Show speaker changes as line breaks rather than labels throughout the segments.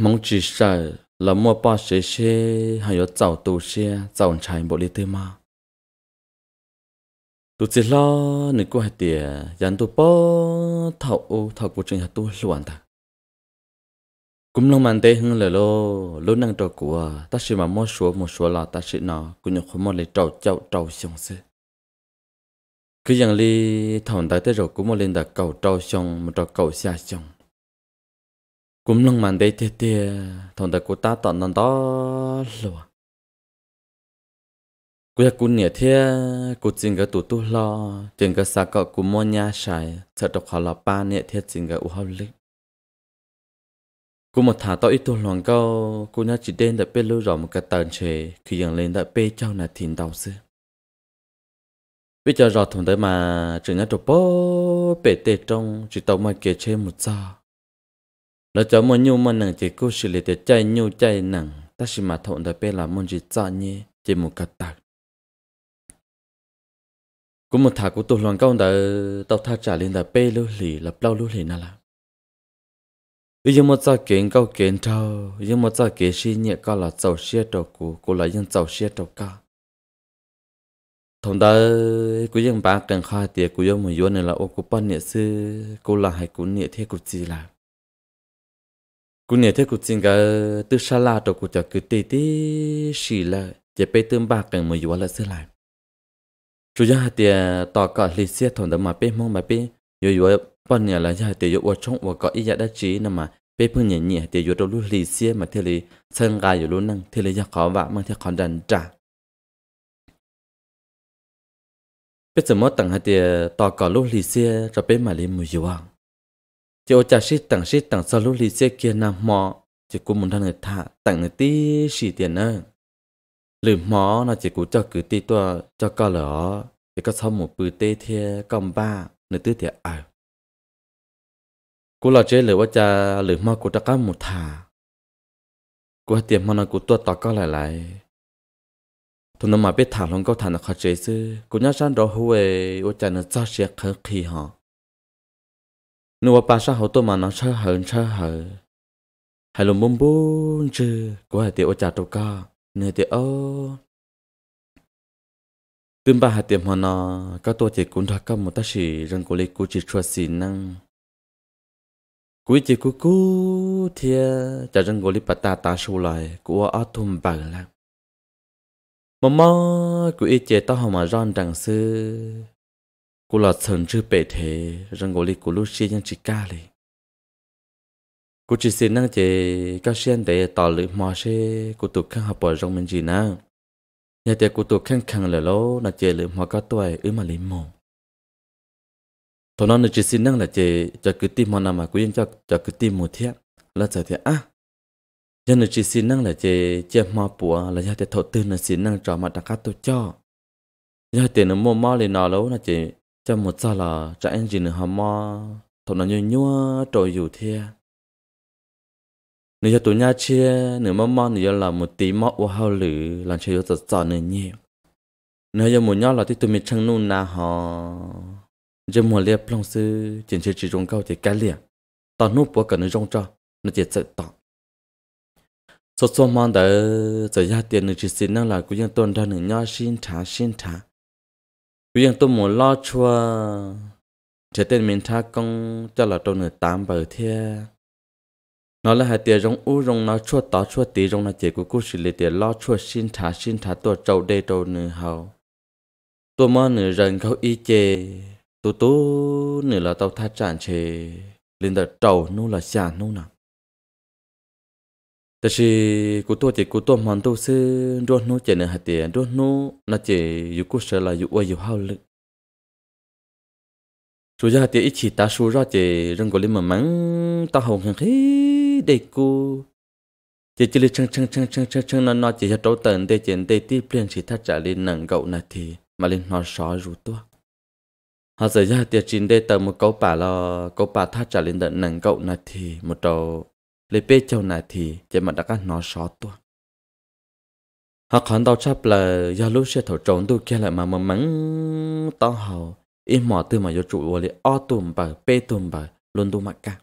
mong chỉ sợ là mua ba xe xe hay có chào tù xe chào chạy bộ lý tư mà tụ chỉ lo nữ cô hai tìa dàn tụ bó thảo ô thảo của trường hạt tụ luôn ta cũng lòng màn tê hưng lời lô lô năng trò của ta sẽ mà mua số mua số là ta sẽ nó cũng như không mua lấy trầu chậu trầu xong xí cứ rằng li thằng đại tới rồi cũng mua lên đặt cầu trầu xong một trâu cầu xa xong cúm lăng màn đây thế thế thằng ta cô ta tận nằm đó luôn cô ya cô nhớ thế cô chính cái tụ tụ lo chính cái sao cậu cô mua nhà xài sợ độc họ là ba nhớ thế chính cái u hao lịch cô một thả tao ít tụ loạn câu cô nhớ chỉ đến đợi bê lưu rồi một cái tần chế khi dần lên đợi bê cháu là thìn đầu xưa bây giờ rồi thằng tới mà chỉ nhớ tụ bố bể tê trong chỉ tao mà kia chơi một giờ nó cho mua nhu mua nàng chỉ cố xử lý để chạy nhu chạy nàng ta chỉ mà thọn đời bé là muốn chỉ cho nhé chỉ một cái tạc cũng một thà của tôi loạn công đời tao tha trả lên đời bé lưu lì là bao lưu lì nà là nhưng một giờ kiến câu kiến trâu nhưng một giờ kiến xí nhẹ co là giàu xe trâu cũ cũng là những giàu xe trâu cao thông đó cũng những bà cần khai tiệc cũng giống một yếu này là ô cũng bao nhiêu sư cũng là hay cũng nhiệt thế cũng gì là cú nhớ thế cú xin cả từ xa lạ đồ cú cho cứ tê tê xì là chỉ bê tương ba cần mới vừa là xưa lại chủ nhà hạt tiền tỏ cả lì xe thằng đó mà bê mong mà bê vừa vừa bận nhà là nhà hạt tiền vừa trong vừa có ý gia đã trí nè mà bê phương nhảy nhảy tiền vừa đâu lúc lì xe mà thề lì sân ga vừa luôn năng thề lì nhà khó vạ mang theo khó đàn trả bây giờ mỗi tầng hạt tiền tỏ cả lúc lì xe cho bê mà lì mới vừa chỉ ô chả xí tặng xí tặng sau lúc lì xe kia nằm mò chỉ cũng muốn thằng người thả tặng người tí xì tiền nữa lử mỏ là chỉ cú cho cứ tí tua cho co lỡ chỉ có sau một bữa tê thia cầm ba nửa tứ thiệt à cú lo chế lửa cha lửa mỏ cú đã có một thả của tiền mỏ nó cú tua tao có lại lại thằng nó mà biết thả luôn có thả nó khó chế sư cú nhớ sẵn đó huề ô cha nó cho xe khờ khí họ nuwa ba sa hậu tô mà nó sơ hờn sơ hở hay là bông bông chứ có hai tiểu trả trâu ca nè tiểu ô tương ba hai tiệm hoa nó các tôi chỉ cũng thật có một tác sĩ rằng cô lấy cô chỉ cho xin năng cuối chỉ cú cú thì trả rằng cô lấy bà ta ta sâu lại của ở thùng bà lắm mà mà cô ý chế tao mà ron rằng xưa cô là thần chưa bể thế rằng ngồi lì cô lúc xia nhân chỉ ca lì cô chỉ xin năng chế các xuyên để tỏ lự mò xe cô tụt khăn học bỏ rong mình gì nè nhà tiệc cô tụt khăn khăn là lố là chế lự mò các tuổi ứ mà lì mồ thôi nó chỉ xin năng là chế cho cứ tim mò nào mà cứ yên cho cho cứ tim một thiệt là giờ thiệt à nhân chỉ xin năng là chế chế mò bùa là nhà tiệc thổ tư là xin năng cho mà đặt cát tôi cho nhà tiệc nó mua mò lên nọ lố là chế cho một sao là trả engine hả mò thọ nó như nhua trồi dù thia nếu cho tụi nhà chia nếu mò mò nếu là một tí mò u hậu lử làm chơi cho tọt nữa nhiều nếu cho một nhau là tí tụi mình chẳng nôn na họ giờ muốn lấy phong sư chỉ chơi chỉ trong cao thì cái liền tao núp bỏ cả nó trong cho nó chỉ sợ tọt số số mang đó giờ gia tiền nó chỉ xin năng là tôn ra nữa nhau xin thả xin thả vì rằng tôi muốn lo chua trở tên mình tha công cho là tôi nửa tám bờ thia nó là hai tiền rong u rong nó chua tỏ chua tí rong là chỉ của cô xử lý tiền lo chua xin thả xin thả tôi trâu đê trâu nửa hậu tôi mơ nửa rần khâu y chê tôi tú nửa là tao tha tràn chê lên đợt trâu nu là xả nu nào là chỉ cụ tôi chỉ cụ tôi mòn tôi sư đốt nô chỉ nữa hạt tiền đốt nô nó chỉ dù cụ sợ là dù ôi dù hao lực số ra tiền ít chỉ ta số ra chỉ rừng có lên mà mắng hồng hàng khí để chỉ chỉ lên chăng chăng chăng chăng chăng chăng chỉ cho trâu tần để chỉ để tiếp chỉ thắt trả lên nặng gậu này thì mà lên nó xóa rủ tôi họ giờ ra tiền chỉ để tờ một câu bà lo câu bà thắt trả lên tận nặng cậu này thì một đầu lấy bê châu này thì chỉ mà đã có nó xó tua họ khẩn tao chấp là do lúc xe thổ trốn tôi kia lại mà mà mắng tao hầu im mỏ từ mà vô trụ vô lý o tùm bờ bê tùm bờ luôn tu mặc cả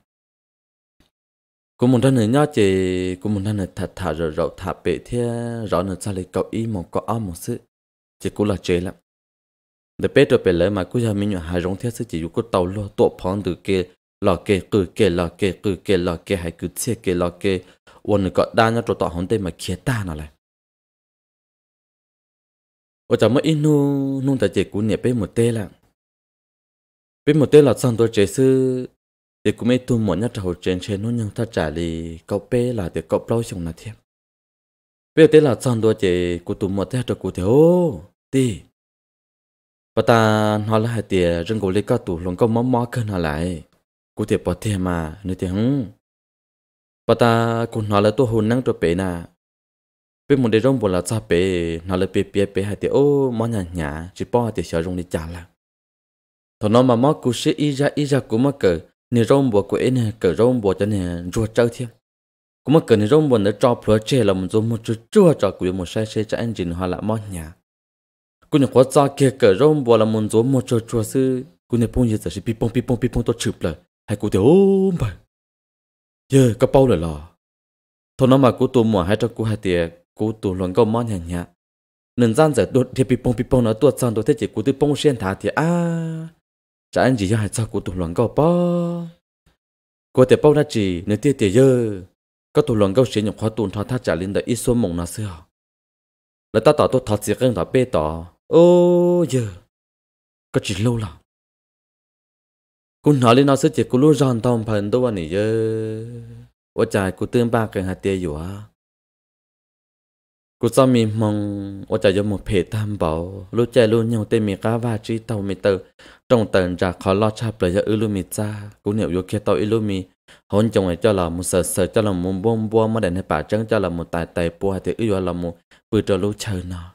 cũng muốn thân nữa nhá chị cũng muốn thân nữa thật thà rồi rồi thà bệ thế rõ nữa sao lấy cậu ý một cậu ao một sự chị cũng là chế lắm để bê rồi bê lấy mà cứ giờ mình nhỏ hai rong thế sự chỉ có tàu lo tụ phong từ kia lò kê cứ kê lò kê cứ kê lò kê hay cứ chia kê lò kê ôn có đa nhá trò tỏ hồn tê mà kia ta nào lại và chẳng mới inu nung ta chỉ cú nhẹ bên một tê là bên một tê là xong tôi chế sư để cũng mấy tu một nhát trầu trên trên nó nhung ta trả lì cậu bé là để cậu bao chồng là thêm bây giờ là xong tôi chỉ cú tu một tê cho cú thế ô tì và ta nói là hai tìa rừng cổ lấy cao tủ lồng cao mắm mó cơn hả lại กูเทียบปอเทียมาเนื้อเทียงปตากูนอนแล้วตัวหุ่นนั่งตัวเป๋น่ะเป็นมันได้ร้องบนละซาเป๋นอนแล้วเปียเปียเป๋หายเตียโอ้มันหยาหยาจีป้อเตียเสียรงในจานละถอนอมามากูเสียอีจ้าอีจ้ากูมาเกิดในร้องบัวกูเอ็นเกิดร้องบัวจะเนี่ยรัวเจ้าเทียมกูมาเกิดในร้องบัวเนี่ยจอบเพลือเจแล้วมันจะมุดจุดจั่วจอกูยังมุดใช้ใช้จะเอ็นจินหัวละมันหยากูเนี่ยขอจ้าเกิดเกิดร้องบัวละมันจะมุดจุดจั่วซื้อกูเนี่ยปุ่งยืดจะชิปีปงปีปงปีปงตัวฉึบเลย hai cụ tiểu ôm bà giờ có bao lời lò thôi nó mà cụ tu mỏ hai cho cụ hai tiề cụ tu luận câu món nhẹ nhẹ nên gian giờ đốt thì bị bông bị bông nó tuột sang đốt thế chỉ cụ tu bông xuyên thả thì à chả anh chỉ cho hai cháu cụ tu luận câu bao cụ tiề bông nó chỉ nên tiề tiề giờ có tu luận câu xuyên nhập khóa tu thọ thắt trả lên đời ít số mộng nó xưa là ta tỏ tôi thọ gì cần tỏ bê tỏ ô giờ có chỉ lâu lắm cũng nói lên nó sẽ chỉ có lúa giòn thòng phần tôi vậy chứ ở trái của tương ba cái hạt tiền อยู่อ่ะกูจะมีมองว่าจะยมเพจทำบ่รู้ใจรู้ยังเต็มีก้าว่าจีเต่ามีเตอร์ตรงเตินจากขอรอดชาเปลยอือลูมีจ้ากูเหนียวโยเกเต่าอือลูมีหนจงไอเจ้าเรามุเสเสเจ้าเรามุบวมบวมมาเด่นให้ป่าจังเจ้าเรามุตายตายปัวเตอือว่าเรามุปือจะรู้เชิญเนาะ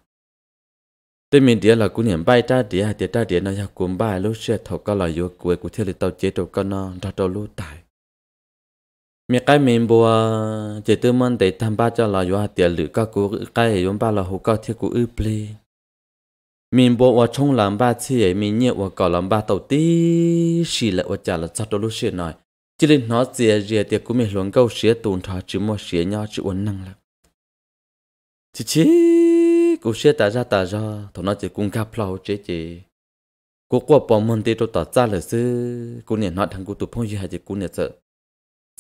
tên mình địa là cú niệm bay ta địa hay địa ta địa nó học cuốn bài lúc xe thầu có là vừa cuối của thiên lý tàu chế độ con nó ra đầu lúc tại mẹ cái mình bùa chế tư môn để tham ba cho là vừa địa lữ các cú cái dùng ba là hồ cao thiết cú ư pli mình bùa và trong làm ba chi ấy mình nhớ và cỏ làm ba tàu tí xì lại và trả là ra đầu lúc xe nói chỉ nên nó dìa dìa thì của mình luôn câu xía tuôn thọ chứ mua xía nhau chứ uốn năng lắm chỉ chỉ cú xe ta ra ta ra thằng nó chỉ cung gặp lâu chế chế cú qua bỏ môn tê tôi tỏ ra là sư cú niệm nói thằng cú tụt phong gì hay chỉ cú niệm sợ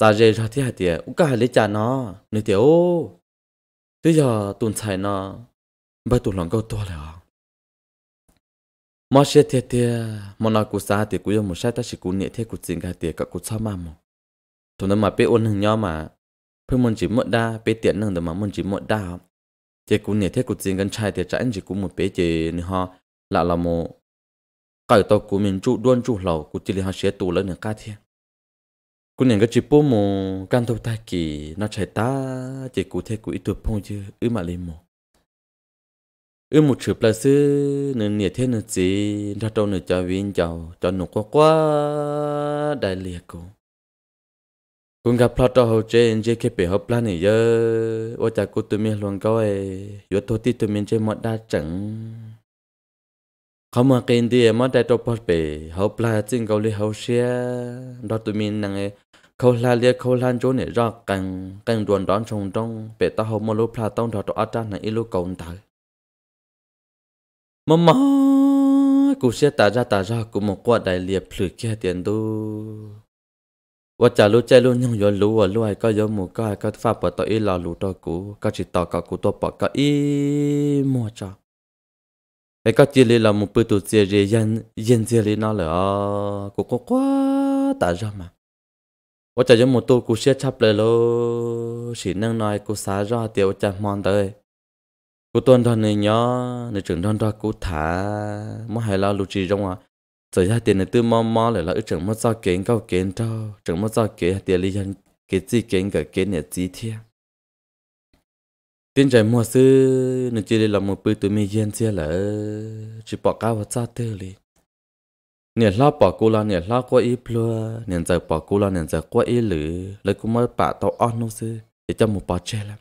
ta dễ ra thế hay tiệt u cả hai lấy cha nó nửa tiệt ô bây giờ tuần sai nó bây tuần lòng câu to rồi mà xe thiệt thiệt mà nói cú xa thì cú yêu một sai ta chỉ cú niệm thế cú chính cái tiệt cả cú sao mà mồ thằng nó mà biết ôn hưng nhau mà phải muốn chỉ mượn đa biết tiền nâng được mà muốn chỉ mượn đa chế cú nè thế cũng riêng gần trai thì trái anh chỉ cú một bé chế nữa ha là là một cái tàu của mình chủ đuôn chủ lầu cú chỉ là họ sẽ tù lớn nữa cả thiên cú nè cái chỉ bố một căn thâu tai kỳ nó trái ta chế cú thế cũng ít tuổi phong chứ ư mà lên một ư một chữ là sư nè thế nè gì ra đâu nè cho viên chào cho nụ quá quá đại liệt cũng cũng gặp plot cho hậu trên chỉ khi bị hậu plan này nhớ ôi cha cô tụi mình luôn coi yếu thôi thì tụi mình chơi một đa chẳng không mà cái gì mà đại trộn plot bị hậu plan chính cầu lý hậu xe đó tụi mình năng ấy khâu la lia khâu lan chỗ này ra càng càng đồn đón trong trong bị ta hậu mà lúc plan tông thọ ở trên ấy ilu cầu thở mà mà cú xe ta ra ta ra cũng một quả đại liệp phử kia tiền đu ว่าจะรู้ใจรู้ยงยรู้ว่ารู้ไอ้ก็ยมูก็ไอ้ก็ฟ้าปตัวอีหลอรู้ตัวกูก็จิตต่อก็กูตัวปอก็อีมัวจ้าไอ้ก็จีเลยเรามูปืตัวเจียเยันยันเจียเลยนั่นเลยอ๋อกูก็กว่าตาจอมาว่าจะยมูตัวกูเชี่ยชับเลยลูสินั่งน้อยกูสาจอเตียวจะมองเลยกูตัวนั้นเนี่ยเนาะในถึงนั้นเรากูถาไม่ให้เรารู้จีจังวะ giờ hai tiền này tư mò mò lại là ít chẳng mất do kiến cao kiến đâu chẳng mất do kiến tiền lý dân cái gì kiến cả kiến này gì thế tiền trái mua sư nó chỉ là một bữa tụi mì yên chia là chỉ bỏ cao vào ra tư li nè lo bỏ cô là nè lo qua ít plua nè giờ bỏ cô là nè giờ qua ít lử lấy cũng mới bả tàu on nô sư để cho một bỏ chê lắm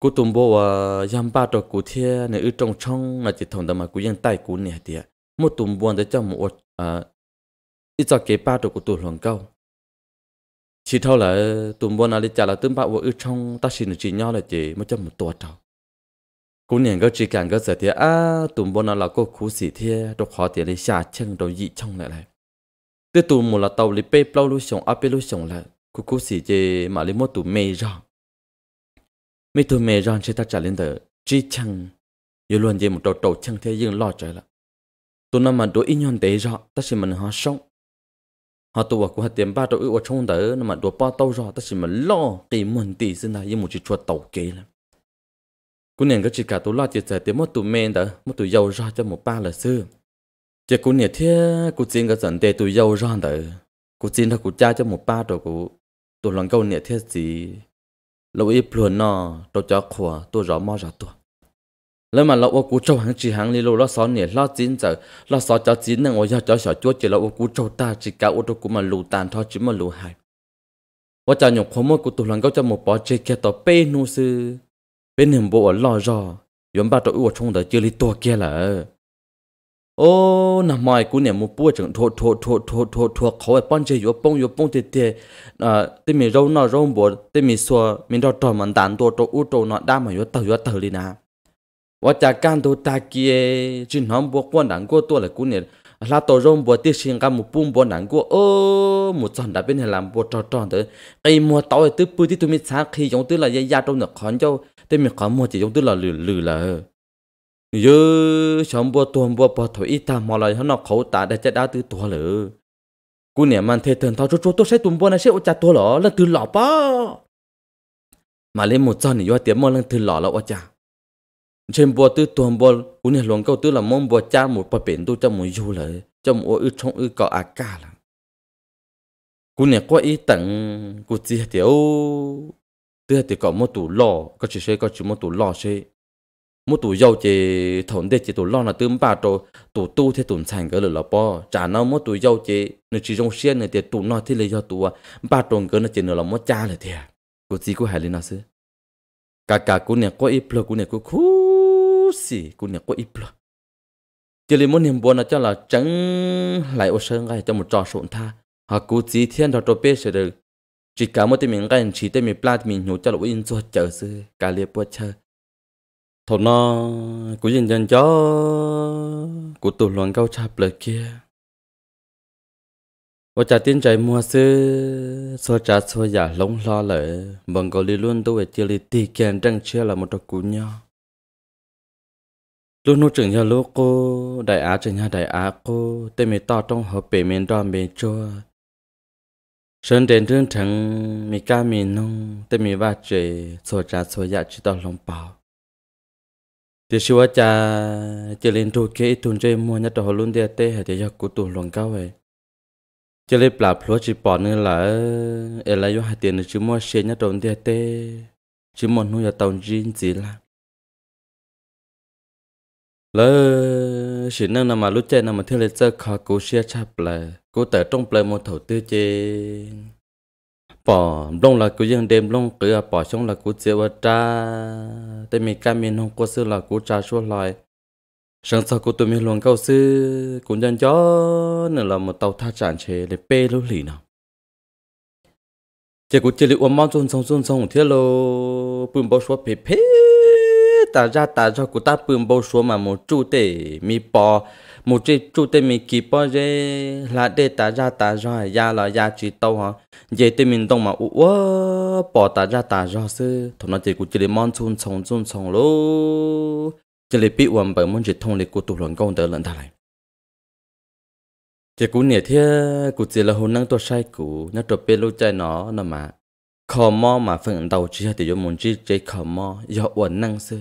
cô tụm bộ à yam ba đồ cô thia nè ư trong trong là chỉ thằng đó mà cô yên tay cô nè tiệt một tùm buồn tới trong một à ờ, ít cho kế ba đồ của tụi lòng câu chỉ thôi là ờ, tùm buồn là đi trả là tương bạo ở trong ta xin được chỉ nhau là chỉ một trong một tuột đầu cũng nhìn cái chỉ càng cái giờ thì à tùm buồn là cô cú sĩ thế đồ khó thì lấy xả chân đồ dị trong lại lại từ tùm một là tàu lấy bê bao lưu sống áp bê lưu sống lại cô cú sĩ thế mà lấy một tùm mê ra mấy tùm mê ra chỉ ta trả lên tờ chỉ chân yêu luôn gì một đầu đầu chân thế nhưng lo trời lại ตัวนั้นมันตัวอินยันเตะจ้ะแต่สิมันหาช่องหาตัวกูหาเตียมบ้าตัวอีว่าช่องเตะนั่นมันตัวป้าเต้าจ้ะแต่สิมันล่อตีมันตีสินะยังมุจิชัวเต่าเกล้กูเนี่ยก็จิกาตัวล่อจิตใจเตียมตัวเมนเตะมตัวเยาวจ้ะจะมุป้าเลยซื้อเจ้ากูเนี่ยเท่กูจริงก็สันเตตัวเยาวจ้ะเตะกูจริงถ้ากูจ้าจะมุป้าตัวกูตัวหลังกูเนี่ยเท่สิเราอีพลวนนอตัวจ้าขวตัวจ้ามาจ้ะตัวแล้วมาเราว่ากูโจหังจีหังลีโลเราสอนเนี่ยเราจีนจะเราสอนจะจีนนั่งว่าจะสอนจ้วจีเราว่ากูโจตาจีกาอุตกูมาลูตานทอจิมาลูหายว่าจะหยกขโมยกูตุลังก็จะหมดปอเจแกต่อเป้นูซือเป็นหนึ่งบัวล่อรอยมบ้าตัวอ้วชงเดจีลีตัวแกละโอ้น้ำมายกูเนี่ยมูปัวจังโทโทโทโทโทโทเขาไอ้ป้อนเจอยู่ป้องอยู่ป้องเตเตอ่าเตมีเราหน้าเราบัวเตมีสัวมีเราต่อมันดันตัวตัวอู้ตัวหน้าด้ามาอยู่เต่าอยู่เต่าลีนะ我家干都大街，经常不过难过多了姑娘，那多人不的心肝木不不难过哦，木长那边的难不长长的，哎木到的都不的都没产，可以用得了也亚洲的看着，对面看木就用得了绿绿了。哟，想不多不不头一打毛了，他那口打的这打都多了。姑娘们，太疼，他说说都谁懂不那些我家多了，那都老吧。mà lấy một trăm thì do tiếng mơ lên từ lọ là ôi chà trên bùa tư tuần bùa cũng như luôn câu tư là mong bùa cha một bà biển tu trong một du lợi trong một ư trong ư có ác cả là cũng như có ý tận của chỉ tiểu tư thì có một tủ lò có chỉ xe có chỉ một tủ lò xe một tủ dầu chỉ thốn để chỉ tủ lò là tư ba trò tủ tu thì tủ thành cái là bò trả nó một tủ dầu chỉ nó chỉ trong xe này thì tủ nó thì lấy cho tủ ba trò cái nó chỉ nữa là một cha là thiệt của chỉ của hải linh nó xứ cả cả cũng như có ý plug cũng như có khu xì cũng nhà có ít chỉ lấy muốn hiểm buồn là cho là chẳng lại ô sơn ngay cho một trò sụn tha họ cố chỉ thiên đó trộn bê sẽ được chỉ cả một tiếng mình ngay chỉ tên mình plat mình nhủ cho là in cho chờ sư cả liệp bữa chơi thôi nó cũng dần dần cho của tụ loạn cao cha bờ kia và trả tiền chạy mua sư so trả so giả lông lo lợi bằng có lý luôn tôi về chia lý tì kèn trăng là một trò cú nhau lúc nô trưởng nhà lúc cô đại á trưởng nhà đại á cô tên mình to trong hộp bể mình đo mình cho sơn đến thương thắng mình ca mi nông tên mình va chế sổ trà sổ dạ chỉ to lòng bảo thì xưa cha chỉ lên thu kế tuần chơi mua nhất đồ luôn địa tê hay để cho cụ tuần lòng cao vậy chỉ lên bạp lúa chỉ bỏ nữa là ở lại vô hai tiền được chứ mua xe nhất đồ địa tê chứ mua nuôi ở tàu riêng gì là lỡ chỉ năng nào mà lúc chơi nào mà thiếu lấy chơi khó cố xia chạp là cố tớ trong plei một thầu tư chê bỏ đông là cố dân đêm đông cứ bỏ xong là cố chơi và cha tại mình cam mình không có sự là cố cha số lại sáng sau cố tụi mình luôn câu sư cũng nhân cho nữa là một tàu tha chản chế để bê lúc lì nào chỉ cố chơi liệu ôm mau trôn sông trôn sông thế lô bùn bao số phê phê ta ra ta ra của ta bưng bao số mà một chú tể mi bò một chú chú tể mi kỳ bò dễ là để ta ra ta ra ya là ya chỉ tàu hả vậy thì mình đông mà u ua bò ta ra ta ra sư thằng nó chỉ của chỉ món chun chong chun chong lô chỉ để bị uẩn bảy muốn chỉ thông để của tụ luận công đỡ lần ta này chỉ cú nè thế cú chỉ là hôn năng tôi sai cú nhất tôi biết lối chơi nó nó mà mà đầu chỉ chỉ để sư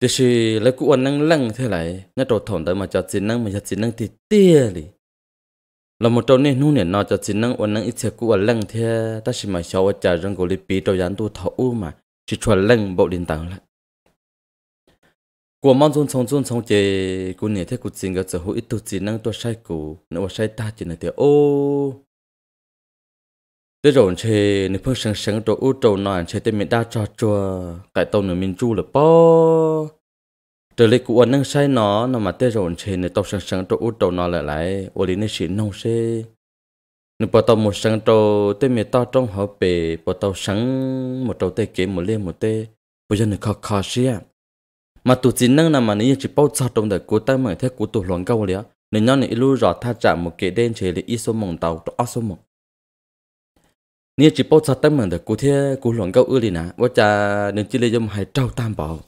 thế thì lấy cụ năng lăng thế lại nó trộn thòng tới mà cho chín năng mà cho chín năng thì tia đi là một trong nên nung nè nó cho chín năng ôn năng ít sẽ cụ lăng thế ta chỉ mà sau trả răng của lipi trâu dán tu thấu mà chỉ chuẩn lăng bộ điện tảng lại của mong zun song zun song chế cụ nè thế cụ chín cái sở hữu ít tu chín năng tu sai cụ nó sai ta chỉ là thế ô thế rồi thì nếu phương sáng sáng đồ u trầu nàn thì tên mình đã cho cho cái tàu nửa mình chu là po trở lại của năng sai nó nó mà thế rồi thì nếu tàu sáng sáng đồ u trầu nó lại lại ô lý nên xin nông xe nếu bỏ tàu một sáng trầu tên mình ta trong họ bể bỏ tàu sáng một trầu tay kế một liên một tê bây giờ nó khó khó xí à. mà tụ chỉ năng là mà nếu chỉ bao giờ trong đời của ta mà thế của tụ loạn câu liền nếu nhau này lưu rõ tha trả một cái đen chỉ là ít số mong tàu đó số mộng 你只包查登门的，古天古乱搞恶哩呐！我家能起来就还招担保。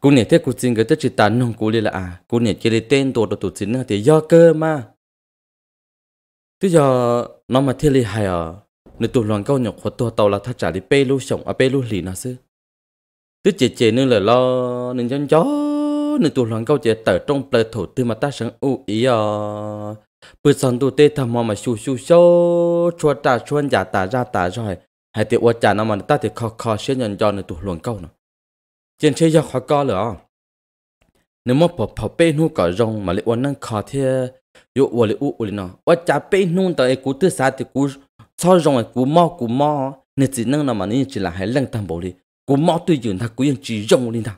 古年天古真个这只单弄古哩了啊！古年起来天多的都真那得要个嘛？这要那么天厉害啊！你都乱搞肉或多到了他家里背路上啊背路里那是。这姐姐你来了，你讲讲，你都乱搞这头中白头，对嘛大声恶意啊！bữa sáng tôi tê thầm mà mà xù xù xô chua ta chuan giả ta ra ta rồi hay thì ua chả nó mà ta thì khó khó sẽ nhận cho nó tụ luồng câu nữa, trên chơi giờ khó co nữa nếu mà bỏ bỏ bê nu cỏ rong mà lại ua năng khó thì yo ua lại u ua nó ua chả bê nu tới cú tư sa thì cú sao rong cú mò cú mò nên chỉ năng là mà nên chỉ là hay lăng tam bồ đi cú mò tôi dùng thằng cú yên chỉ rong lên thằng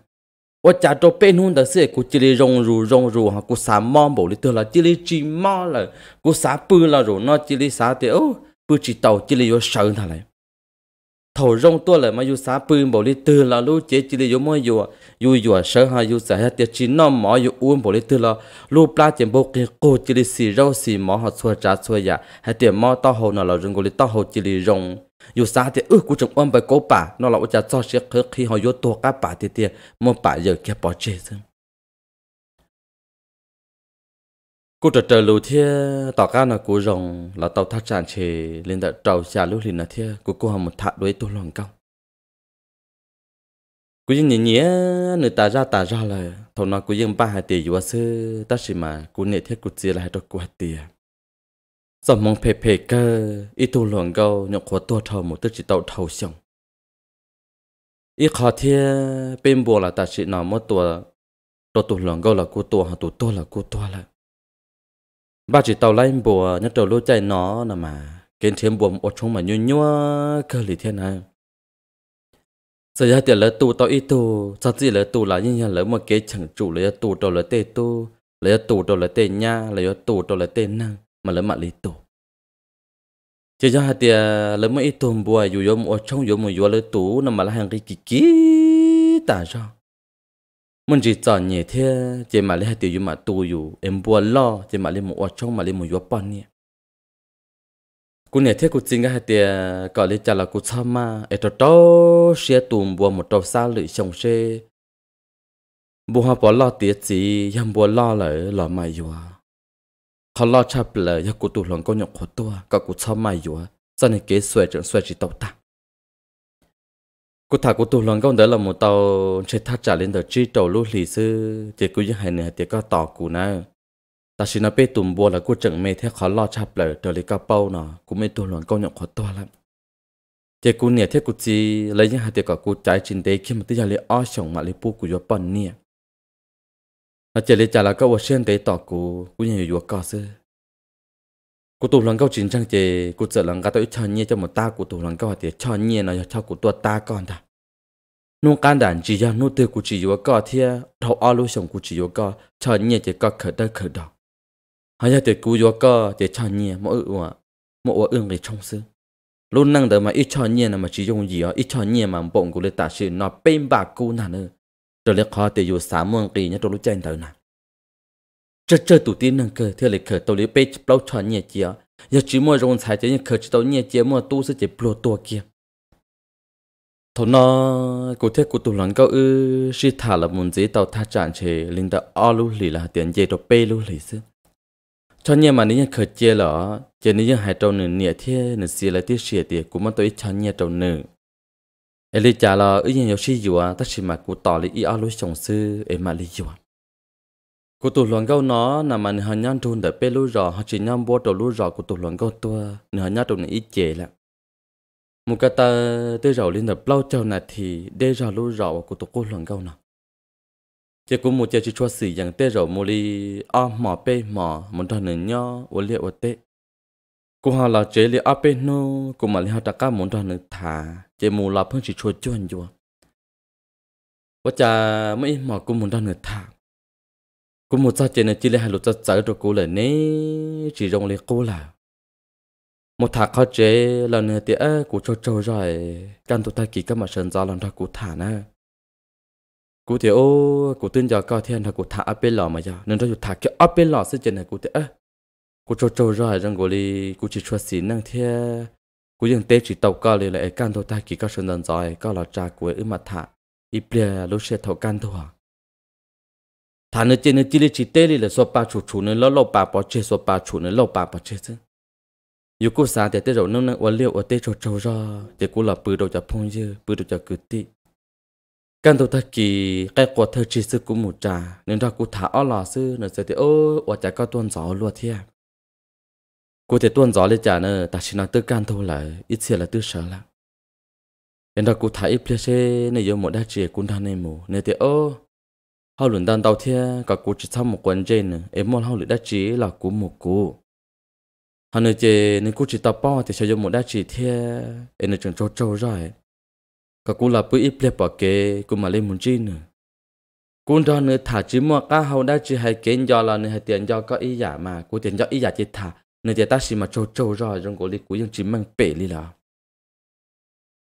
我家做白弄的是，古这里融入融入哈，古啥毛毛里头了，这里只毛了，古啥布了 rồi，那这里啥的哦，不知道这里有手它嘞。thầu rong tua lại mà yêu xá bươn bảo lý tư là lú chế chỉ lý yêu mới yêu yêu yêu sợ ha yêu sợ ha tiệt nó mỏ yêu uốn bảo lý tư là lú à, pla tiền bốc cái chỉ lý xì rau xì mỏ họ xua trả xua ya dạ, ha tiệt mỏ tao hồ nào là rừng gò lý tao hồ chỉ lý rong อยู่ซาเตเออกูจงอ้อมไปกูป่านอเราจะซอเชียเคขี้หอยตัวก้าป่าเตียเตียมอป่าเยอะแค่ปอเจซึ่งกูจะเจอรู้เทียต่อก้านะกูรงเราเตาทัดจานเชลินแต่เจ้าชาลูลินนะเทียกูกูหามุทัดด้วยตัวหลงเก้ากูยังเนี้ยนึตาจ้าตาจ้าเลยทนกูยังป้าหาเตียอยู่ว่าซื้อตัดสิมากูเนี่ยเทียกูเจียอะไรตัวกูหาเตีย giờ mong phê phê cơ ít tu luận gâu nhọc khó tua thầu một tức chỉ tàu thầu xong ít khó thiê bên bùa là ta chỉ nào mất tua đồ tu luận gâu là cô tua hoặc tu tua là cô tua là ba chỉ tàu lấy bùa nhất đầu lối chạy nó là mà kiến thêm bùa một chung mà nhu nhua cơ lì thiên này giờ ra tiền lấy tu tao ít tu sao gì lấy tu là như nhau, lấy mà kế chẳng chủ lấy tu tao lấy tê tu lấy tu tao lấy tê nha lấy tu tao lấy tê năng mà lớn mặt lý tổ chỉ cho hạt tiền lớn mấy tôm bùa dù yếm ở trong yếm một yếm lớn tú nằm mà là hàng cái kí kí tả cho mình chỉ chọn nhẹ thế chỉ mà lấy hạt tiền yếm mà tu yếm em bùa lo chỉ mà lấy một ở trong mà lấy một yếm bao nhiêu cú nhẹ thế cú chính cái hạt tiền gọi lấy trả là cú sao mà ở trong đó xe tôm bùa một đầu xa lưỡi chồng xe bùa họ bỏ lo tiếc gì yếm bùa lo lại lo mai yếm ขาลอชาเปลยกูตุหลงก็หยกหัวตัวก็กูชอบไม่อยู่สนนเกสวยจนสวยจิตตากูถากูตุหลงก็เดินลงมเตาเช้ดท่าจ่าเล่นเดจีโตลูหลีซื้อเจกูยังให้เนื้อเจก็ต่อกูนะแต่ชินาเปตุ่มบัวแล้วกูจังเมเทเขาลอชาเปลยเดลิกาเป้าเนาะกูไม่ตุหลงก็หยกหัวตัวแล้วเจกูเนี่ยเทกูจีเลยยังให้เดก็กูใจจินเดขึ้นมาที่ยาเลยอ้อชงมาเลยปูกูยอปันเนี่ย à chỉ lấy trả là câu xuyên tế tỏ cụ cũng như vừa có sư cụ tụ lần câu chính trang chế cụ sợ lần câu tôi cho nhẹ cho một ta cụ tụ lần câu thì cho nhẹ là cho cụ tuột ta còn ta nô can đản chỉ ra nô tư cụ chỉ vừa có thì thầu ao lưu sông cụ chỉ vừa có cho nhie chỉ có khởi đơn khởi đỏ hay là thì cụ vừa có thì cho nhie mỗi ủa mỗi ương để trong sư luôn năng đỡ mà ít cho nhẹ là mà chỉ dùng gì ở ít cho nhẹ mà bụng cụ lấy tạ sự nó bên bạc cụ nào nữa rồi lấy kho tiêu dụ xã muôn kỳ nhá tôi lúc chơi tàu nè chơi chơi tụ tiên năng cơ theo lấy khởi tàu lấy bê bao trò nhẹ chia giờ chỉ mua rong xài chơi nhưng khởi chỉ tàu nhẹ chia mua tu sẽ chỉ bùa tua kia thôi nó cụ thể cụ tụ lần câu ư si thả là muốn gì tàu tha trạng chế linh tàu o lưu lì là tiền dây đồ bê lưu lì xứ cho nhẹ mà nếu như khởi chia lỏ chỉ nếu như hai tàu nửa nhẹ thế nửa xì là tiếc xì thì cũng mất ít cho nhẹ tàu nửa Eli trả là ý nhìn yoshi yua tất chỉ mà cụ tỏ lý ý áo lối chồng sư em mà lý yua. Cụ tụ luận câu nó là mà nửa nhăn trùn để bê lũ rò họ chỉ nhăn bố đồ lũ rò cụ tụ luận câu tua nửa nhăn trùn ý chế là. Một cái ta tư rầu liên tập bao châu này thì đê rò lũ rò cụ tụ cụ luận câu nó. Chỉ cũng một chế chỉ cho sử dụng tê rầu mô lý o mò bê mò một đoàn nửa nhó ổ liệu ổ tê. Cụ hà là chế lý o bê nô cụ mà lý họ trả cá một đoàn nửa thả chế mù là phương chỉ chua chua chua và cha mấy mà cũng muốn đan người thà cũng muốn cha chế này chỉ là hai lỗ cha cháu cho cô là nè chỉ rong lấy cô là một thà khó chế là nửa tía của cho trâu rồi căn tụi ta kỳ các mà sơn do làm ra của thả nè cụ thì ô cụ tin giờ coi thiên là cụ thả áp bên lò mà giờ nên rồi thả cái áp bên lò sẽ chân này cụ thì ơ cụ trâu trâu rồi rằng cụ đi cụ chỉ cho xí năng thế cú dân tế chỉ tàu cao lì lại can thôi ta kỳ các sơn dân giỏi có là cha của ư mà thả ít bia lúc xe thầu can thôi thả nữa trên nữa chỉ là chỉ tế lì là số ba chủ chủ nữa lâu lâu ba bỏ chơi số ba chủ nữa lâu ba bỏ chơi chứ dù cô xa thì tế rồi nông nông ở liệu ở tế cho trâu ra thì cô là bự đầu cho phong dư bự đầu cho cử tị căn đầu ta kỳ cái quả thơ chỉ sư cũng một trà nên ra cô thả ở lò sư nữa sẽ thì ô ở chả có tuần gió luôn thiệt cô thể tuôn gió lên chả nè ta chỉ nói tư can thôi là ít xìa là tư sợ lắm nên đó cô thấy phía xe này giống một đa trẻ cũng đang này mù nên thì ô hậu luận đang tàu thia cả cô chỉ thăm một quần trên nè em muốn hậu luận đa chỉ là cú một cú hắn nói chơi nên cô chỉ tập bao thì sẽ giống một đa chỉ thia em nói chẳng trâu trâu rồi cả cô là bữa ít lẹp bỏ kế cô mà lên muốn chi nè cũng đó nữa thả chỉ mua cả hậu đã chỉ hay kén do là nữa hay tiền do có ý giả mà cô tiền do ý giả chỉ thả nên giờ ta xì mà trâu trâu rồi trong cổ lý của dân chỉ mang bể lý là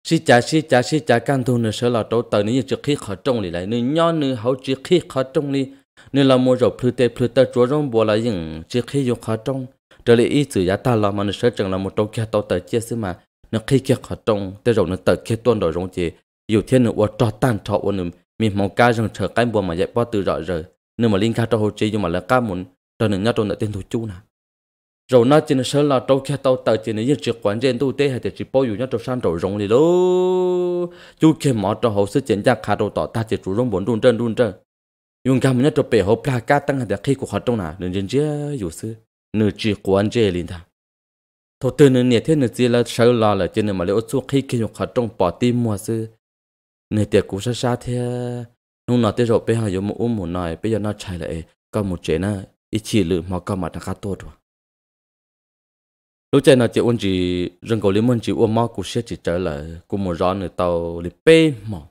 xí chả xí chả xí chả căn thu nữa sợ là trâu tờ nếu như trước khi khó trông lý lại nếu nhau nếu hậu trước khi khó trông lý nếu là mua rồi phơi tê phơi tê chúa rong bùa là những trước khi dùng khó trông trở lại ý chữ giá ta là mà nó sợ chẳng là một trâu kia trâu tờ chia xí mà nó khi kia khó trông tê rồi nó tờ kia tuôn rồi rong chị dù thiên nữa qua trò tan trọ qua nữa mình mong cá rằng chờ cái bùa mà dạy bao từ rõ rồi nếu mà linh ca trâu hồ chi nhưng mà là ca muốn trở nên nhau trâu đã tiên thủ chú nào rồi nó chỉ là sơ là trâu kia tàu tàu chỉ là những chiếc quan trên tàu tê hay thì chỉ bao nhiêu nhất trâu san trâu rồng đi lô chú kia mỏ trâu hậu sẽ chuyện gia khá đầu tỏ ta chỉ chủ rồng bốn đun trơn đun trơn dùng cam nhất trâu bể hậu pla cá tăng hay là khi của hoạt động nào nên dân chia dù sư nửa chỉ quan trên liền ta thổ tư nửa nhiệt thế nửa chỉ là sơ là là chỉ là mà lấy ốt suốt khi kia dùng họ trong bỏ tim mua sư nửa tiệc cũng xa xa thế nung nọ tới rồi bây giờ dùng một ôm một nồi bây giờ nó chạy lại có một chuyện na ít chỉ lự mà có mặt là khá tốt rồi lúc chơi là chị uống chỉ rừng cầu limon chỉ uống mò cú xe chỉ trở lại cùng một gió người tàu lì pê mỏ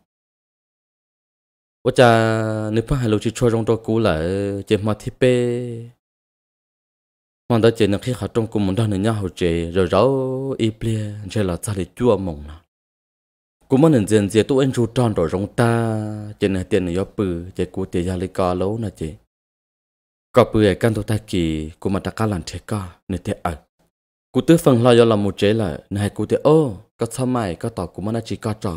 ủa cha nếu phải lúc chỉ cho trong đó cú lại chỉ mà thi pê mà đó chỉ là khi họ trong cùng một đó nữa nhau hồ chỉ rồi rau y plea chỉ là sao để chua mộng nào cú mà nên dần dần tụ anh chú tròn rồi rong ta chỉ là tiền này bự chỉ cú tiền gia lấy cà lâu nà chị. có bự cái căn tôi ta kì cú mà ta cá làm thế cả nên thế ảnh cú tư phần lo do là một chế là này cú tiệt ô có sao mày có tỏ cú mà chỉ có trò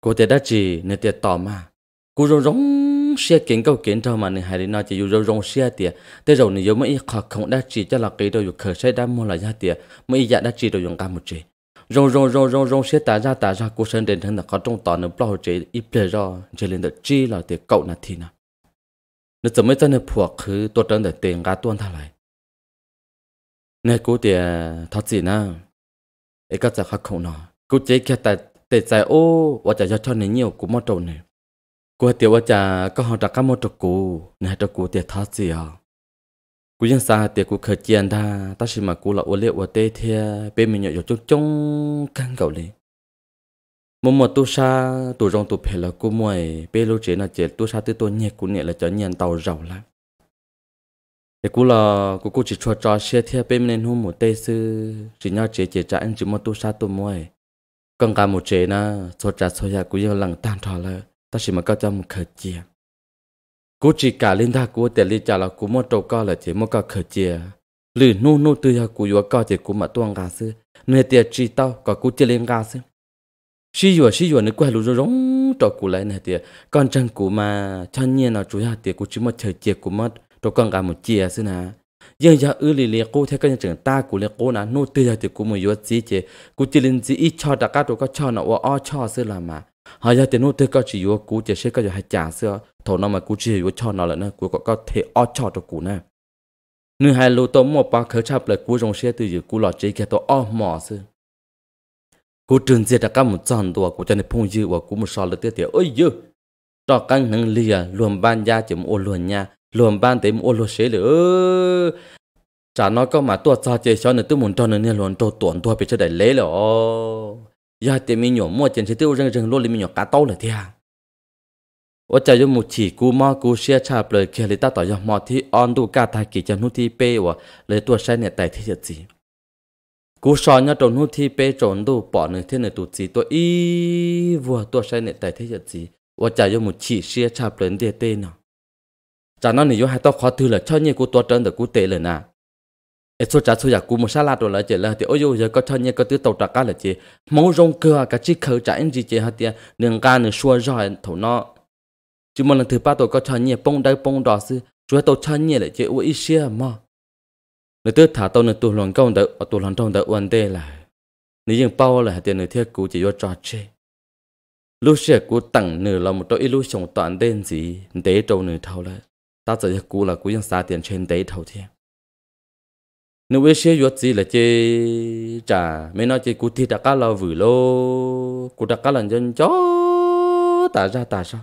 cú tiệt đã chỉ nên tiệt tỏ mà cú rong rong xe kiến câu kiến cho mà nên hay đi nói chỉ dù rong rong xe tiệt thế rồi nên dù mấy khó không đã chỉ cho là cái đầu dù khởi sai đã mua là ra tiệt mấy dạ đã chỉ đầu dùng cả một chế rong rong rong rong rong xe tả ra tả ra cú sơn đến thân là có trong tỏ nó bao chế ít bề rồi chỉ lên được chi là tiệt cậu là thì nào nên chỉ mới tên nên phù cứ tôi tên là tiền cả tuôn thà lại nè cô thì thật gì na ấy có chắc khắc khổ nó cú chế kia tại tại tại ô và chả cho nên nhiều cũng mất trâu nè cú tiểu và chả có họ đặt cả mất trâu cú nè trâu cô thì thật gì à cô dân xa thì cô khởi chiến đa ta xin mà cô là ô liệu và tê thia bên mình nhảy chút chung chung căng cầu này, một một tu sa tu rong tu phê là cô mồi bên lối chế là chế tu sa tu tu nhẹ cô nhẹ là cho nhận tàu giàu lắm thì cú là cú cú chỉ cho cho xe theo bên nên hôm một tê sư chỉ nhau chế chế trả anh chỉ một tu sa tu mồi còn cả một chế na cho trả cho nhà cú giờ lằng tan thọ là ta chỉ mà có cho một khởi chia cú chỉ cả lên ta cú để lên trả là cú một trâu co là chỉ một cái khởi chia lử nô nô từ nhà cú vừa co chỉ cú mà tuang gà sư nơi tiệt chỉ tao có cú chỉ lên gà sư xí vừa xí vừa nữa quay lù rồi rong cho cú lại nơi tiệt con chân cú mà chân nhiên là chủ nhà tiệt cú chỉ một khởi tiệt cú mất tôi cần cả một chia xin hả giờ giờ ư lì lì cô thấy cái trường ta của lì cô nà nô tư giờ thì cô mới yết gì chứ cô chỉ lên gì ít cho đặc cả tôi có cho nó và o cho xí là mà họ giờ thì nô tư có chỉ yết cô chỉ sẽ có giờ hay trả xí thổ nó mà cô chỉ yết cho nó là nó cô có thể o cho cho cô nè nửa hai lô tôi mua ba khởi chấp lại cô trong xe từ giờ cô lọt chỉ kia tôi o mỏ xí cô trường gì đặc cả một trăm tuổi cô cho nên phong dư và cô một sò là tiếc tiếc ơi dư cho căn năng lìa luôn ban gia chấm ô luôn nha luôn ban tới mua lúa xế lửa chả nói có mà tua cha chơi cho nữa tôi muốn cho nữa nên luồng trâu tuồn tua bị cho đại lễ lọ giờ thì mình nhỏ mua tiền chế tiêu rừng rừng luôn thì mình nhỏ cá tàu là thế à ở chợ dùng chỉ cú mò cú xe cha lời kia lấy ta tỏ dòng thì on đủ cả thai kỳ chân nút thì pe lấy tua xe này tại thì thiệt gì cú so nhá trộn nút thì pe trộn đủ bỏ nữa thế này tụt gì tôi y vừa tua xe này tại thì thiệt gì ở chợ dùng một chỉ xe cha lời để tên nào cha nó nhiều hai tao khó thư là cho nhiều cú tua chân được cú tệ rồi nè ít số cha số giả cú một sa la rồi là chỉ là thì ôi giờ có cho nhiều có tứ tàu trà cá là chỉ máu rong cơ à, cả chỉ khử trả anh gì chỉ hạt tiền nương ca nương xua rồi thổ nó chỉ một lần thứ ba tôi có cho nhiều bông đây bông đỏ sư chúa tôi cho nhiều là chỉ ôi ít xia mà nếu tôi thả tôi nửa tù lòng công đỡ ở tù lòng trong đỡ uẩn tê là nếu dừng bao là hạt tiền nửa thiết cú chỉ vô trò chơi lúc xưa cú tặng nửa là một đôi lúc sống toàn đen gì để trâu nửa thâu lại ta giờ cú là cú yang sa tiền trên đấy thôi thiên nếu với xe vượt gì là chơi trả mấy nói chơi cú thì đã cá lo vừa lô cú đã cá là dân chó ta ra ta sao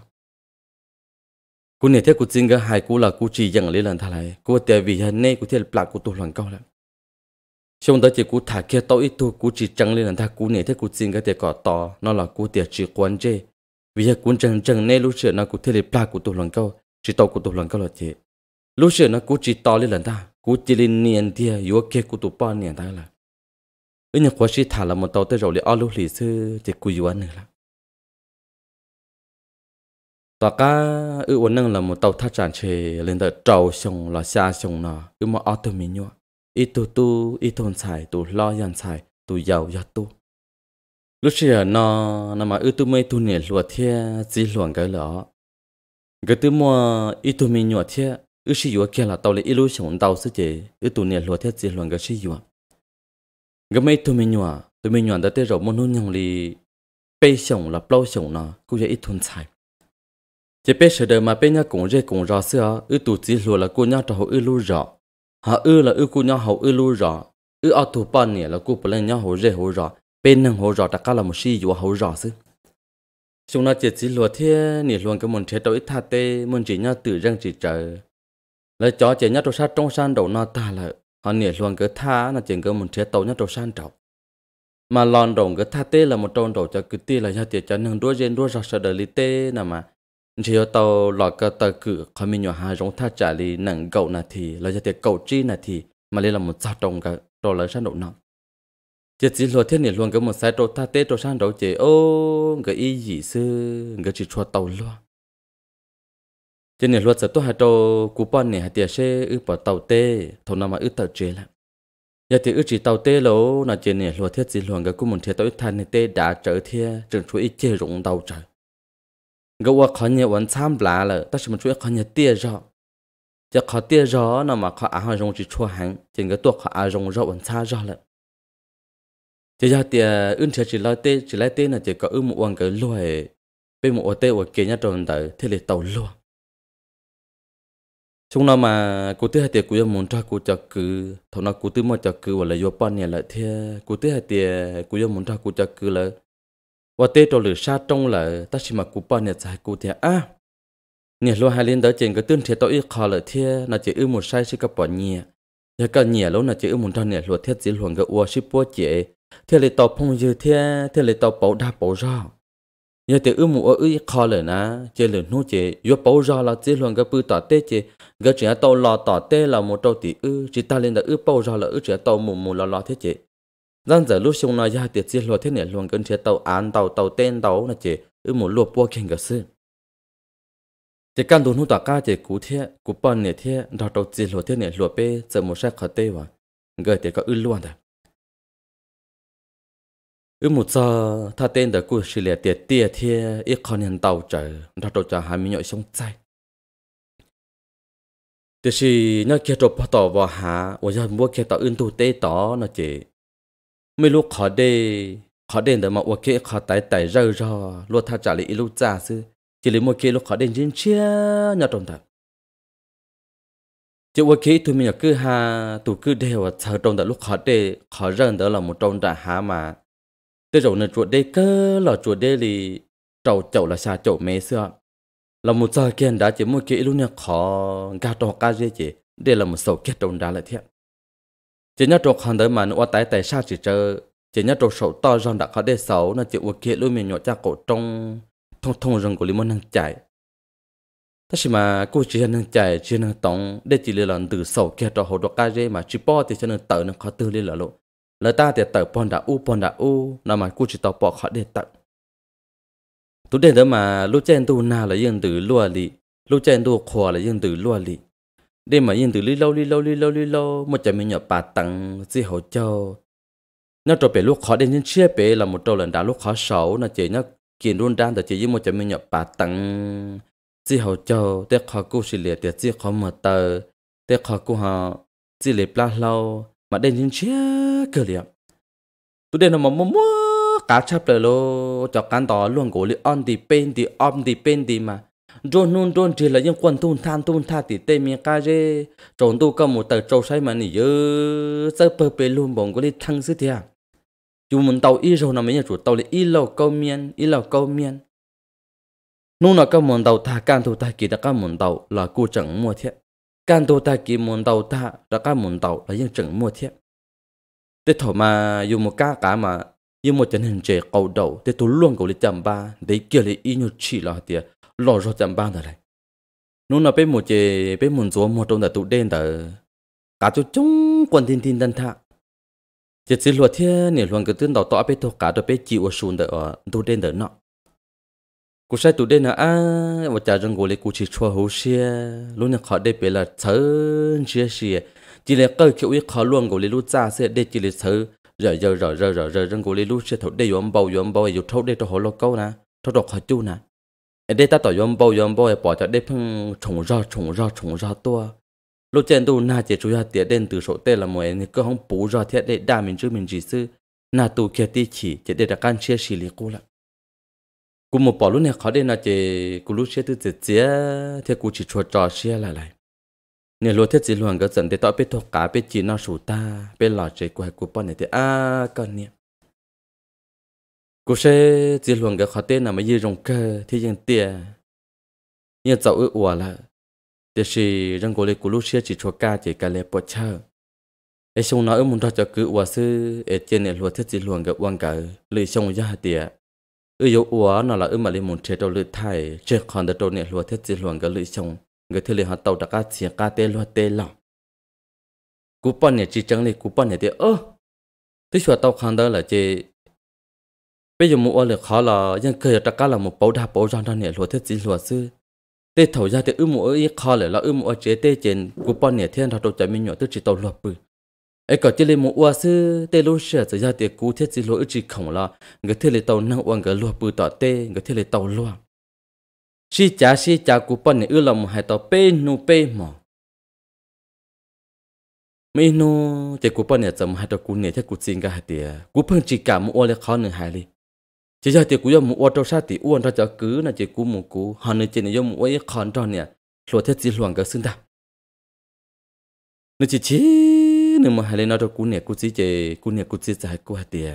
cú này thế cú chính cái hai cú là cú chỉ dừng lấy lần thà lại cú tại vì hiện này cú thế là cú tu lần câu lắm. xong tới chỉ cú thả kia tao ít tu cú chỉ chẳng lấy lần thà cú này thế cú chính cái thế cọ to nó là cú tiệt chỉ quan chơi vì hiện cú chẳng chẳng nay lúc chuyện nó cú thế là cú tu lần câu chỉ tàu của tôi lần cái là thế lúc xưa nó cú chỉ tàu lên lần ta cú chỉ lên niên thia yếu kia của tụ ba niên ta là ở nhà quá sĩ thả là một tàu tới rồi lấy alo lì sư thì cú yếu nữa là tòa cá ở uốn năng là một tàu thắt tràn chề lên tờ trầu sông là xa sông nọ ở mà ở tụi mình nhua ít tu tu ít thôn xài tu lo dàn xài tu giàu giàu tu lúc xưa nó nằm ở ư tu mấy tu nè lùa thia chỉ luồng cái lọ cái thứ mua ít tuổi mình nhỏ thế ước sử dụng kia là tao lấy illusion tao sẽ chế ước tụi này lo thế chỉ luôn cái sử dụng. cái mấy tuổi mình nhỏ tuổi mình nhỏ đã tới rồi muốn nuôi đi, li bây sống là bao sống nó cũng dễ ít thuần xài chỉ bây giờ đời mà bây nhá cũng dễ cũng rõ xưa ước tụi chỉ luôn là cô nhá cho họ ước lu rõ họ ước là ước cô nhá họ ước lu rõ ước ở tụi bọn này là cô bọn lên nhá họ dễ họ rõ bên năng họ rõ tất cả là một sử dụng họ rõ xưa chúng nó chỉ chỉ lúa thế nỉ luôn cái môn thế đối tha tê môn chỉ nhau tự răng chỉ chờ. lời chó chỉ nhau trâu sát trong san đầu nó ta là họ nỉ luôn cái tha là chỉ cái môn thế tàu nhau trâu san đầu mà lon đồng cái tha tê là một trong đầu cho cứ ti là nhau chỉ cho nương đuôi gen đuôi rau sợ đời li tê nè mà chỉ cho tàu lọ cái tàu cử không mình nhỏ hà giống tha trả li nặng gậu nà thì là cho tiệt cầu chi nà thì mà đây là một sao trong cái trâu lấy san đầu nó chỉ chỉ lo thiên nhiên luôn cái một sai trâu ta tê trâu sang đầu chế ô cái ý gì sư cái chỉ cho tàu lo chỉ nhiên luôn sợ tôi hai trâu cú bọn này hai tiệt xe ư bỏ tàu tê thầu nào mà ư tàu chế lắm giờ thì ư chỉ tàu tê lỗ là chỉ nhiên luôn thiết chỉ luôn cái cú một thiệt tôi thành này tê đã trở thiệt trường chú ý chế rụng tàu trời cái quả khó nhiều vẫn tham lá là ta sẽ một chú ý khó nhiều tia rõ giờ khó tia rõ nó mà khó áo rong chỉ cho hàng chỉ cái tuột khó áo rong rõ vẫn xa rõ lắm Ờ, chỉ ra thì ưng chơi chỉ lái tê chỉ lái tê là chỉ có ưng một quăng cái loài, bên một tê một kia nhá tròn tới thế là tàu luôn. chúng nó mà cụ tê thì cụ muốn tra cụ cho cứ thầu nó cụ tê mà cho cứ hoặc là vô pan này là thế cụ tê thì ờ, cụ muốn tra cụ cho cứ là và tê trò lửa xa trong là ta chỉ mà cụ pan này giải cụ thì à nhà luôn hai lên tới trên cái tương thì tôi ít khó là thế là chỉ ưng một sai sẽ có bỏ nhẹ giờ cái nhẹ lâu là chỉ ưng một trăm nhà luôn thiết chỉ luồng cái uo ship uo chế thì lại tàu phong dư thế, thì lại tàu bảo đa bảo ra nhờ từ ưu mù ở ư khó lửa na chơi lửa nô chế yo bảo ra là chỉ luôn cái bự tỏ tê chế cái chuyện tàu lò tỏ tê là một trâu tỷ ưu chỉ ta lên là ư bảo ra là ưu chuyện tàu mù mù lò lò thế chế dân giờ lúc xung nói ra tiệt chỉ luôn thế này luôn gần chuyện tàu án tàu tàu tên tàu là chế ưu mù luộc bua kinh cả sự chỉ cần đồn hút tỏ ca chỉ cú thế cú bận này thế đó tàu chỉ luôn thế này luôn bê giờ một sách khó tê vào người thì có ưu luôn đấy ừ một giờ thà tên đã cú xì lẹ tiệt tiệt thiê ít con nhân tàu trở ra đầu cho hai mươi nhội sống chạy thì xì nó kia trộp bắt tàu vào hạ và giờ mua kia tàu ưng tu tê tỏ nó chỉ mấy lúc khó đê khó đê để mà ua kia khó tải tải rơ rơ luôn thà trả lại ít lúc già sư chỉ lấy mua kia lúc khó đê trên chia nó trong thật chỉ qua khi tụi mình cứ ha tụi cứ đều và chờ trong đó lúc khó để khó rơn đó là một trong đã há mà tôi rồi nên chuột đê cơ là chuột đê thì trầu chậu là xa chậu mê xưa là một giờ kia đã chỉ một kỹ luôn nha khó gà trò cá dê chỉ đây là một sầu kết trong đá lại thiệt chỉ nhớ trộn hàng tới mà nó tái tài xa chỉ chờ chỉ nhớ trộn sầu to rong đã khó đê xấu nó chỉ một kỹ luôn mình nhỏ cha cổ trong thông thông rừng của limon năng chạy tất nhiên mà cô chỉ năng chạy chỉ năng tổng để chỉ là lần từ sầu kia trò hồ đồ cá dê mà chỉ bỏ thì chỉ nên tự nó khó tư lên là luôn lời ta tiệt tờ pon đã u pon đã u là mà cu chỉ tàu bỏ khỏi để tận tú đến đó mà lúc chen tu na là yên tử lúa lì lúc chen tu khò là yên tử lúa lì đêm mà yên tử lì lâu lì lâu lì lâu lì lâu một chấm mình nhỏ bà tặng gì hậu châu nó trở về lúc khó đến những chia bể là một trâu lần đã lúc khó xấu nó chỉ nhắc kiện run đan tại chỉ với một chấm mình nhỏ bà tặng gì hậu châu để khó cú xì liệt để chỉ khó mở tờ để khó cú họ chỉ liệt la lâu mà đến những chiếc cửa liệm tôi đến mà mua mua cá chấp lại lo cho cán đó luôn cổ li on đi pen đi om đi pen đi mà rồi nôn rồi chỉ là những quân thun than thun tha thì tê mi ca rê trốn tu cầm một tờ trâu say mà nỉ dơ sơ pơ pê luôn bóng có đi thăng sư thiệt dù muốn tàu y rồi nó mới nhà chủ tàu là y lầu câu miên y lầu câu miên nôn là các món tàu thả can thủ thả kỳ là các món tàu là cô chẳng mua thiệt can tu ta kỳ muốn tàu ta ra cá muốn tàu là dân chừng mua thiết thế thổ mà dùng một cá cả mà dùng một chân hình trẻ cầu đầu thế tu luôn cầu đi chậm ba để kia lấy y nhu là tiệt lò rồi chậm ba rồi nó là bên một chế bên muốn chúa một trong là tụ đen tờ cả chỗ chúng quần thiên thiên tân thạ chỉ chỉ luật thiên nể luôn cái tuyên đầu tọa bên thổ cả đôi bên chịu ở sùn tờ tụ đen tờ nọ cú sai tụi đây là à và trả rừng gỗ lấy cú chỉ chua hồ xia luôn là khó đây bể là thở chia sẻ chỉ là cơ kiểu ý khó luôn gỗ lấy lú cha xia đây chỉ là thở rồi rồi rồi rồi rồi rồi rừng gỗ lấy lú xia thấu đây yếm bao yếm bao yếm thấu đây cho họ lo câu nè thấu đọc khó chu nè đây ta tỏ yếm bao yếm bao bỏ cho đây phong trùng ra trùng ra trùng ra to lúc trên tu na chỉ chú ra tiệt đen từ số tê là mọi anh cứ không bù ra thiết để đa mình chứ mình chỉ sư na tu kia ti chỉ chỉ để đặt can chia sẻ lý cô lại cú một bỏ luôn này khó đến là chỉ cú lúc xe từ từ chế thì cú chỉ cho trò xe là lại nè lúa thiết chỉ luôn cái dần để tao biết thuộc cả biết chỉ nó sủ ta biết lò chế của cú bỏ này thì à con nè cú xe chỉ luôn cái khó tên là mới dư rồng cơ thì dừng tiền nhưng dạo ước ủa là thì chỉ răng cố lên cú lúc xe chỉ cho ca chỉ cả lệ bỏ chờ ấy xong nói muốn cho cứ ủa sư ấy trên này thiết chỉ luôn cái uang cả xong ra tiền ừ yếu ủa nó là ừ mà lên muốn chế đầu lưỡi thay chế còn đồ này lúa thiết chế luồng cái lưỡi chồng người thứ liền họ tàu đã cá chia cá tê lúa tê lỏng cú bận này chỉ chẳng này cú bận này thì ơ thế chùa tàu khăn đó là chế bây giờ mua là khó là nhưng cái đã cá là một bầu đa bầu răng đó này lúa thiết chế lúa sư tê thầu ra thì ừ mua ý khó là là ừ mua chế tê chế cú bận này thiên ra đồ chạy mình nhỏ tức chỉ tàu lúa bự ai có chỉ là một quả sư tê lô sửa sẽ ra tiệc cú thiết chỉ lỗi chỉ khổng là người thiết lấy tàu năng uang người lúa bự tỏ tê người thiết lấy tàu lúa si chả si chả cú bận này ư là một hai tàu pê nu pê mỏ mấy nu chỉ cú bận này tầm hai tàu cú này thiết cú xin cả hai tiệc cú phân chỉ cả một uang là khó nữa hai li chỉ ra tiệc cú do một uang trong sát tiệc uang ra cho cứ là chỉ cú một cú họ nơi trên này do một uang khó cho nè lúa thiết chỉ luồng cái xưng ta nó chỉ chỉ นึมหาเลนอตกูเนี่ยกูจิเจกูเนี่ยกูจิจะให้กูหาเตีย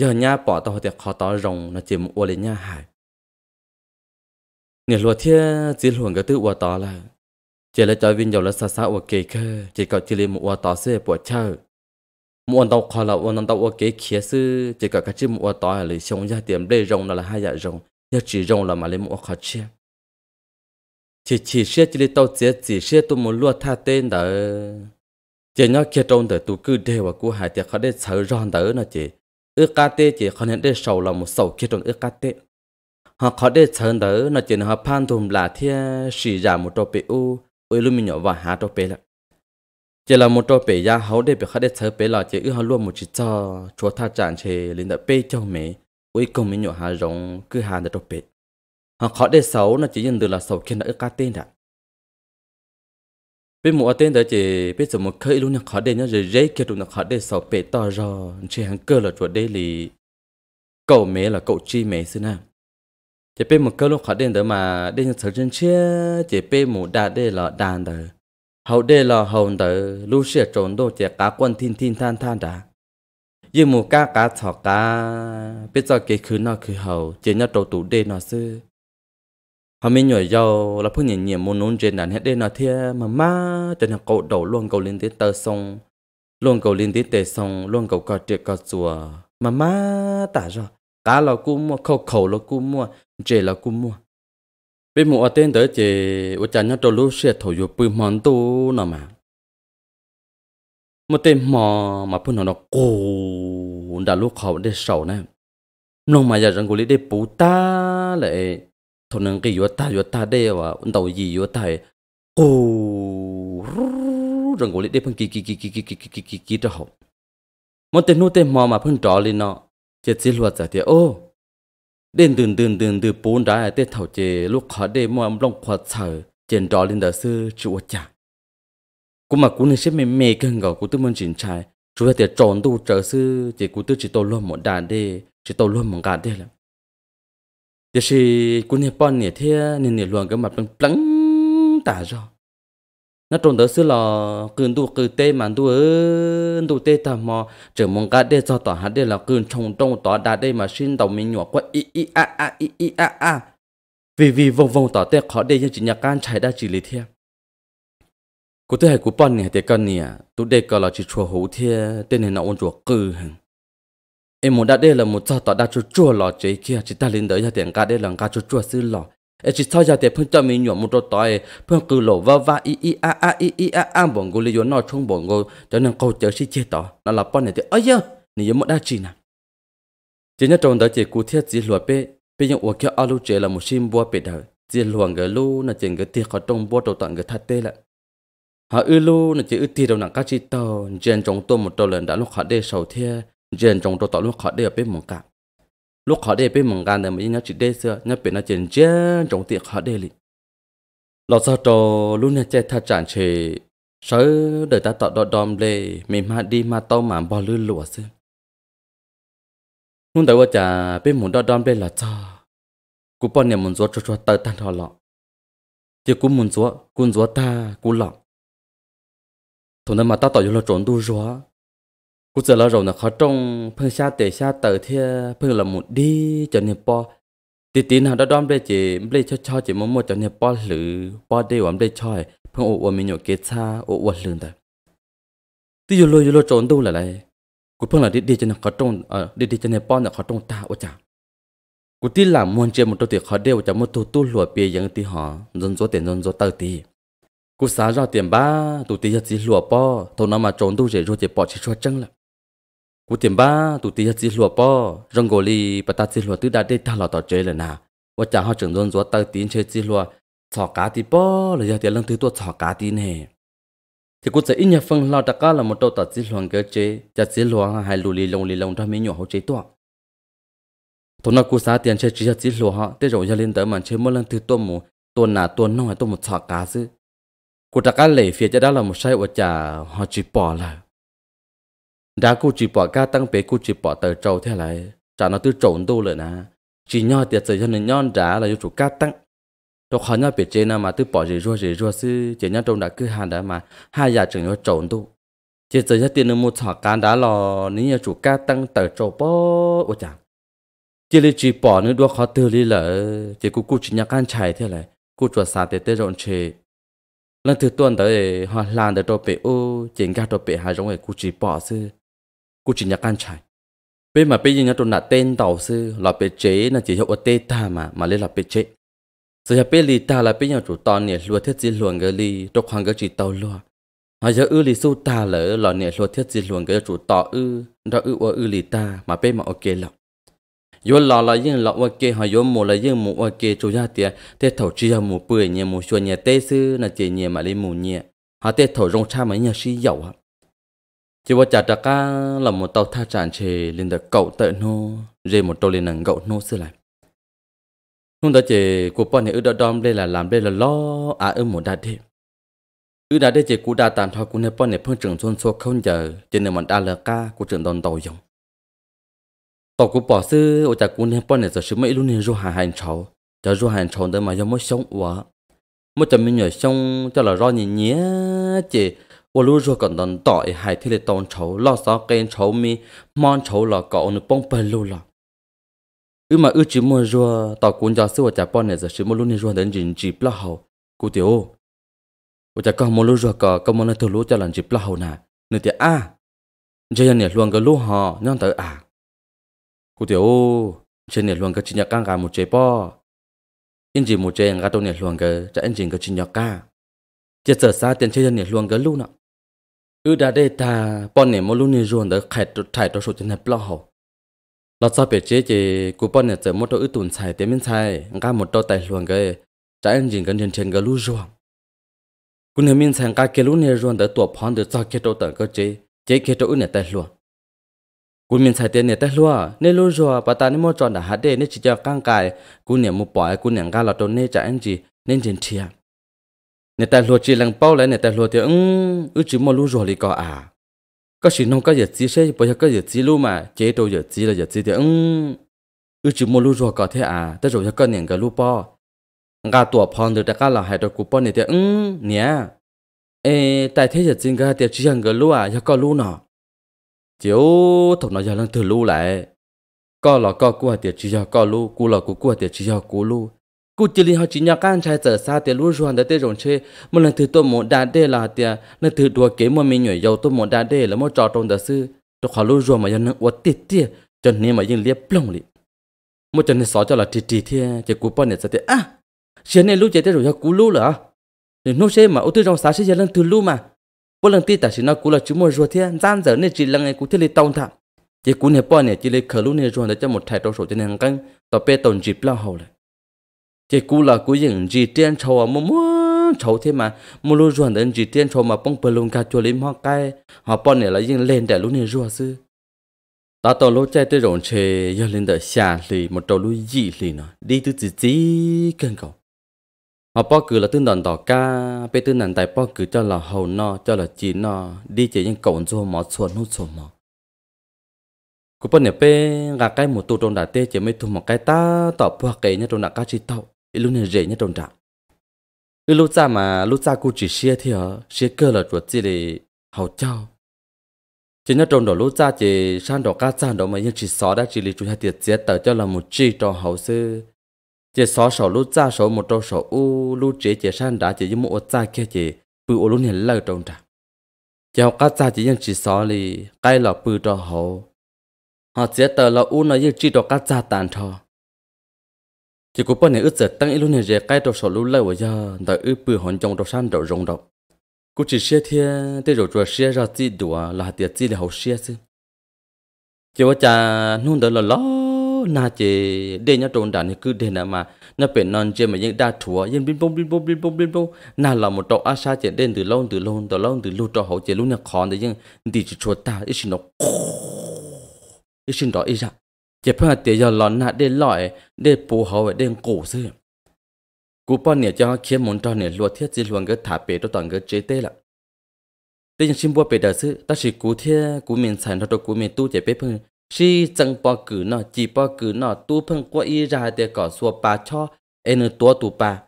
ยอญ่าปอตอเตียคอตอรงนะเจมอวเลญ่าหายเนี่ยลัวเทียจิหลวงก็ตื้อวตอละ เจละจอยวินยอละซาซาวเกเคเจก็จิเลมอวตอเสปวดเช่ามวนตอคอละวนตอวเกเขียซื้อเจก็กะจิมอวตอเลยชงยาเตียมเรรงนะละหายะรงยาจีรงละมาเลมอวคอเชีย chỉ chỉ xe chỉ tàu chế chỉ xe tôi muốn lua tha tên đó chị nhớ kia trông tới tụ cứ đều của hai tiệc khó để sợ ròn tới nó chị ước cá tê chị khó nhận để sầu là một sầu kia trông ước cá tê họ khó để sợ tới nó chị họ phan thùm là thia sĩ giả một trò bể u ôi lúc mình nhỏ vào hạ trò bể lại chỉ là một trò bể ra hậu để bị khó để sợ bể là chị ước họ luôn một chỉ cho chúa tha chán chị lên đợi bể cho mẹ ôi công mình nhỏ hạ rộng cứ hà để trò bể họ khó để sầu, nó chỉ nhận được là sầu kia nó ước cá tê đã bây mùa tên đó chỉ biết giờ một khơi luôn là khó đây nhớ rồi dễ kia luôn là khó đây sau bể to rồi chỉ hàng cơ là chuột đây lì cậu mẹ là cậu chi mẹ xin à chỉ bây một cơ luôn khó đây đó mà đây nhá chân chia chỉ bây mùa đà đây là đàn đó hậu đây là hậu đó lúc xưa trốn đồ chỉ cá quân thiên thiên than than đã nhưng mùa cá cá thọ cá biết giờ cái khứ nó khứ hậu chỉ nhá trâu tủ đây nó xưa họ mình nhỏ giàu là phương nhìn nhìn muốn nôn trên đàn hết đây nó thia mà má trên hàng cầu đầu luôn cầu liên tiếp tơ sông luôn cầu liên tiếp tề sông luôn cầu cọt triệt cọt chùa mà má tả rồi cá là cú mua khâu khẩu là cú mua chè là cú mua bên mùa tên tới chè ở chả nhau trâu lúa xe thổi dụ bự mòn tu nào mà một tên mò mà phun nó nó cù đã lúc họ để sầu nè nông mà giờ rằng cô lý để bù ta lại thôn nâng cái yếu ta yếu ta đây và ông tàu gì yếu ta cô rằng cô lấy đây phân kỳ kỳ kỳ kỳ kỳ kỳ kỳ kỳ kỳ cho học một tên nô tên mò mà phân trò lên nó chết chết luật giải thì ô đến từ từ từ từ bốn đá tết thảo chế lúc khó để mua ông long khoa sở trên trò lên đờ sư chúa chả cũng mà cũng nên xếp mê mê cơn gạo của tôi muốn chính trai chúa tiệt tròn tu trở sư chỉ của tôi chỉ tôi luôn một đàn đê chỉ tôi luôn một gà đê lắm thì si cũng hiệp bọn nè thế nên nè luồng cái mặt bằng plăng tả rồi nó trốn tới xưa là cơn đu cơn tê mà đu ơ đu tê tà mò trở mong cả để cho tỏ hạt để là cơn trồng trồng tỏ đà để mà xin tàu mình nhỏ quá i i a a i i a a vì vì vòng vòng tỏ tê khó để cho chỉ nhà can trái đa chỉ lý thiệp cụ thể của bọn nè thì con nè tụi đê có là chỉ chùa hữu thiệp tên này nó ôn chùa cừ hằng em muốn đã đây là một trò tỏ đa chú chua lò chế kia chỉ ta lên đỡ ra tiền cả đây là cả chú chua sư lò em chỉ sau giờ tiền phương cho mình nhỏ một đôi tỏi phương cử lộ va va i i a a i i a a bổng gô lấy nó trong bổng gô cho nên câu chớ si chia tỏ nó là bọn này thì ơi giờ nỉ giống một đa chỉ nè chỉ nhất trong đó chỉ cụ thiết chỉ lùa bê bây giờ uống kia alu chế là một sim bua bê đời chỉ luồng cái lu là chỉ cái tiệc khó trong bua đầu tận cái thắt tê lại họ ư lu là chỉ ư tiệc đầu nàng các chi tàu trên trong tôi một tàu lần đã lúc họ đê sầu thiê gen trong tôi tỏ lúc khó để ở bên mông cả lúc khó để bên mông cả này mình nhớ chỉ để xưa nhớ bên là gen gen trong tiệc khó để li lọ sao trò lúc này chơi thà chán chê sớ đời ta tỏ đọt đom lê mình mà đi mà tao mà bỏ lư lụa xưa hôm tới qua chả bên muốn đọt đom lê là cho cú bọn này muốn rửa cho cho tơ tan thò lọ chỉ muốn rửa cú rửa ta cú lọ thằng nó mà tao tỏ vô là trốn đu cú giờ lo rồi là khó trông phương xa tệ xa tờ thia phương là một đi cho nên po tí tí nào đó đom đây chỉ đây cho cho chỉ muốn một cho nên po lử po đây ổn đây cho phương ô ô mình nhổ kế xa ô ổn lử đấy tí dù lôi dù lôi trốn đâu là này cú phương là đi đi cho nên khó trông à đi đi cho nên po là khó trông ta ô chả cú tí làm muốn chơi một đôi tiền khó đều chả một tu tu lùa bia giống tí họ dân số tiền dân số tờ tí cú sáng ra tiền ba tụi tí giật gì lùa po thầu nó mà trốn đâu dễ rồi chỉ bỏ chỉ cho chân là cú tiền ba tụ tí hết chỉ lúa po rong gò li bà ta chỉ lúa tứ đã để thả lọ tỏ chơi rồi nà và cha họ trưởng dân ruột tao tín chơi chỉ lúa sọ cá tí po là giờ tiền lăng thứ tua sọ cá tí nè thì cú sẽ ít nhà phân lo đặc là một đầu tỏ chỉ lúa cái chế cha chỉ lúa hai lù li lông li lông ra mấy nhỏ hậu chế tua thôn nó cú xá tiền chơi chỉ hết chỉ lúa họ để rồi giờ lên tới mà chơi mỗi lần thứ tua mù tua nà tua nong hay tua một sọ cá chứ cú đặc cá lệ phía cha đó là một sai của cha họ chỉ bỏ lại đã cô chỉ bỏ ca tăng bé cô chỉ bỏ tờ trâu thế này, chả nó tư trộn tu rồi nè chỉ nhau tiệt sự cho nên nhon trả là yêu chủ ca tăng đâu khó nhau biết chơi nào mà tư bỏ gì rồi gì rồi sư chỉ nhau trong đã cứ hàng đã mà hai nhà trường nhau trộn tu, chỉ sự cho tiền mua thọ cá đã lò nếu nhà chủ ca tăng tờ trâu bó ô chả chỉ lấy chỉ bỏ nữa đua khó tư lý lỡ chỉ cô cô chỉ nhau can chạy thế này, cô chuột xả tiệt tê rộn chê lần thứ tuần tới họ làm được đồ bể ô chỉ cả đồ bể hai giống ấy cô chỉ bỏ sư กูจินยาการใช้เป้มาเป้ยินยาตัวหนาเต้นเต่าซื้อเราเป้เจนะจีเฮอเตตามามาเล่นเราเป้เจสยาเป้ลีตาเราเป้ยังจุตอนเนี่ยลัวเทจิหลวงเกลีตัวควางก็จีเต่าลัวอาจะอือลีสู้ตาเหลอเราเนี่ยลัวเทจิหลวงเกลจุต่ออือเราอือว่าอือลีตามาเป้มาโอเคแล้วยนหล่อละยิ่งหล่อว่าเกหอยมูละยิ่งมูว่าเกจุยาเตียเตถาจียมูเปื่อยเนี่ยมูชวนเนี่ยเตซื้อนะเจเนี่ยมาเลยมูเนี่ยหาเตถารองชามันเนี่ยชี้เหยาะ chỉ chả chỉ ว่าจัด cả là một tàu tha tràn chê lên được cậu tệ nô rê một tàu lên nằng cậu nô xưa lại hôm đó chê của bọn này ư đó đom đây là làm đây là lo à ư một đa thế ư đa thế chê cú đa tàn thọ cú này bọn này phương trưởng xuân xô không giờ chê này mình đa lờ ca cú trưởng đòn tàu dùng tàu cú bỏ sư ở chả cú này bọn này giờ sứ mấy lúc này ru hà hành cháu cho ru hành cháu đó mà do mới sống quá một trăm mình nhỏ sông cho là ro nhỉ nhé chê 我路若个能到海天的东愁，老少跟愁咪，忙愁了搞呢崩崩路了。因嘛，一直莫若到公交是我家半年子，是莫路你若能人接不好，古丢。我家刚莫路若个，刚莫那头路家人接不好呢，你得啊，这样你乱个路哈，让得啊，古丢，这你乱个今日刚干么接不？因只么这样个都你乱个，这因只个今日干，这这啥点这样你乱个路呢？ừ đã đây ta bọn này mỗi lúc này ruộng đã khai trải cho số chân này bao hậu lọt sao biết chế chế cú bọn này giờ một đôi tuần sai tiền bên sai, ngã một đôi tài luồng cái trái anh nhìn gần trên trên cái lũ ruộng của này bên xài ngã cái lũ này ruộng đã tuột phòn được cho cái đôi tờ cái chế chế cái đôi này tài luồng của mình sai tiền này tài luồng nên lũ ruộng bà ta nên mua tròn đã hạt đề nên chỉ cho căng cài của này một bỏ, của này ngã là đôi nên trái anh gì nên trên thiệt người ta lùa chỉ lăng bao lại người ta lùa thì ưng ứ chỉ mua lú rồi lì cọ à có xin nông có giờ chỉ xe bây giờ có giờ chỉ lú mà chế đồ giờ chỉ là giờ chỉ thì ưng ứ chỉ mua lú rồi cọ thế à tới rồi có niệm cái lú bao ngà tuổi phong được đã cả là hai đôi cúp bao này thì ưng nhé ê tại thế giờ chỉ cái tiệt chỉ hàng cái lú à giờ có lú nọ chiếu thằng nó giờ lăng thử lú lại có là có cua tiệt chỉ giờ có lú cua là cua cua thì chỉ giờ cua lú cụ chỉ lý họ chỉ nhà can trai trở xa tiền lúa ruộng đã tê rộng chê một lần thứ tôi muốn đa đê là tiền lần thứ đua kế mà mình nhảy dầu tôi muốn đa đê là một trò trong đời sư tôi khó lúa ruộng mà dân nâng uất tiệt tiệt cho nên mà dân liếc plong lị một trận này xóa cho là trì trì thế chỉ cú bọn này sẽ thế à chuyện này lúa chơi tê rồi cú lúa là nếu nô xe mà ô tư trong sáng sẽ lần thứ lúa mà một lần tiệt ta chỉ nói cú là chú mua ruộng thế gian dở nên chỉ là ngày cú thế lấy tông thảm chỉ cú này bọn này chỉ lấy khờ lúa này ruộng để cho một thầy trong sổ cho nên căng tao bê tông jeep lao hầu lại cái cú là cú những gì tiền cháu à mua cháu trâu thế mà mua luôn ruộng đến gì tiền cháu mà bông bờ luôn cả chùa lim hoa cây họ bọn này là những lên để lúc này ruộng sư ta tàu lối chạy tới rộn chê giờ lên đợi xả lì một trâu lối gì lì nó đi từ từ chỉ cơn cầu họ bỏ cử là tương đoàn đỏ ca bây tương đoàn tại bỏ cử cho là hầu no cho là chỉ no đi chỉ những cổng ruộng mỏ xuân hút xuân mỏ cú bọn này pe gà cái một tụ trong đà tê chỉ mới thu một cái ta tỏ bỏ cái nhà trong đà ca chỉ tàu ilu ne rể nhất trong trạng cái lúc cha mà lúc xa cô chỉ xia thì hả xia cơ là của gì để hậu trao chỉ nhất trong đó lúc xa chỉ sang đó cá xa đó mà nhưng chỉ xóa đã chỉ lý chúng ta tiệt chết tờ cho là một chi trò hậu sư chỉ xóa sổ lúc xa sổ một trâu sổ u lúc chỉ chỉ sang đã chỉ với một xa kia chỉ bự ô lúc này lơ trong trà chỉ hậu cá cha chỉ nhưng chỉ xóa lì cái lọ bự trò hậu họ chết tờ là u nó nhưng chỉ trò cá xa tàn thọ chỉ có bọn này ướt giật tăng luôn này rẻ cái đồ sổ lũ lâu giờ đã ướt bự hòn trong đồ san đồ rồng độc cứ chỉ xe thiên để rồi chùa xe ra chỉ đùa là tiệt chỉ là hậu xe chứ chỉ có cha nôn đỡ là lo na chỉ để nhá trộn đàn thì cứ để nè mà nó bể non chơi mà những đa thủa yên bim bông bim bông bim bông bin bông na là một trò asa chỉ đến từ lâu từ lâu từ lâu từ lâu trò hậu chỉ luôn nào khó để nhưng đi chỉ chùa ta ít xin nó ít xin đó ít ra chế phá tế giờ lón nạ để lõi để bù hậu để cổ sư cú bọn nè cho khiến muốn cho nè lúa thiết chỉ luôn cái thả bể đó toàn cái chế tê là tên nhân xin bua bể sư ta chỉ cú thiết cú miền sản đó cú miền tu chế bếp hơn chỉ chẳng bỏ cử nó chỉ bỏ cử nó tu phân qua ra để cỏ xua bà cho em tua tu bà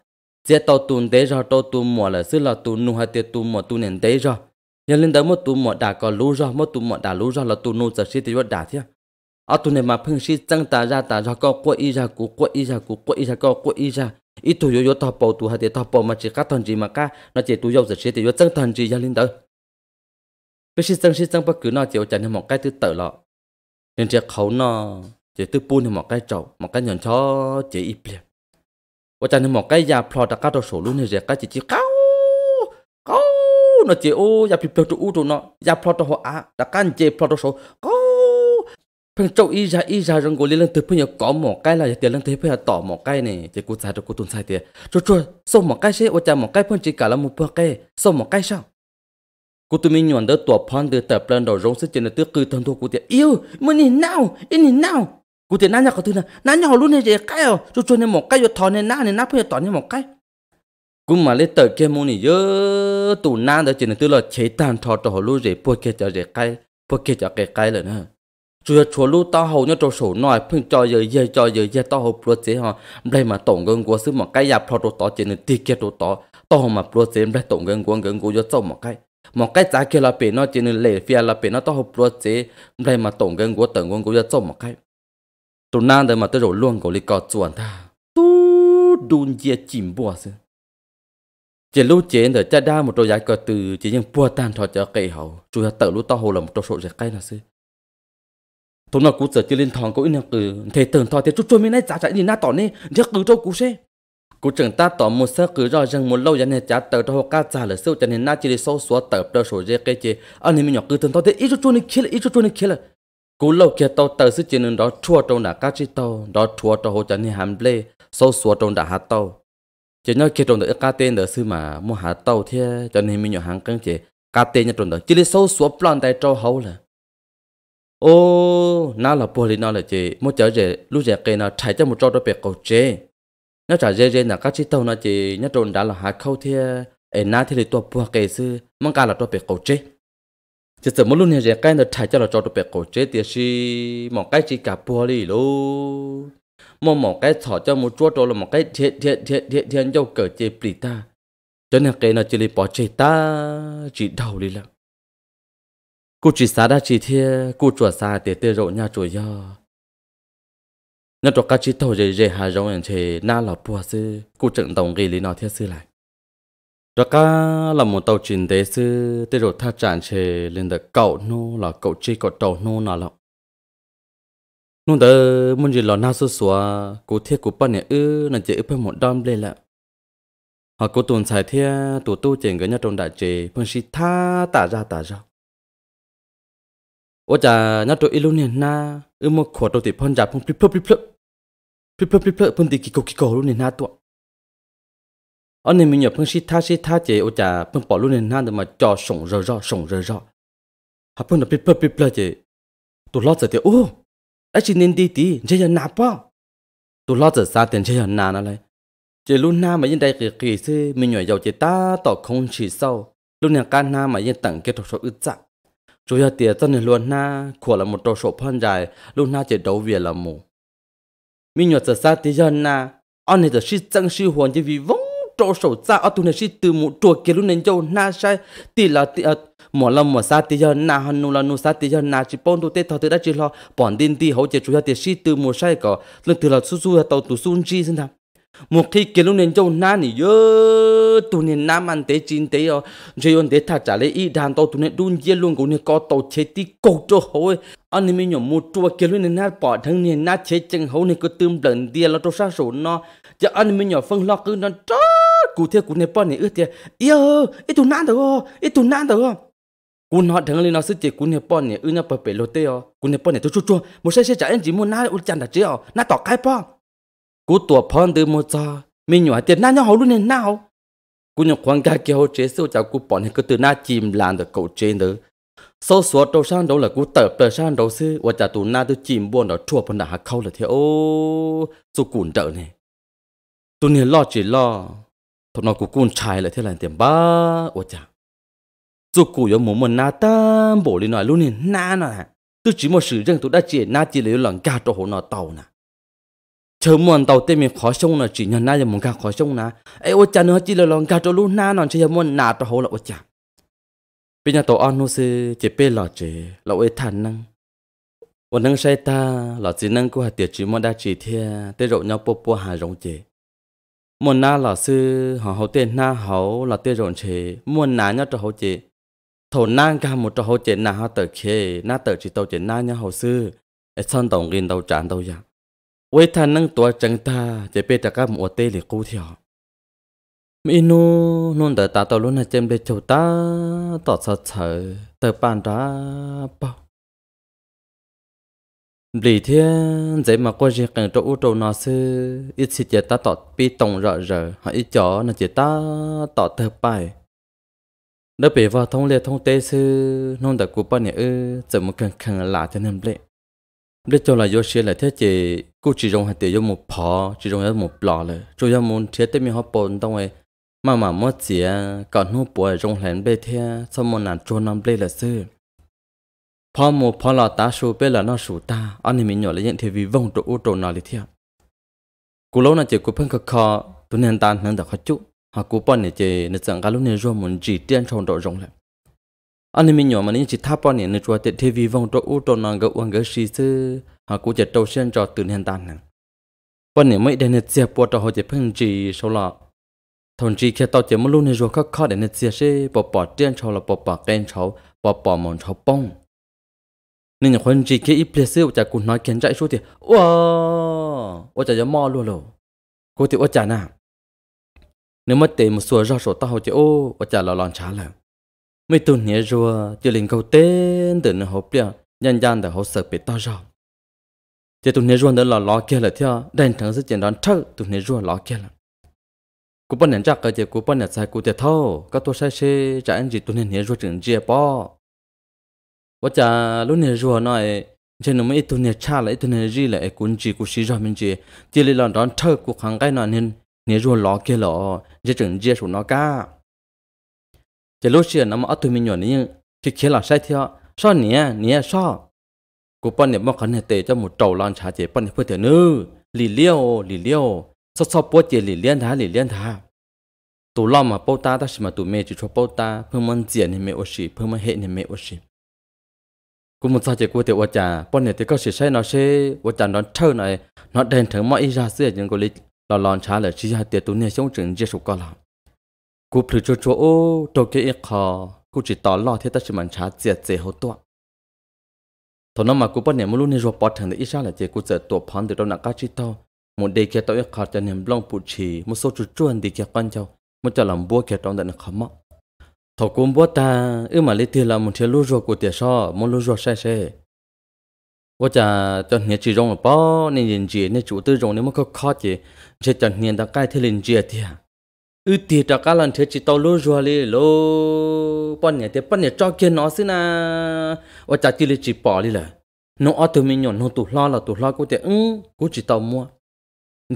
chế tàu tu đấy rồi tàu tu mỏ là sư là tu nu hay tu mỏ tu nền đấy rồi nhân lên đó một tu mỏ đã có lú rồi một tu mỏ đã lú rồi là tu nu giờ chỉ tiêu đã thiết à tu này mà phun xí trăng ta ra ta ra có quậy y ra cú quậy y ra cú quậy y ra có quậy y ra ít tụi yo yo tao bầu tụi hạt ta bầu mà chỉ cắt thằng gì mà cá nó chỉ tụi yo giật xí thì yo trăng thằng gì ra lên tới cái xí trăng xí trăng bất cứ nó chỉ chặn một cái thứ tự lọ nên chỉ khẩu nó chỉ tư buôn một cái chậu một cái nhận cho chỉ ít liền và chặn một cái già plot đã cắt đồ sổ luôn thì chỉ cái chỉ chỉ cao cao nó chỉ ô già plot tụi u tụi nó ya plot tụi họ à đã cắt chỉ plot đồ sổ cao phần châu y ra y ra rằng gối lên từ phía có một cái là tiền lên thế phía tỏ một cái này thì cô sai cho cô tuân sai tiền rồi rồi sau một cái sẽ ô cha một cái phân chỉ cả là một bữa cái sau một cái sao cô tụi mình nhọn đỡ tỏ phan từ tập lên đầu rồng, sẽ trên là tước cư thân thuộc cô tiền yêu mình nhìn nào in nhìn nào cô tiền nãy nhà có thứ nào nãy nhà luôn này gì cái rồi rồi rồi này một cái rồi thò này nãy này nãy phía tỏ này một cái cũng mà lấy tờ kia mua này dơ tụ nãy đó trên là tước là chế tan thò tỏ luôn để bữa kia cho rồi cái bữa kia cho cái cái rồi nữa chúa chúa lu tao hầu nhớ trâu sổ nói phun cho giờ giờ cho giờ giờ tao hầu bùa chế họ đây mà tổng gần của sư một cái dạp họ đồ tỏ trên tiền kia đồ tỏ tao mà bùa chế đây tổng gần của gần của cho sâu một cái một cái giá kia là bể nó trên lệ phía là bể nó to hầu bùa chế đây mà tổng gần của tổng gần của cho sâu một cái tụi nan đây mà tôi rồi luôn gọi là có chuẩn ta tu đun dìa chìm bùa sư chỉ lúc chế để cha đa một trò giải cờ từ chỉ những bùa tan thọ cho cây hậu chúa tự lúc tao hầu là một trò sổ giải cây là sư tôi nói cú giờ chỉ lên thòng có in hàng cử thế tưởng thò thế chút chút mới nãy trả chạy đi na tỏ nè chắc cứ cho cú xe cú trưởng ta tỏ một sơ cứ rồi rằng một lâu dần này trả tờ cho cá trả là siêu chân này na chỉ để sâu xóa tờ tờ sổ dễ cái chế anh em nhỏ cứ tưởng thò thế ít chút chút này kia là ít chút chút này kia là cú lâu kia tàu tờ sức nên đó chua trong đã cá chi tàu đó chua trong hồ chân này hàm lê sâu xóa trong đã hạt tàu chỉ nhớ kia trong đó cá tên đó sư mà mua hạt tàu thế cho nên mình nhỏ hàng căng chế cá tên nhà trong đó chỉ để sâu xóa plan tại trâu hậu là ô na là bồ lì na là chị mua chở rể lúc rể cây na chạy cho một trâu đó bẹt cầu chế nó trả rể rể na các chị tàu na chị nhất trộn đã là hạt khâu thia ở na thì là tua bùa cây sư mang cả là trâu bẹt cầu chế chỉ sợ mỗi lúc này rể cây na chạy cho là trâu đó bẹt cầu chế thì si một cái chỉ cả bùa lì luôn mà một cái thọ cho một chúa trâu là một cái thiệt thiệt thiệt thiệt thiện dâu cờ chế bì ta cho nên cây na chỉ là bỏ chế ta chỉ đầu đi lắm Cô chỉ xá đã chỉ thia, cô chùa xa để tê rộ nhà chùa yo. Nhà chùa ca chỉ thầu dễ dễ hà rộng ảnh chề na là bùa sư, cô trận đồng ghi lý nó thiết sư lại. Chùa ca là một tàu trình tế sư, tê rộ tha tràn chề lên được cậu nô là cậu chi cậu tàu nô nào lọc. nô tờ muốn gì lò na sơ xóa, cô thiết cô bắt nè ư, là chỉ ướp phần một đom lê lạ. Họ cô tồn xài thia, tù tu chèn gỡ nhà trong đại chề phần xì tha tả ra tả ra. ว่าจะนัดตัวอิลูเนี่ยนะเออมาขวดตัวติดพอนจับพุ่งพลิบพลิบพลิบพลิบพลิบพลิบพุ่งติดกิโกกิโกลูเนี่ยนะตัวอันนี้มีหยบเพิ่งชิท่าชิท่าเจว่าจะเพิ่งปอลูเนี่ยนะเดี๋ยวมาจ่อส่งเร่อร่อส่งเร่อร่อฮัเพิ่งตัวพลิบพลิบพลิบพลิบเจตัวล้อเส็จเดี๋ยวโอ้ไอชินเนนดีดีเจียนนาป้อตัวล้อเสร็จซาเตียนเจียนนานั่นเลยเจลูน้ามายังได้เกลี่ยซื้อมีหน่วยยาวเจต้าต่อคงชีเศร้าลูเนี่ยการนามายังตั้งเกตโตอึดจัก chủ yếu tiệt tân luôn na khổ là một trò sổ phân dài luôn na chỉ đấu việc là mù mình nhớ ra tí dân na anh này giờ sĩ tăng sĩ hoàn chỉ vì vong trò sổ ra ở tu này sĩ từ một chùa kia luôn nên châu na sai tỷ là tỷ ờ, mỏ lâm mỏ sa tí dân na hân nu là nu sa tí dân na chỉ bông tu tết thọ từ đã chỉ lo bọn tin tí hậu chỉ chú yếu tiệt sĩ từ một sai cả lần từ là su su tàu tu sun chi sinh tham một khi kiểu nên cho na nỉ yo tu nên nam ăn tế chín tế yo rồi yon tế thà trả lấy ý đàn tàu tu nên đun dê luôn cũng nên có tàu chế tí cầu cho hồi anh em nhỏ một chua kiểu nên na bỏ thằng nên na chế chân hậu nên cứ tươm lần đi là tàu sa sổ nó giờ anh em nhỏ phân lo cứ nó chó cụ thế cụ này bỏ này ước, thế yêu ít tu được không, ít tu được không. cú nó thằng lên nó sức chỉ cú này bọn này ư nó bập bể lột tê ó cú này bọn này tôi chua chua một xe xe trả anh chỉ muốn na ước chăn đặt chế ó na tỏ cái bọn cú tua phong từ một cho mình nhỏ tiền na nhau hầu luôn nên nào cú nhỏ quan ca kia hầu chế siêu chào cú bọn này cứ từ na chìm làn được cậu trên đó số số đầu sang đầu là cú tập đầu sang đầu sư và trả tù na từ chìm buồn đó chua phần đã hạ khâu là thế ô số cùn đỡ này tụi này lo chỉ lo thằng nó cú cùn trái là thế là tiền ba và trả dù cú yo muốn mình na ta bổ lên nói luôn nên na nè tôi chỉ một sự riêng tôi đã chỉ na chỉ lấy lần ca cho hồ nó tàu nè chớ muốn tàu tên mình khó sông là chỉ nhận na giờ muốn cả khó sông na ấy ô cha nữa chỉ là lòng cả cho luôn na nó chỉ muốn na cho hồ là ô cha bây giờ tàu ăn nó sẽ chỉ bê lọ chế là ô thản năng ô năng say ta là chỉ năng của hạt tiệt chỉ muốn đa chỉ thea, tê rộng nhau bô bô hà rộng chế muốn na là sư họ hậu tên na hậu là tê rộn chế muốn na nhau cho hậu chế thổ nang cả một cho hậu chế na họ tờ khê na tờ chỉ tàu chế na nhau hậu sư ấy son tổng nghìn tàu tràn tàu giặc dạ. วทานนั่งตัวจังตาจะเป็นตะกับหมวดเตหรือกูเถียวมีนูนุ่นแต่ตาตอลุนเจมเดชตาต่อเฉยเตอปานราเปาลีเทียนใจมาก็เรียกันตัวอุตโตนาซื้ออิสิเจตาต่อปีตรงระเรอหาอิจอนาเจตาต่อเธอไปแล้วไปว่าท่องเรียท่องเตซื้อนุ่นแต่กูปะเนี่ยเออจะมาเกินขังหลาจะนั่นเละ để cho là do xe là thế chị cô chỉ dùng hạt tiêu do một phò chỉ dùng một lọ rồi cho do muốn thế tới mình họ bồn tao ấy mà mà mất tiền còn hút bùa dùng hẹn bê thế sao một nản cho năm lê là sư phò một phò là ta số bê là nó số ta anh mình nhỏ là nhận thế vì vong trụ ô trụ nào thì thế cô lâu nãy chị cô phân cực khó tuần nên tan nên được khó chút họ cô bọn này chị nên rằng cả lúc này rồi một chỉ tiền trong độ rộng lại anh em nhỏ mà nên chỉ tháp bao nhiêu nữa cho tết thế vòng trâu u trâu nàng gấu uang gấu xì sư họ cũng chỉ trâu sen cho từ hiện tàn nè bao nhiêu mấy đèn hết xe bỏ trâu họ chỉ phun chỉ sâu lọ thằng chỉ khi tao chỉ muốn luôn này rồi khóc khóc đèn hết xe xe bỏ bỏ tiền trâu là bỏ bỏ ken trâu bỏ bỏ mòn trâu bông nên những con chỉ khi ít biết sư chả cũng nói kiến chạy suốt thì wow ôi chả mò luôn rồi cô thì ôi chả nào nếu mất tiền một số rau sổ tao họ chỉ ô ôi chả lo lon chả lắm mấy tuần nhẹ rùa chỉ lên câu tên từ nơi hộp liền nhân gian đã hỗ sợ bị to rào chỉ tuần nhẹ rùa đó lò lò kia là theo đèn thắng sự chuyện đón thơ tuần nhẹ rùa lò kia là cú bận nhận chắc cái chỉ cú bận nhận sai cú chỉ thâu các tôi sai xe trả anh gì tuần nhẹ rùa chừng chia bỏ và cha lúc nhẹ rùa nói trên nó mấy tuần nhẹ cha lại tuần nhẹ gì lại cuốn chỉ cú xí ra mình chỉ chỉ là đón thơ cú kháng cái nói nên nhẹ rùa lò kia là chỉ chừng chia số nó cả chỉ lúc xưa nó mà tụi mình nhọn nhưng khi khi là sai theo sao nhỉ nhỉ sao cô bọn này mong khẩn hệ tệ cho một trầu lan trà chỉ bọn này phải thế nữa lì liêu lì liêu sao sao bố chỉ lì liên thả lì liên thả tụ lo mà bố ta ta mà tụ mẹ chỉ cho bố ta phương mân diện thì mẹ ô xì phương mân hệ thì mẹ ô xì cô muốn sao chỉ cô thì ô trà bọn này thì có sự sai nó sẽ ô trà nó thơ này nó đèn thử mọi ý ra xưa nhưng cô lý lo lon trà là chỉ ra tiệt tụ này sống chừng chưa sụp có lắm cú phứ cho cho ô tổ kia ít khó cú chỉ tỏ lo thế ta chỉ mình trả tiền tiền hậu tuệ thọ nó mà cú bắt niệm luôn nên rồi bỏ thằng để ít ra là chỉ cú giờ tổ phán để đâu nặng cá chỉ tao một đề kia tao ít khó cho niệm long phụ chỉ một số chút anh đề kia quan trọng một cho làm búa kia trong đợt khó mắc thọ cú búa ta ư mà lấy tiền là một thiếu lúa rồi cú tiền so một lúa rồi sai sai ว่าจะจนเหียจีรงหรือเปล่าในเย็นจีในจูตื้อรงนี่มันก็คอดจีเช่นจนเหียตะใกล้ที่ลินเจียเทีย ư tiệt cho các lần thế chỉ tàu lô rùa lì lô bọn nhà thế bọn nhà cho kia nó xin à, và chả chỉ lì chỉ bỏ lì là nó ở từ mình nhỏ nó tụt lo là tụt lo cô tiệt ưng cô chỉ tàu mua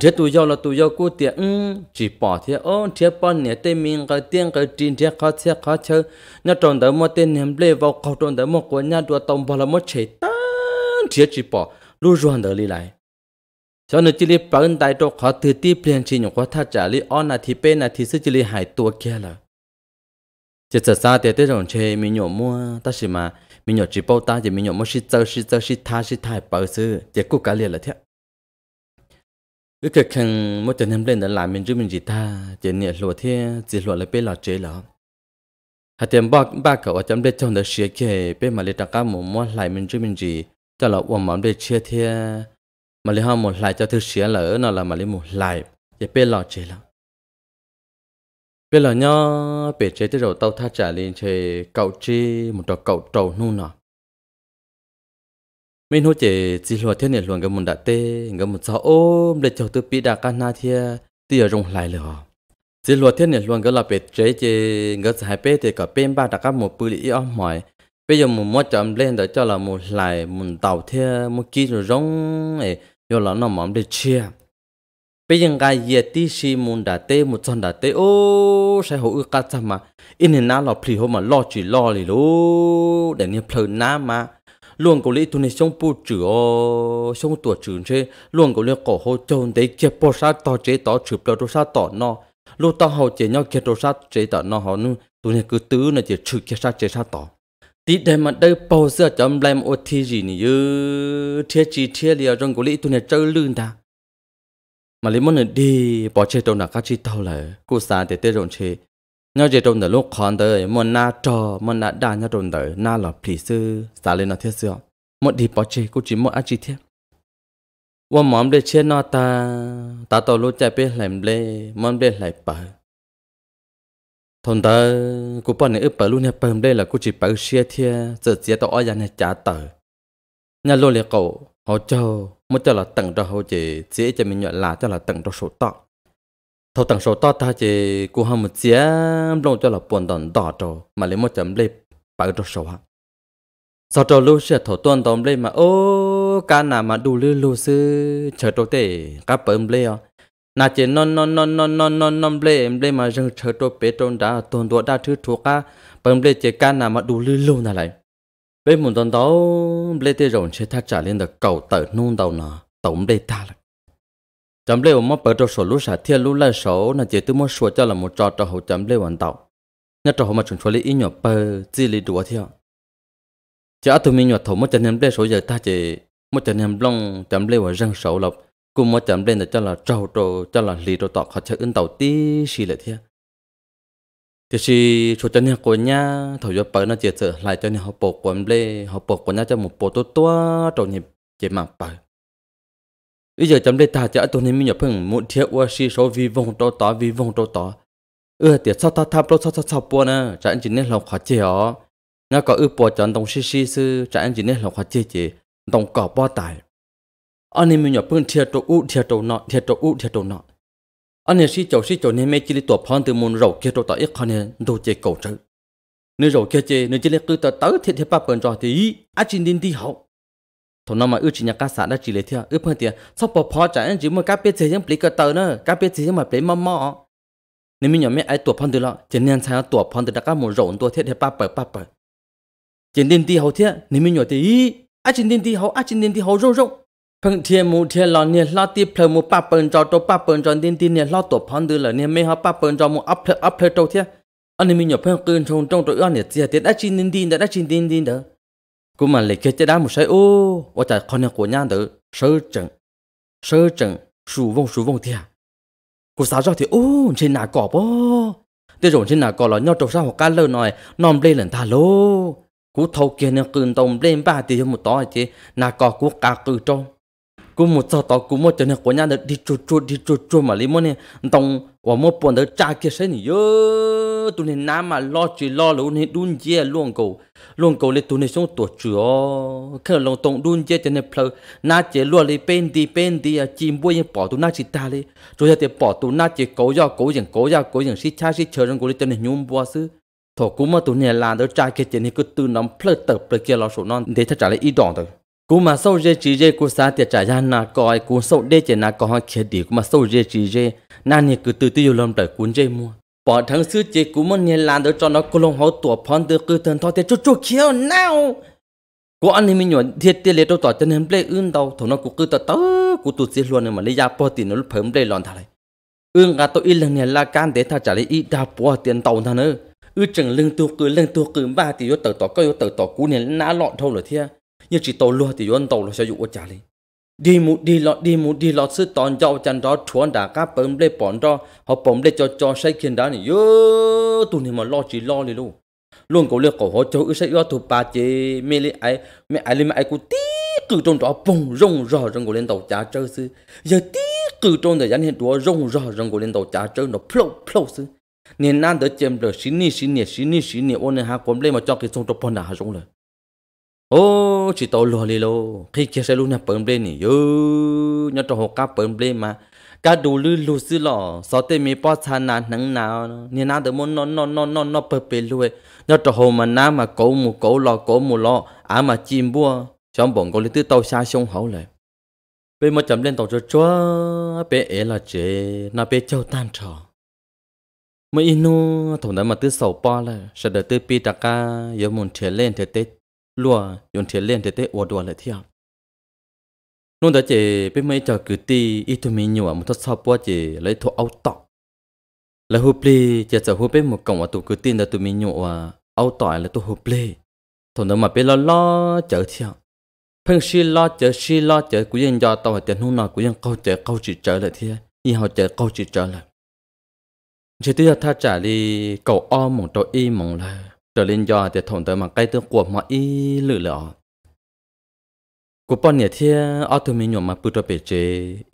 thế tụi yêu là tụi yêu cô tiệt ưng chỉ bỏ thế ô thế bọn nhà tên mình cái tiếng cái tin thế khó thế khó chơi nhà tròn tới mua tên ném lê vào cầu tròn tới mua của nhà đua tàu bỏ là mua chạy tan thế chỉ bỏ lô rùa đỡ lì lại cho nên chỉ li bản đại đồ khó từ ti liền chỉ nhung quá thà trả lý on là thì bên nà thì sẽ chỉ li hại tua kia là chỉ sợ sao thì tới rồi chơi mình nhổ mua ta chỉ mà mình nhổ chỉ bao ta chỉ mình nhổ mua xí tơ xí tơ xí tha xí tha bảo sư chỉ cố cả liền là thế cứ cái khăn mỗi tuần em lên đã lại mình chứ mình chỉ tha chỉ nhẹ lụa thế chỉ lụa lại bên lọ chế là hạt tiền ba ba cậu ở trong đây trong đó xí kia bên mà lấy trang cá mua mua lại mình chứ mình chỉ cho là uổng mắm để chia thế mà lấy họ một lại cho thứ xía lỡ nó là mà lấy một lại để bên lò chế lắm bên lò nhó bể chế tới rồi tao tha trả lên chế cậu chi một trò cậu trầu nu nọ mình hỗ chế chỉ lo thế này luôn cái mình đã tê cái mình sao ôm để cho tôi bị đa can na thia ở rung lại lửa chỉ lo thế này luôn cái là bể chế chế cái giải bể thì cả bên ba đã các một bự lý ông mỏi bây giờ mình mua chậm lên để cho là một lại một tàu theo một kí rồi rong ấy yo lo nó mỏm để chia bây giờ cái gì tí xí muốn đã tê một chân đã tê ô sẽ hữu ước cắt mà in nà lo pli hôm mà lo chỉ lo lì lú để nhớ phơi nà mà luôn cổ lý tụi này sống bù chữ ô sống tuổi chữ chứ luôn cổ lý cổ hô chôn để kia bò sát to chế to chụp đầu sát to nó lúc tao hậu chế nhau kia đồ sát chế to nó họ nu tu này cứ tứ là chỉ chữ kia sát chế sát to tí đây mà đây bao giờ cho ông một thứ gì nhỉ thiết chi thiết liệu trong cổ lý tôi này chơi lươn ta mà lấy món này đi bỏ chơi đâu là các chi tao lại, cô xa để tới rộn chơi nhớ chơi đâu là lúc còn đời món na trò món na đa nhớ đâu đời na là phì sư xa lên nó thiết sư một đi bỏ chơi cô chỉ một ăn chi thiết ว่าหมอมได้เชื่อหน้าตาตาตัวรู้ใจเป็นแหลมเล่มันเป็นไหลปะ thôn ta, cú bọn này ướp luôn nhà bơm đây là cú chỉ bảo xe thia giờ xe tao ở nhà này trả tờ nhà luôn liệt cậu họ cho một cho là tặng cho họ chỉ dễ cho mình nhận là cho là tặng cho số to thâu tặng số to ta chỉ cú ham một chia luôn cho là buồn đòn đỏ trò mà lấy một chấm lên bờ cho số ha sau trò lưu sẽ thổ tuần tóm lên mà ô cá nào mà đủ lưu lưu sư chờ tôi tệ cá bơm lên à na chỉ non non non non non non non ble ble mà rừng chờ tôi bé trôn đã tồn đồ đã thứ thuộc á bằng ble chỉ can nào mà đủ lưu lâu nà lại bên một tuần đó ble tê rồng sẽ thắt trả lên được cầu tờ nung đầu nà tổng ble ta lại chấm ble mà bờ đồ sổ lúa sả thiên lúa lên sổ na chỉ tôi muốn sửa cho là một trò trò hậu chấm ble hoàn tàu nhất trò hậu mà chuẩn tôi lấy ý nhỏ bờ chỉ lấy đùa theo chả tụi mình nhỏ thầu một chân em ble sổ giờ ta chỉ một chân em long chấm ble và rừng sổ lộc cô mua chậm lên là cho là trâu trâu cho là lì trâu tọt họ chơi ứng tàu tí xì lại thế thì xì cho cho nhà cô nhá thầu cho bờ nó chết sợ lại cho nhà họ bột quần lê họ bột quần nhá cho một bộ tốt to trâu nhịp chỉ mà bờ bây giờ chậm lên ta cho tôi nên mình nhập phừng muốn thiệt qua xì số vi vong trâu tỏ vi vong trâu tỏ ưa tiệt sao ta tháp trâu sao sao sao bùa nè à? anh chị nên lòng khó ó nó có ư bùa chọn đồng xì xì sư anh chị nên lòng khó chịu chỉ đồng cỏ bao tài anh em nhỏ bưng thiệt tổ u thiệt tổ nọ thiệt tổ u thiệt tổ nọ anh em sĩ cháu sĩ cháu nên mấy chỉ lý tổ phong từ môn rầu kia tổ tại ít khó nên đồ chế cầu chữ nếu rầu kia chế nếu chỉ lấy cứ tờ tớ thiệt thiệt bắp bẩn rồi thì ý á chín đến đi học thằng nó mà ước chỉ nhà cá sản đã chỉ lấy thiệt ước phong thiệt sắp bỏ phó trả anh chỉ một cá biết chơi nhưng bị cái tờ nữa cá biết chơi nhưng mà bị mò mò nếu mình nhỏ mấy ai tổ phong từ lọ chỉ nên sai tổ phong từ đã cá môn rầu tổ thiệt thiệt bắp bẩn bắp bẩn chỉ đến đi học thiệt nếu mình nhỏ thì ý á chín đến đi học á chín đến đi học rộng rộng พิ่งเทียมูเทียหลอนเนี่ยลอตีเพลมูป้าเปิลจอตัวป้าเปิลจอดินดินเนี่ยลอตัวพอนดือเลยเนี่ยไม่ฮะป้าเปิลจอมูอัพเพลอัพเพลตัวเทียอันนี้มีหยบเพิ่งกืนชงจงตัวอ้อนเนี่ยเจียเต็ดได้ชินดินดินได้ชินดินดินเด้อกูมันเลยเกจะได้หมดใช่โอ้ว่าจะคนเนี่ยกูย่างเด้อเสือจังเสือจังสูวงสูวงเทียกูสาวเจ้าเทียโอ้ชินหนากอบบ่เดี๋ยวชินหนากอบหลอนยอดตัวสาวหัวกันเลยหน่อยนอนเปล่นตาโลกูเท่าเกียเนี่ยกืนตรงเปล่นป้าตีจมูกต่อจีหนากอบกูกากืนจงกูมุจอตอกูมุจเนี่ยกูเนี่ยดิจูจูดิจูจูมาลิมเนี่ยต้องว่ามุปนเดจ้าเกษนี่เยอะตัวเนี่ยน้ำมาล้อจีล้อแล้วเนี่ยดุนเย่ล่วงกูล่วงกูเลยตัวเนี่ยส่งตัวจือแค่ลงตรงดุนเย่จะเนี่ยเพลน่าเจล้วนเลยเป็นดีเป็นดีอะจีมบุ้ยยังปอตัวน่าจิตาเลยตัวจะเตปอตัวน่าเจกูยากูอย่างกูยากูอย่างสิชาสิเชิญกูเลยตัวเนี่ยยุ่มบัวซื้อถกูมาตัวเนี่ยลานเดจ้าเกษเนี่ยก็ตัวน้ำเพลเติบเพลเกล้อสูนอนเดี๋ยวถ้าจ่ายเลยอีดองเถอะ cú mà sâu dê chỉ dê cú sa tiệt trả ra nà coi cú sâu đê chỉ nà coi khía đi cú mà sâu dê chỉ dê nà nè cứ từ từ yêu lòng đời cuốn dê mua bỏ thằng sư chế cú muốn nhẹ làm được cho nó cú lòng hậu tuột phong từ cứ thần thọ tiệt chút chút kia nào cú anh em mình nhọn thiệt tiệt lấy đâu tỏ chân hem play ưng đâu thằng nó cú cứ tớ tớ cú tụt xí luôn mà lấy ra bỏ tiền nó phẩm phớm lòn thay ưng cả tôi ít lần nhẹ là can để thay trả lấy ít đa bỏ tiền tàu thằng nữa ưng chừng lưng tôi cứ lưng tôi cứ ba thì yo tớ tỏ coi yo tớ tỏ cú nhẹ ná lọ thôi rồi thia như chỉ tàu lúa thì yon tàu là sẽ dụ trả lý đi mu đi lọ đi mu đi lọ sư tòn giàu chân đó chuẩn đã cá bấm lê bọn đó họ bấm lê cho cho say kiên đá này yo tụi này mà lo chỉ lo đi luôn luôn cổ lê cổ họ cho ư say yo thu ba chế mê lê ai mẹ ai lê mẹ ai cụ tí cử trong đó bùng rong rò rong cổ lên tàu trả chơi sư giờ tí cử trong thời gian hiện đó rong rò rong cổ lên tàu trả chơi nó plow plow sư nên nan đỡ chém rồi xin nì xin nì xin nì xin nì ôn này ha quấn lê mà cho cái sông trong bọn đã ha rong rồi ô chỉ tàu lò lì lô khi kia sẽ luôn nè bấm lên nè yo nhớ cho cá bấm lên mà cá đủ lư lù lò sao tê mi bao chán nản nắng nào nè nà được muốn nó nó nó nó nó bấm bê luôn nhớ cho họ mà nà mà mù cố lò cố mù lò à mà chim bua chọn bọn cô lấy từ tàu xa sông hậu lại bé mà chậm lên tàu chúa bé ế là chế nà bé châu tan trò mới inu thằng đó mà từ sầu pa là sợ pi đặc ca giờ muốn trở lên trở tết lùa yon thiệt lên để tế ủa đùa lại theo nôn đã chỉ bên mấy trò cử ti ít thôi mình nhủa một thất sau bao chỉ lấy thô áo tọ lấy hụp lì chỉ sợ hụp bên một cổng ở tụ cử tin là tụi mình nhủa áo tỏi là tụ hụp lì thằng đó mà bên lo lo chở theo phân xí lo chở xí lo chở của dân do tàu tiền hôm nào của dân câu chở câu chỉ chở lại thế y họ chở câu chỉ chở lại chỉ tiếc tha trả đi cầu o mong tôi y mong là เลินยอเดถงเดิมันใกล้ตัวกวบมาอีหรือเหรอกูปอนเนี่ยเทียอัตุมีหนุ่มมาปุตรเปเจ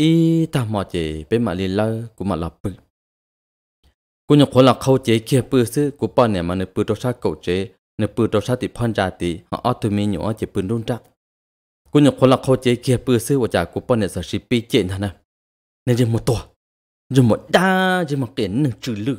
อีตามอเจเป็นมาลีลเลกูมาหลับปึกกูยังคนหลักเขาเจเขี่ยปืนซื้อกูปอนเนี่ยมาในปืนตัวชาเก่าเจในปืนตัวชาติพันจาติอัตุมีหนุ่มเจปืนรุ่นจักกูยังคนหลักเขาเจเขี่ยปืนซื้อว่าจากกูปอนเนี่ยสักสิบปีเจนนะเนี่ยจะงมดตัวจะหมดด้าจะหมดเก่งหนึ่งจืดลือ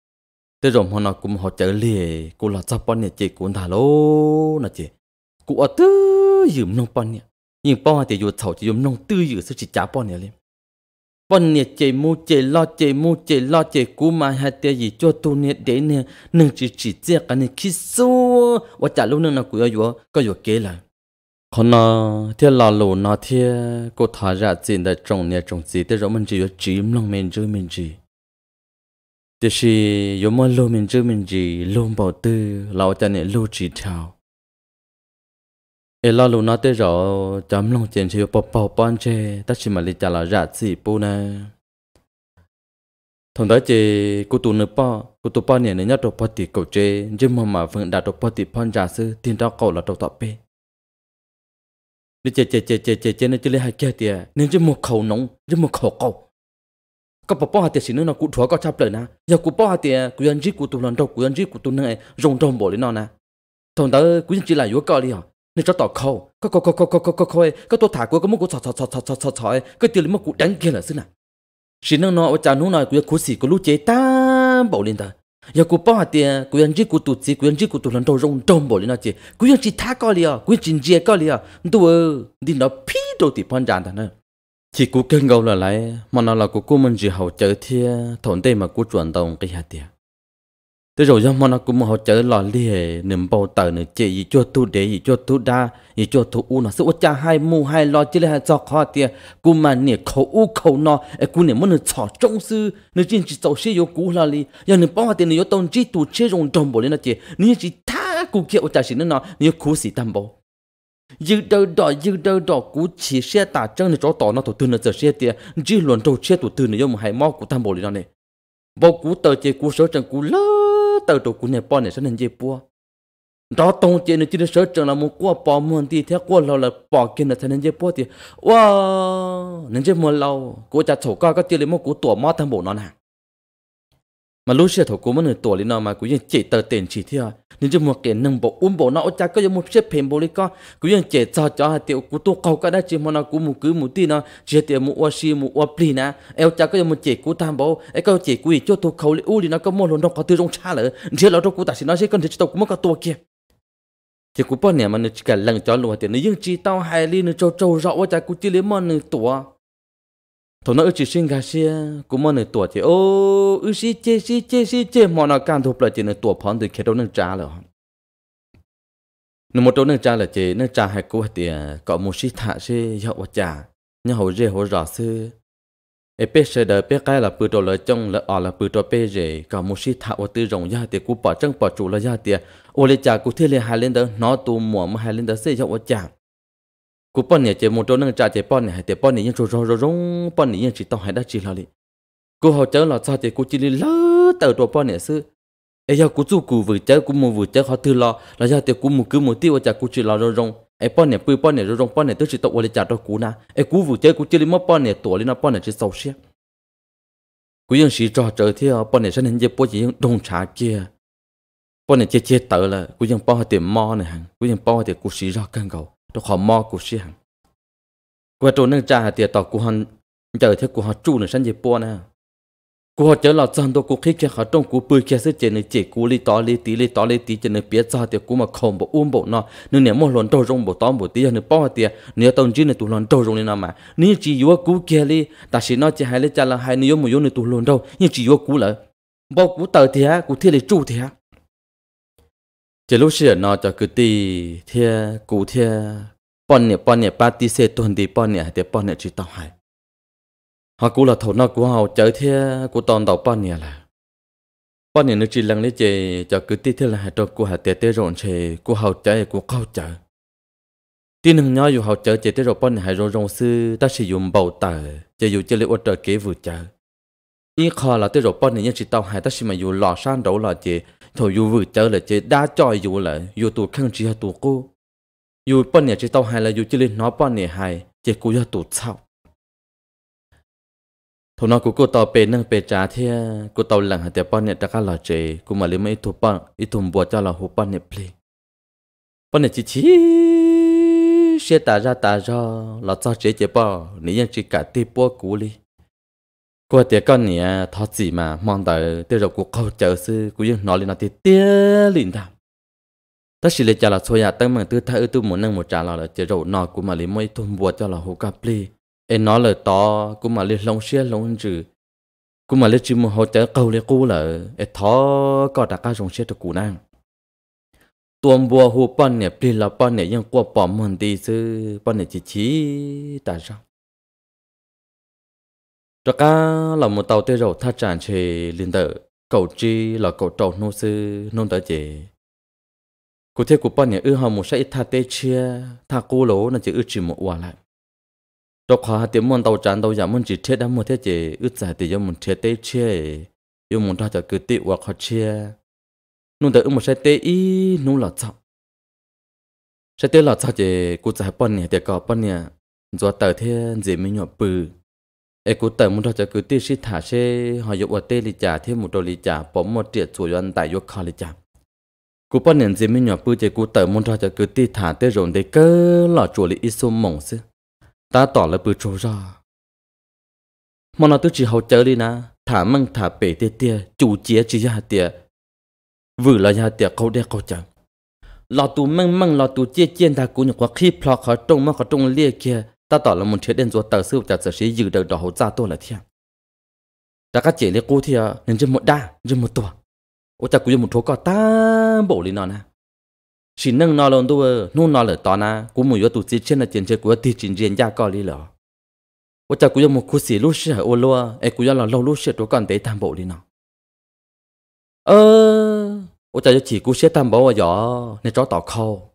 thế rồi họ nói cũng họ chở lìa cô là sao bọn chị cũng thà lô nè chị cụ ở tư dùm nông bọn nhỉ nhưng bọn thì dù thầu chỉ dùm nông tư dùm sức chỉ trả bọn nhỉ liền bọn nhỉ chị mua chị lo chị mua chị lo chị cú mà hai tia gì cho tôi nhỉ để nè nâng chỉ chỉ chia cái này khi số và trả lúc nâng là cụ ở chỗ có chỗ kế lại còn nó thì là lô nó thì cô thà ra tiền để trồng nhỉ trồng gì thế rồi mình chỉ có chỉ nông mình chơi mình chỉ thì chỉ yo mà lô mình chứ mình chỉ lô bảo tư lão cha này lô chỉ chào ê lo lô nó tới rồi chấm lòng tiền chỉ bảo bảo ban che ta chỉ mà lì chả là rạ gì bu nè thằng đó chỉ cô tụ nữ pa cô tụ pa này nhớ đồ pa tỷ cậu chê chứ mà mà vẫn đã đồ pa tỷ pan giả sư tiền đó cậu là đồ tọt bê đi chê chê chê chê chê chê nên chỉ lấy hai kia tiệt nên chỉ một khẩu nóng chỉ một khẩu cậu ก็ปอหาเตียสินนกูถัวก็ชับเลยนะอย่ากูปอหาเตียกูยันจีกูตุลันดกูยันจีกูตุนไงรงตรงบ่เลยนอนะตอนเดอกูยังจีหลายยัวก็เลยอ่ะนี่จะต่อเข้าก็ก็ก็ก็ก็ก็ก็คอยก็ตัวถากูก็มึงกูสอดสอดสอดสอดสอดสอยก็เตียลิมึงกูดังเกลือสินะสินนอว่าจานุ่นอยกูยังกูสีกูรู้เจตาบ่เลยนะอย่ากูปอหาเตียกูยันจีกูตุจีกูยันจีกูตุลันดรงตรงบ่เลยนะเจกูยังจีท่าก็เลยอ่ะกูยังจีเจก็เลยอ่ะตัวดินเราพี่โดติพันจานท่านเนอะ chỉ cú kêu ngầu là lại mà nó là cú cú mình chỉ hậu chở thì thổn tê mà cú chuẩn đồng cái hạt tiền thế rồi do mà nó cú mà hậu chở lò liề, nếm bầu tờ nửa chỉ gì cho thu để gì cho thu đa gì cho thu u nó sửa cha hai mu hai lo chỉ là cho khó tiền cú mà nè khẩu u khẩu nó ấy cú nè muốn nửa chọn trung sư nửa chỉ chỉ tàu xe vô cú là li, giờ nửa bao hạt tiền nửa tông chỉ tu chơi rong trồng bộ lên nó chỉ nửa chỉ tha cú kia ở trả xin nó nửa cú xí tam bộ dư đâu đó dư đâu đó cú chỉ xe tả chân để chỗ tỏ nó thổ tư nó giờ xe tiệt dư luận đầu xe thổ tư này do mà hay mò của tham bộ lý nó này bộ cú tờ chế cú số chân cú lơ tờ tổ cú này bọn này sẽ nên dây bua đó tông chế này chỉ là số chân là một quả bỏ mòn thì theo quả lâu là bỏ kia là nên dây bua thì wow nên dây mòn lâu cú cha thổ cao các tiêu lấy một cú tổ mao tham bộ nó nè mà lúc xưa thầu cú mà nửa tuổi lên nó mà cũng như chỉ tờ tiền chỉ thi à nên cho một cái nâng bộ uống bộ nó cha có giống một chiếc phim bộ đi co cũng như chỉ cho cho hai tiểu của tôi cầu cái đó chỉ mà nó cú một cứ một tí nó chỉ tiểu một oashi một oapli nè eo cha có giống một chỉ cú tam bộ ấy có chỉ cú cho tu cầu u đi nó có mua luôn nó có tư trong cha lỡ chỉ là tôi cú ta chỉ nói sẽ cần chỉ tôi cũng mất cả tua kia chỉ cú bao nè mà nó chỉ cần lần cho luôn thì nó dưng chỉ tao hai ly nó trâu trâu rõ quá cha cú chỉ lấy mà nửa tuổi thổ nó chỉ sinh gà xia cũng mong nửa tuổi thì ô ước xí chê xí chê xí chê mong nó càng thuộc là chỉ nửa tuổi phòn thì khi đâu nửa trả rồi nửa một chỗ nửa trả là chỉ nửa trả hay cú thì à, có một xí thả xí hiệu quả trả nhưng hầu dễ hầu rõ sư ê bé sẽ đợi bé cái là bự đồ lợi chung, là ở là bự đồ bé dễ có một xí thả và tư rộng gia thì cú bỏ chân bỏ trụ là gia thì ô lê trả cú thiết lê hai lên đó nó tu mỏ mà hai lên đó sẽ hiệu quả trả cú bọn này chỉ một chỗ nâng trả chỉ bọn này chỉ bọn này nhưng rồi rồi rong bọn này nhưng chỉ tao hay đã chỉ là đi cú học chơi là sao chỉ cú chỉ đi lỡ tờ đồ bọn này sư ấy giờ cú chú cú vừa chơi cú mua vừa chơi họ thử lo là giờ thì cú mua cứ mua tiêu trả cú chỉ là rồi rong ấy bọn này bự bọn này rồi rong bọn này tôi chỉ tao quay trả cho cú na ấy cú vừa chơi cú chỉ đi mất bọn này tuổi lên nó bọn này chỉ sầu xiết cú nhưng chỉ trò chơi thì bọn này sẽ nên giúp bố chỉ đông trả kia bọn này chơi chơi tờ là cú nhưng bao tiền mo này hàng cú nhưng bao tiền cú xí trò căng cầu tôi mò của sĩ hằng qua trốn nâng cha hà tiệt tỏ của chờ thế của họ chu nữa sẵn gì po nè của họ chờ là chân tôi của khi kia họ trong của bơi kia sẽ chơi nơi chỉ của li to li tí li to li tí chơi nơi biết ra tiệt của mà không bộ uống bộ nó nên nếu một lần đầu rong bộ to bộ tí nên bao tiệt nếu tông chỉ nên tụ lần đầu rong nên mà nếu chỉ yếu cú kia li ta chỉ nói chỉ hai li cha là hai nếu một yếu nên tụ lần đầu nhưng chỉ yếu cú là bao cú tờ thì á cú thiên chu thì chỉ lúc xưa nó cho cứ tì thia cụ thia bọn nè bọn nè ba tì xe tuần đi bọn nè thì bọn nè chỉ tao hại họ cũng là thổ nó của họ chở thia của toàn đầu bọn nè là bọn nè nó chỉ lần lấy chè cho cứ tì thia là hại cho của họ tè tè rộn chè của họ chở của cao chở tin hằng nhau dù họ chở chè tè rồi bọn nè hại rồi rong sư ta sử dụng bầu tờ chè dù chè lấy ô trợ kế vừa chở ý khó là tè rồi bọn nè nhân chỉ tao hại ta sử mà dù lò san đầu lò chè thôi dù vừa chơi là chơi đã chơi dù là dù tụ khăng chỉ là tụ cô dù bọn nhà chơi tao hay là dù chỉ lên nó bọn nhà hay chơi cô là tụ sao thôi nó của cô tao bê nâng bê trả thì cô tao lặng hạt bọn nhà đã cả là chơi cô mà lấy mấy tụ bọn ít thùng bùa cho là hộp bọn nhà play bọn nhà chỉ chỉ xe ta ra ta ra là cho chơi chơi bọn nãy giờ chỉ cả tê bùa cú đi cô tiệt con nè thọ gì mà mong đợi tiêu rồi của câu chờ sư của dân nói lên nó tiệt tiệt liền đam ta chỉ lấy trả là xôi nhà tăng mừng tư thái tu muốn nâng một trả là chờ rậu nọ của mà lấy mấy thùng bùa cho là hồ cà pli em nói lời to của mà lấy lông xe lông chữ của mà lấy chim một hồ chở câu lấy cú là em thọ có đã cá rồng xe cho cụ năng tuồng bùa hồ bắn nè pli là bắn nè nhưng qua bỏ mình đi sư bắn nè chỉ chỉ ta rằng rồi cá là một tàu tiêu rổ thắt tràn chê liên tử, cậu chi là cậu trầu nô sư nô tới chế. Cụ thể của bọn nhà ư hò một sẽ thà tê chia, thà cô lỗ là chỉ ư chỉ một quả lại. Rồi khóa tiếng môn tàu tràn tàu giả môn chỉ thiết đã một thế chế, ư giả thì do một thiết tê chia, yêu một ra cho cứ tị hoặc khó chia. nô tới ư một sẽ tê ý, nô là trọng Sẽ tê là trọng chế, cụ giả bọn nhà để cỏ bọn nhà, do tờ thiên dễ mới nhỏ bự. เอกูแต่มุนทจะกูตีสิถาเชหอยวัเตลิจ่าเทมุโตลิจ่าปอมมดเจียสวยอันตายยกคาลิจ่ากูป้อนเนียนจิมิหยอปื้เจกูแต่มุนทจะกูตีถาเตรนเดเกอหล่อจัวลิอิสุมมงซึตาต่อละปื้โจรอมอนตุจีเขาเจอลีนะถามังถาเปเตียเตียจูเจียจียาเตียวือละยาเตียเขาเดียเขาจังหล่อตูมั่งมั่งหล่อตูเจียเจียนตากูหยกว่าขี้พลอเขาตรงมาเขาตรงเลียเกีย ta tỏ là một thiết đen ruột tờ sư và sở sĩ dự được đỏ hậu ra tôi là thiên đã các chế lấy cô thì à, nên chân một đa chân một tòa ô ta cũng một thố cọ ta bổ lý nó nè chỉ nâng nó lên tôi nô nó là to na cũng một yếu tụ chỉ trên là tiền chế của thì trình riêng gia co lý lọ ô ta cũng một cú xì lúc xưa ô lúa ấy cũng là lâu lúc xưa tôi còn để tham bộ lý nó ơ ô ta chỉ cú xếp tham bộ ở à gió nên chó tỏ khâu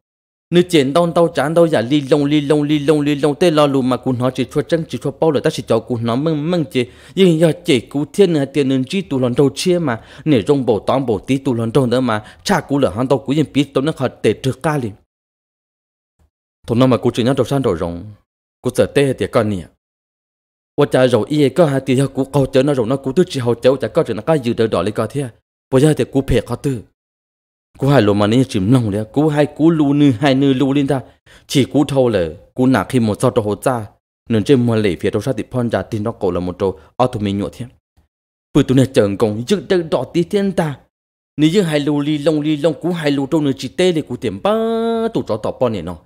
nếu chuyện tao tao chán tao giả li lông li lông li lông li lông tê lo lù mà cụ nó chỉ cho chân chỉ cho bao lời ta chỉ cho cụ nó mưng mưng chỉ nhưng giờ chỉ cụ thiên là tiền nên chi tụ lần đầu chia mà nể rong bổ tóm bổ tí tụ lần đầu nữa mà cha cụ là hắn đâu cụ yên biết tao nó khật tệ trước ca liền thằng nó mà cụ chỉ nhớ đầu san đầu rong, cụ sợ tê thì con nè và cha rồi y có hai tiền cụ câu chớ nó rồi nó cụ tư chỉ hậu chớ cha có chuyện nó có dự đỡ đỏ lấy có thế bây giờ thì cụ phê khó tư cú hai lô mà nè chìm lòng đấy à? cú hai cú lu nư hai nư lu lên ta chỉ cú thâu là cú nà khi một sao cho hồ cha nên trên mua lệ phía trong sát tịch phong ra tin nó cổ là một trâu ở tụi mình nhộn thiên bữa tụi này chẳng công dứt đất đỏ tí thiên ta nếu như hai lu li lông li lông cú hai lu trâu nửa chỉ tê để cú tiệm ba tụi chó tỏ bọn này nó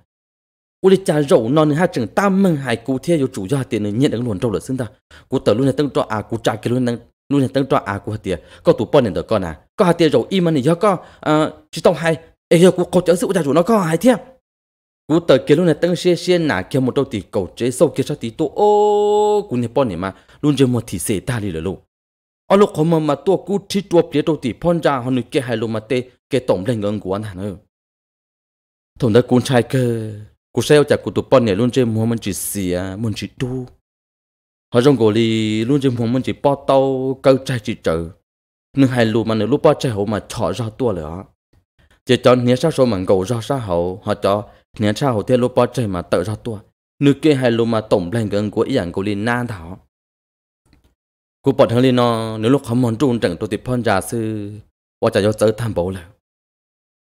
cú đi trả rậu non nên hai chừng tam mừng hai cú yêu chủ gia tiền nhận được luồn trâu là xưng ta cú tờ luôn là tăng cho à cú trả kia luôn năng nu là tăng trọ à của hạt tiệt có tụ bọn được con à có hạt tiệt rồi im mà này do có à ờ, chỉ tông hay ấy giờ cũng có chở sự gia chủ nó có à, hay thiệp cú tờ kia luôn là tăng xe xe nà kia một đầu tỷ cầu chế sâu kia cho tí tụ ô cú này bọn này mà luôn chơi một thì sẽ ta đi rồi luôn ở lúc hôm mà mà cú chỉ tua phía đầu tỷ phong ra họ nuôi kia hai luôn mà tê kia tổng lên ngân của anh hả nữa thằng đó cú trai cơ cú sao chả cú tụ bọn này luôn chơi mua mình chỉ xì à mình chỉ đu họ trong cổ li luôn chỉ muốn mình chỉ bỏ tàu câu trai chỉ chờ, nhưng hai lù mà nếu lúc bỏ trai hậu mà chọ ra tua á, chỉ cho nhớ sao số mình cầu ra sao hậu họ cho nhớ sao hậu thế lúc bỏ trai mà tự ra tua nước kia hai lù mà tổng lên gần của ý ảnh cổ li nan thảo cô bỏ thằng li nó nếu lúc không muốn trung trận tôi thì phong giả sư và chả cho tới tham bổ là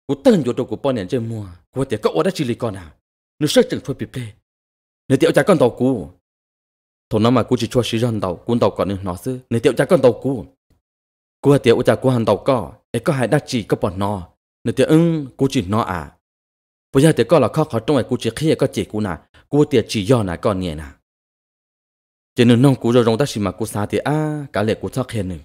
cô tên vô tôi cô bỏ nhện chơi mua cô tiệt cậu đã chỉ lì con à nếu sách trận phơi bịp lê nếu tiệu chả con tàu cũ thổ nó mà cú chỉ cho xí răn tàu cún tàu còn nữa nó xứ nếu tiêu cha con tàu cú cú hạt tiêu cha cú hàn tàu có ấy có hai đa chỉ có bọn nó nếu tiêu ưng cú chỉ nó à bây giờ tiêu có là khó khó trong này cú chỉ khi có chỉ cú nà cú tiêu chỉ do nà con nhẹ nà chỉ nên nông cú rồi rong ta xí mà cú xa thì à cả lệ cú thắc hiền nữa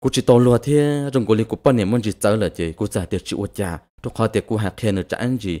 cú chỉ tàu lúa thế rong cú li cú bận niệm muốn chỉ tới là chỉ cú giả tiêu chịu cha lúc khó tiêu cú hạt hiền nữa chả ăn gì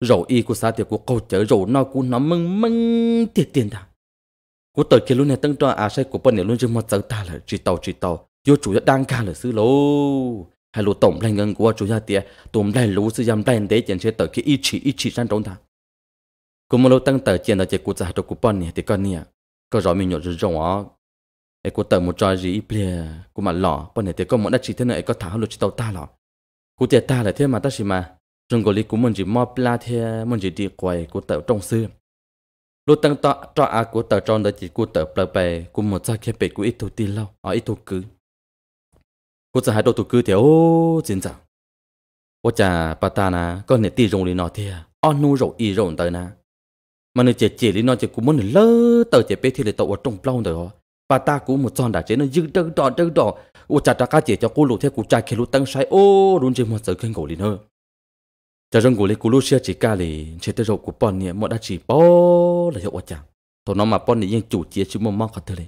rồi y của xã tiệt của câu chở rồi nó của nó mưng mưng tiệt tiền đã của tờ kia luôn này tăng cho à say của bọn này luôn chưa một giờ ta là chỉ tàu chỉ tàu vô chủ đã đang ca là sư lô hay lô tổng lên ngân của chủ gia tiệt tổng lên lũ sư dâm lên để chuyện chơi tờ kia ít chỉ ít chỉ sang trong ta cũng một lô tăng tờ chuyện là chơi của xã đồ của bọn này thì con nè có rõ mình nhổ rồi rồng ó ấy của tờ một trò gì ít bia của mà lọ bọn này thì có một đất chỉ thế này có thảo lô chỉ tàu ta lọ của tiệt ta là thế mà ta chỉ mà rừng gò lì cũng mình chỉ mò pla thì mình chỉ đi quay của tàu trong xưa lúc tăng tọa trọ à của tàu trong đó chỉ của tàu bờ bè của một gia kia bể của ít thủ tin lâu ở ít thủ cứ của giờ hai đôi thủ cứ thì ô chiến rằng ô cha bà ta nà con này ti rồng lì nó thì on nu rổ y rồng tới nà mà nó chỉ chỉ lì nó chỉ của mình lơ tàu chỉ bể thì lại tàu ở trong plau đó bà ta cũng một tròn đã chế nó dưng đơn đỏ đơn đỏ ô chà ta cá chỉ cho cô lụt theo cụ trai khi lụt tăng sai ô luôn chỉ một giờ khen gỗ lì nữa cho rằng gù lê cú xe chỉ cả lì chế tới rồi của bọn nè mọi đã chỉ bó là hiệu quả chẳng tổ nó mà bọn nè yên chủ chia chứ mà mong cả thế lì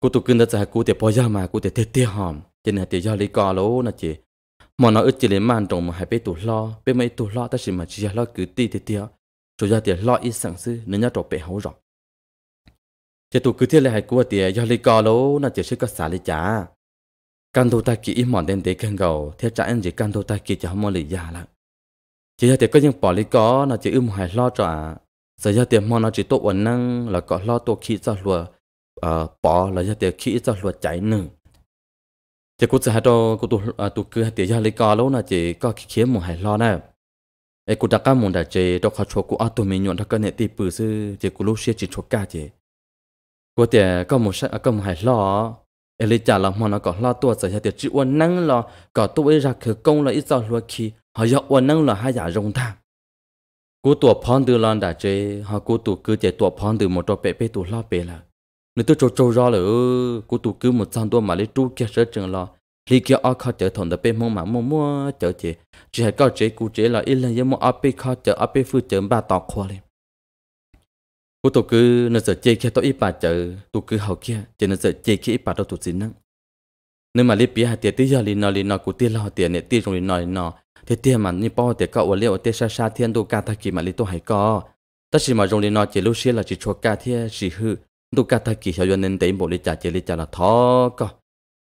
cú tụ kinh đã giải cú để bỏ ra mà cú để thế thế hòm cho nên để do lý cò lố là chỉ mà nó ít chỉ lấy màn trồng mà hãy bé tụ lo bé mấy tụ lo ta chỉ mà chỉ lo cứ tì thế thế chủ gia để lo ít sẵn sư nên nhớ trọ bé hấu rồi chế tụ cứ thế là hai cú để do lý cò lố là chỉ sẽ có xả lý trả căn đồ ta kỹ mòn đến để khen gầu theo trả anh gì căn thủ tài kỹ cho mòn lì già là chỉ là tiền có những bỏ lý có là chỉ ưu hài lo trả giờ giờ tiền mòn nó chỉ tốt ổn năng là có lo tốt khí cho lùa ờ, bỏ là giờ tiền khí cho lùa chạy nữa chỉ cũng sẽ cho cũng tụ tụ cứ tiền giờ lý có lâu là chỉ có khí một hài lo nè ai cũng đặc cả một đại chế đó khó chỗ cũng ở tụ mình nhuận đó cái này tỷ bự sư chỉ cũng lúc xưa chỉ chỗ cả chế có tiền à, có một sách có một hài lo เอลิจ่าหลังมันก็ล่อตัวใส่ยาเดียวจีวันนั่งรอก็ตัวเอรักคือกงเลยอีจอรัวคีหายวันนั่งรอหายารงท่ากูตัวพอนดือลอนด่าเจหากูตัวคือเจตัวพอนดือหมดตัวเปเปตัวล่อเปละนึกตัวโจโจรอเลยเออกูตัวคือหมดจังตัวมาเลยตู้เกียเสือจังรอลีเกียอ้อเขาเจอถอนแต่เป็นมองหมามัวมัวเจอเจเจก็เจกูเจละอีเลยยังมัวอ้อไปเขาเจออ้อไปฟื้นเจอบ้าต่อครัวเลย cô tôi cứ nói sợ chơi kia tôi ít bà chợ tôi cứ hầu kia chơi nói sợ chơi kia ít bà đâu tôi xin năng nếu mà li bia hạt tiền tí giờ li nọ li nọ cụ tiền lo tiền này tiền trong li nọ li nọ thế tiền mà như bao tiền có ở liệu tiền xa xa thiên tôi cả thà kỳ mà li tôi hay có tất nhiên mà trong li nọ chỉ lúc xưa là chỉ cho cả thiên chỉ hư tôi cả thà kỳ hiểu cho nên đến bộ li trả chỉ li trả là thó có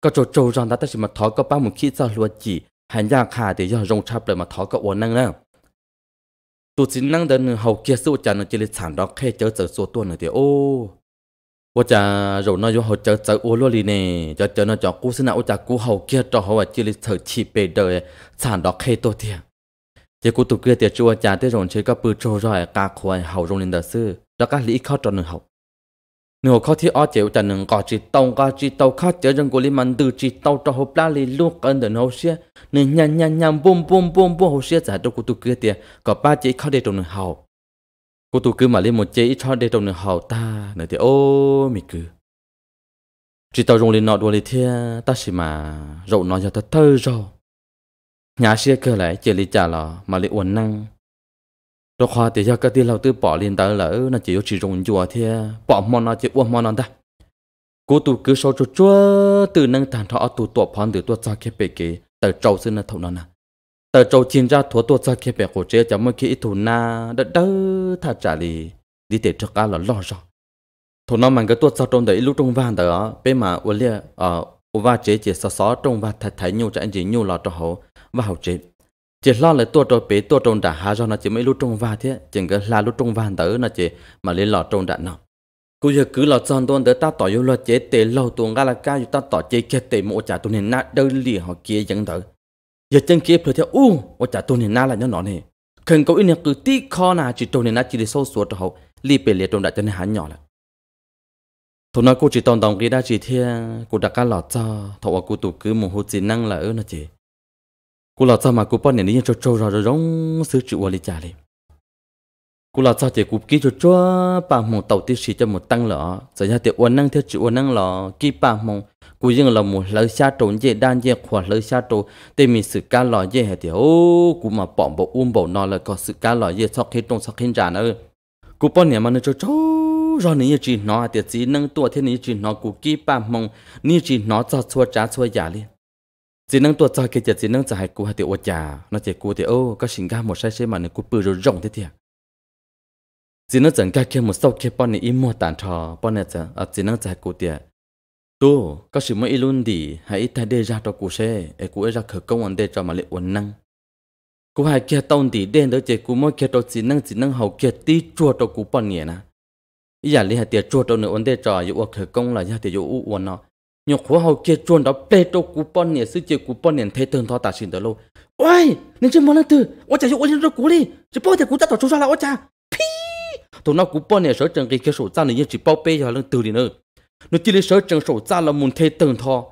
có chỗ trâu rằng tất nhiên mà thó có ba một khi sao luôn chỉ hành gia khả để do rong chắp để mà thó có uốn năng nào tụ chỉ năng đến hầu kia sư cha nó chỉ là sản đó khe chớ chớ số tuần nữa thì ô ô chả rồi nó vô hầu chớ chớ ô luôn đi nè chớ nó chả cú xin nào ô chả cú hầu kia cho hầu chỉ là thở chỉ bề đời sản đó khe tôi thiệt chỉ cú tụ kia thì chua tới rồi chơi các bự trâu rồi cả khoai hầu rồi nên đó sư đó lý khó cho nó nếu có thể ở chịu tận nửa có chỉ tông có chỉ tàu khó chở dân của liên minh từ chỉ tàu cho hộp la lì lúc cần đến hậu xe nửa nhàn nhàn nhàn bùm bùm bùm bùm hồ xe giải đâu của tôi kia tiệt có ba chỉ khác để trong nửa hậu của tôi cứ mà lên một chế ít cho để trong nửa hậu ta nửa tiệt ô mì cứ chỉ tàu dùng lên nọ đuổi thiệt ta chỉ mà rộng nó cho ta thơ rồi nhà xe cơ lại chỉ lý trả lò mà lý uẩn năng đó khoa thì cho cái tiền lâu tư bỏ liền tới lỡ nó chỉ có chỉ dùng chùa thì bỏ mòn nó chỉ uống mòn nó ta cố tu cứ sau chút chúa từ nâng tàn thọ tu tụ phán từ tu ra kia bề kế từ trâu xin là thầu nó nè từ trâu chín ra thua tu ra kia bề khổ chế chẳng mấy khi thủ na đỡ đỡ thà trả lì đi để cho cá là lo rồi thù nó mình cái tu ra trong đấy lúc trong van đó bên mà uống lia ở ờ, uva chế chỉ sò sò trong và thật thấy nhiều cho anh chị nhiều là cho hậu và hậu chế chỉ lo là tua trâu bé tua trâu đã hà do nó chỉ mấy lúc trông va thế chỉ cái là lúc trông va tới nó chỉ mà lên lọ trông đã nó cứ giờ cứ lọ tròn tuôn tới ta tỏ yêu lo chế tề lâu tuôn gà là ca ta tỏ chế kia tề mộ trả tuôn hiện na đơn lì họ kia chẳng tới giờ chân kia phải theo u mộ trả tuôn hiện na là nhớ nó nè cần có ý niệm cứ tí khó nà chỉ tuôn hiện na chỉ để sâu xuống hậu lì bể lìa trông đã cho nên hắn nhỏ lại thằng nói cô chỉ tòn đồng kia đã chỉ thế cô đã cá lọ cho thằng cô tụ cứ mồ hôi chỉ năng là ở nó chỉ cú là sao mà cô bắt này đi cho cho ra rồi giống sứ chịu vào đi trả đi cú là sao thì cô kí cho cho ba mông tàu tiết sĩ cho một tăng lọ giờ ra thì uốn năng theo chịu uốn năng lọ kí bà một cô riêng là một lỡ xa trốn dễ đan dễ khoa lỡ xa trốn để mình sự cá lọ dễ hệ thì ô cú mà bỏ bộ um bộ nó là có sự cá lọ dễ sọc hết trong sọc hết ra nữa cú bắt này mà nó cho trâu rồi nếu chỉ nó thì chỉ năng tua thế nếu chỉ nó cú kí ba mông nếu chỉ nó cho xua trả xua giả liền chỉ năng tuột cho kia chỉ chỉ năng trả hai cú hai tiểu trà nó chỉ cú thì ô có sinh ra một sai sai mà nó cú bự rồi rộng thế thiệt chỉ năng chẳng ca kia một sau kia bọn này im mua tàn trò bọn này chẳng à chỉ năng trả cú tiệt tu có sự mới luôn đi hãy ta đề ra cho cú xe ấy cú ấy ra khởi công an đề cho mà lệ ổn năng cú hai kia tông đi đen đó chỉ cú mỗi kia cho chỉ năng chỉ năng hậu kia tí chua cho cú bọn nhẹ na ý giả lý hai tiệt chua cho nữa uẩn để cho dụ khởi công là nhà tiệt dụ uẩn nó nhiều khóa hậu kia chuồn đó bê tô cú bọn nè sư chơi cú bọn nè thế thường thọ tả xin đó lâu ôi nên chưa muốn ăn từ ôi chả chịu ôi nó cú đi chỉ bao thì cú ta tỏ chú ra là ôi chả pi tụi nó cú bọn nè sở trường cái kia sổ ra này nhưng chỉ bao bê cho lên từ đi nữa nó chỉ lấy sở trường sổ ra là muốn thế thường thọ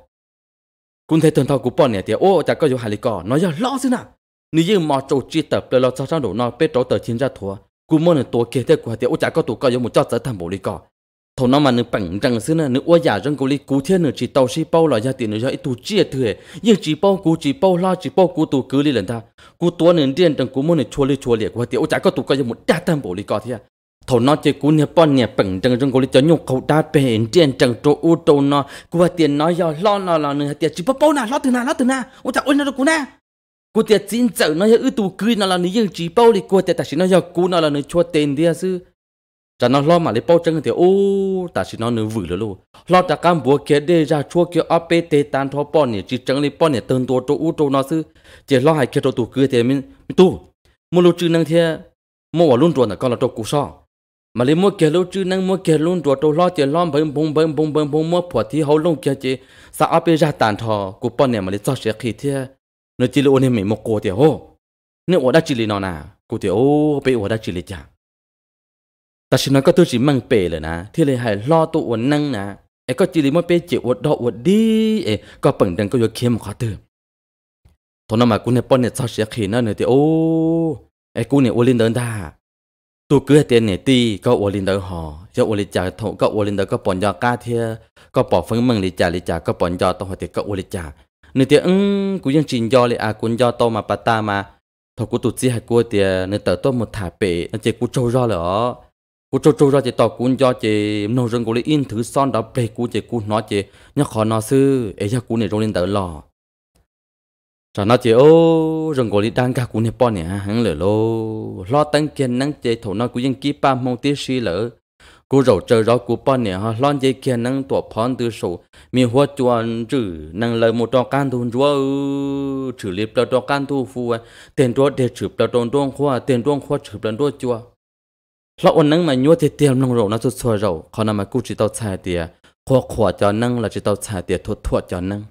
cũng thế thường thọ cú bọn nè thì ô chả có chỗ hài lý cỏ nó giờ lo xin à nếu như mà chỗ chi tập để lo cho sao đủ nó bê chỗ tờ chiến ra thua cú muốn là tổ kia thế của thì ô chả có tụ có giống một chót giới thằng bổ lý cỏ thầu nó mà nữ bằng rằng xưa nửa ua giả trong cô li cú thiên nửa chỉ tàu si bao là gia tiền nửa cho ít tu chia thừa nhưng chỉ bao cú chỉ bao lo chỉ bao cú tu cứ li lần ta cú tua nửa điên trong cú muốn nửa chua li chua liệt của tiểu trái có tu coi một đa tam bộ li có thế thầu nó chỉ cú nhập bọn nhập bằng rằng rằng cô li cho nhục khẩu đa bền điên trong chỗ u trâu nó cú tiền nói do lo nó là nửa tiền chỉ bao bao nào lo từ nào lo từ nào ôi trời ôi nó cú nào cô tiệt xin sợ nó ít tu cười nó là nửa dương chỉ bao đi cô tiệt ta chỉ nó do cú nó là nửa chua tiền đi sư cho nó lo mà lấy bao chân thì ô ta chỉ nó nửa vử rồi luôn lo ta cam bùa kia để ra chua kia tê tan thọ bọn này chỉ chân lấy bọn này tên tua chỗ u chỗ nó sư chỉ lo hai kia chỗ tụ cứ thì mình mình tu mua lô chữ năng thế mua vào luôn chuột là con là chỗ cũ so mà lấy mua kia lô chữ năng mua kia luôn chuột chỗ lo chỉ lo bấm bấm bấm bấm bấm bấm mua phật thì hậu lông kia chỉ sa apt ra tan thọ của bọn này mà lấy cho sẽ khí thế nửa chỉ là ôn em mình một cô thì ô, nếu ở đã chỉ lấy nó nà cụ thì ô bây ở đã chỉ lấy chả ตต่นก็ััว但是งเปเลยนะที่เลยให้รอตัวอ้วนนั่งนะไอ้ก็จิริมัเปเจียวอดดอกอดดี เอ้ก็ปังดังก็ยกเข้มขอเติมตอนนั้นมากูเนี่ยป้อนเนี่ยชอบเสียขีนั่นเนี่ยที่โอ้ไอ้กูเนี่ยอวลินเดินได้ตัวเกลือเตียนเนี่ยตีก็อวลินเดินหอเจ้าอลินจ่าถก็อวลินเดินก็ปอนยอก้าเทียก็ปอฟังมึงลิจ่าลิจ่าก็ปอนยอต่อหัวเตียก็อวลินจ่าเนี่ยเตียอ้งกูยังจีนยอเลยอากูยอโตมาปะตามาถ้ากูตุจีสียกูเตียเนี่ยเติร์โตหมดถ่ายเป๋นั่นเจ้ากูโจรอเหรอ cú trâu trâu ra chỉ tỏ cún cho chỉ nô rừng cú lấy in thứ son đó bề cú chỉ cú nói chỉ nhắc khó nó sư ấy cho cú này rong lên tới lò cho nó chỉ ô rừng cú lấy đang cả cú này bọn nè hắn lửa lô lo tăng kiên năng chỉ thổ nó cú dân kí ba mong tiếc si lỡ cú rầu chờ đó cú bọn nè ha lo chỉ kiên năng tổ phòn từ sổ mi hoa chuan chữ năng lời một trò can thun chúa chữ liệp trò can thu phu tiền trò để chữ trò tròn tròn khoa tiền tròn khoa chữ tròn tròn chúa เราอันนั้นมายัวเตียมลงเรานะจุดซอยเราเขานำมากู้จิตเอาชาเตียขวขวจอนั่งเราจิตเอาชาเตียทวดทวดจอนั่ง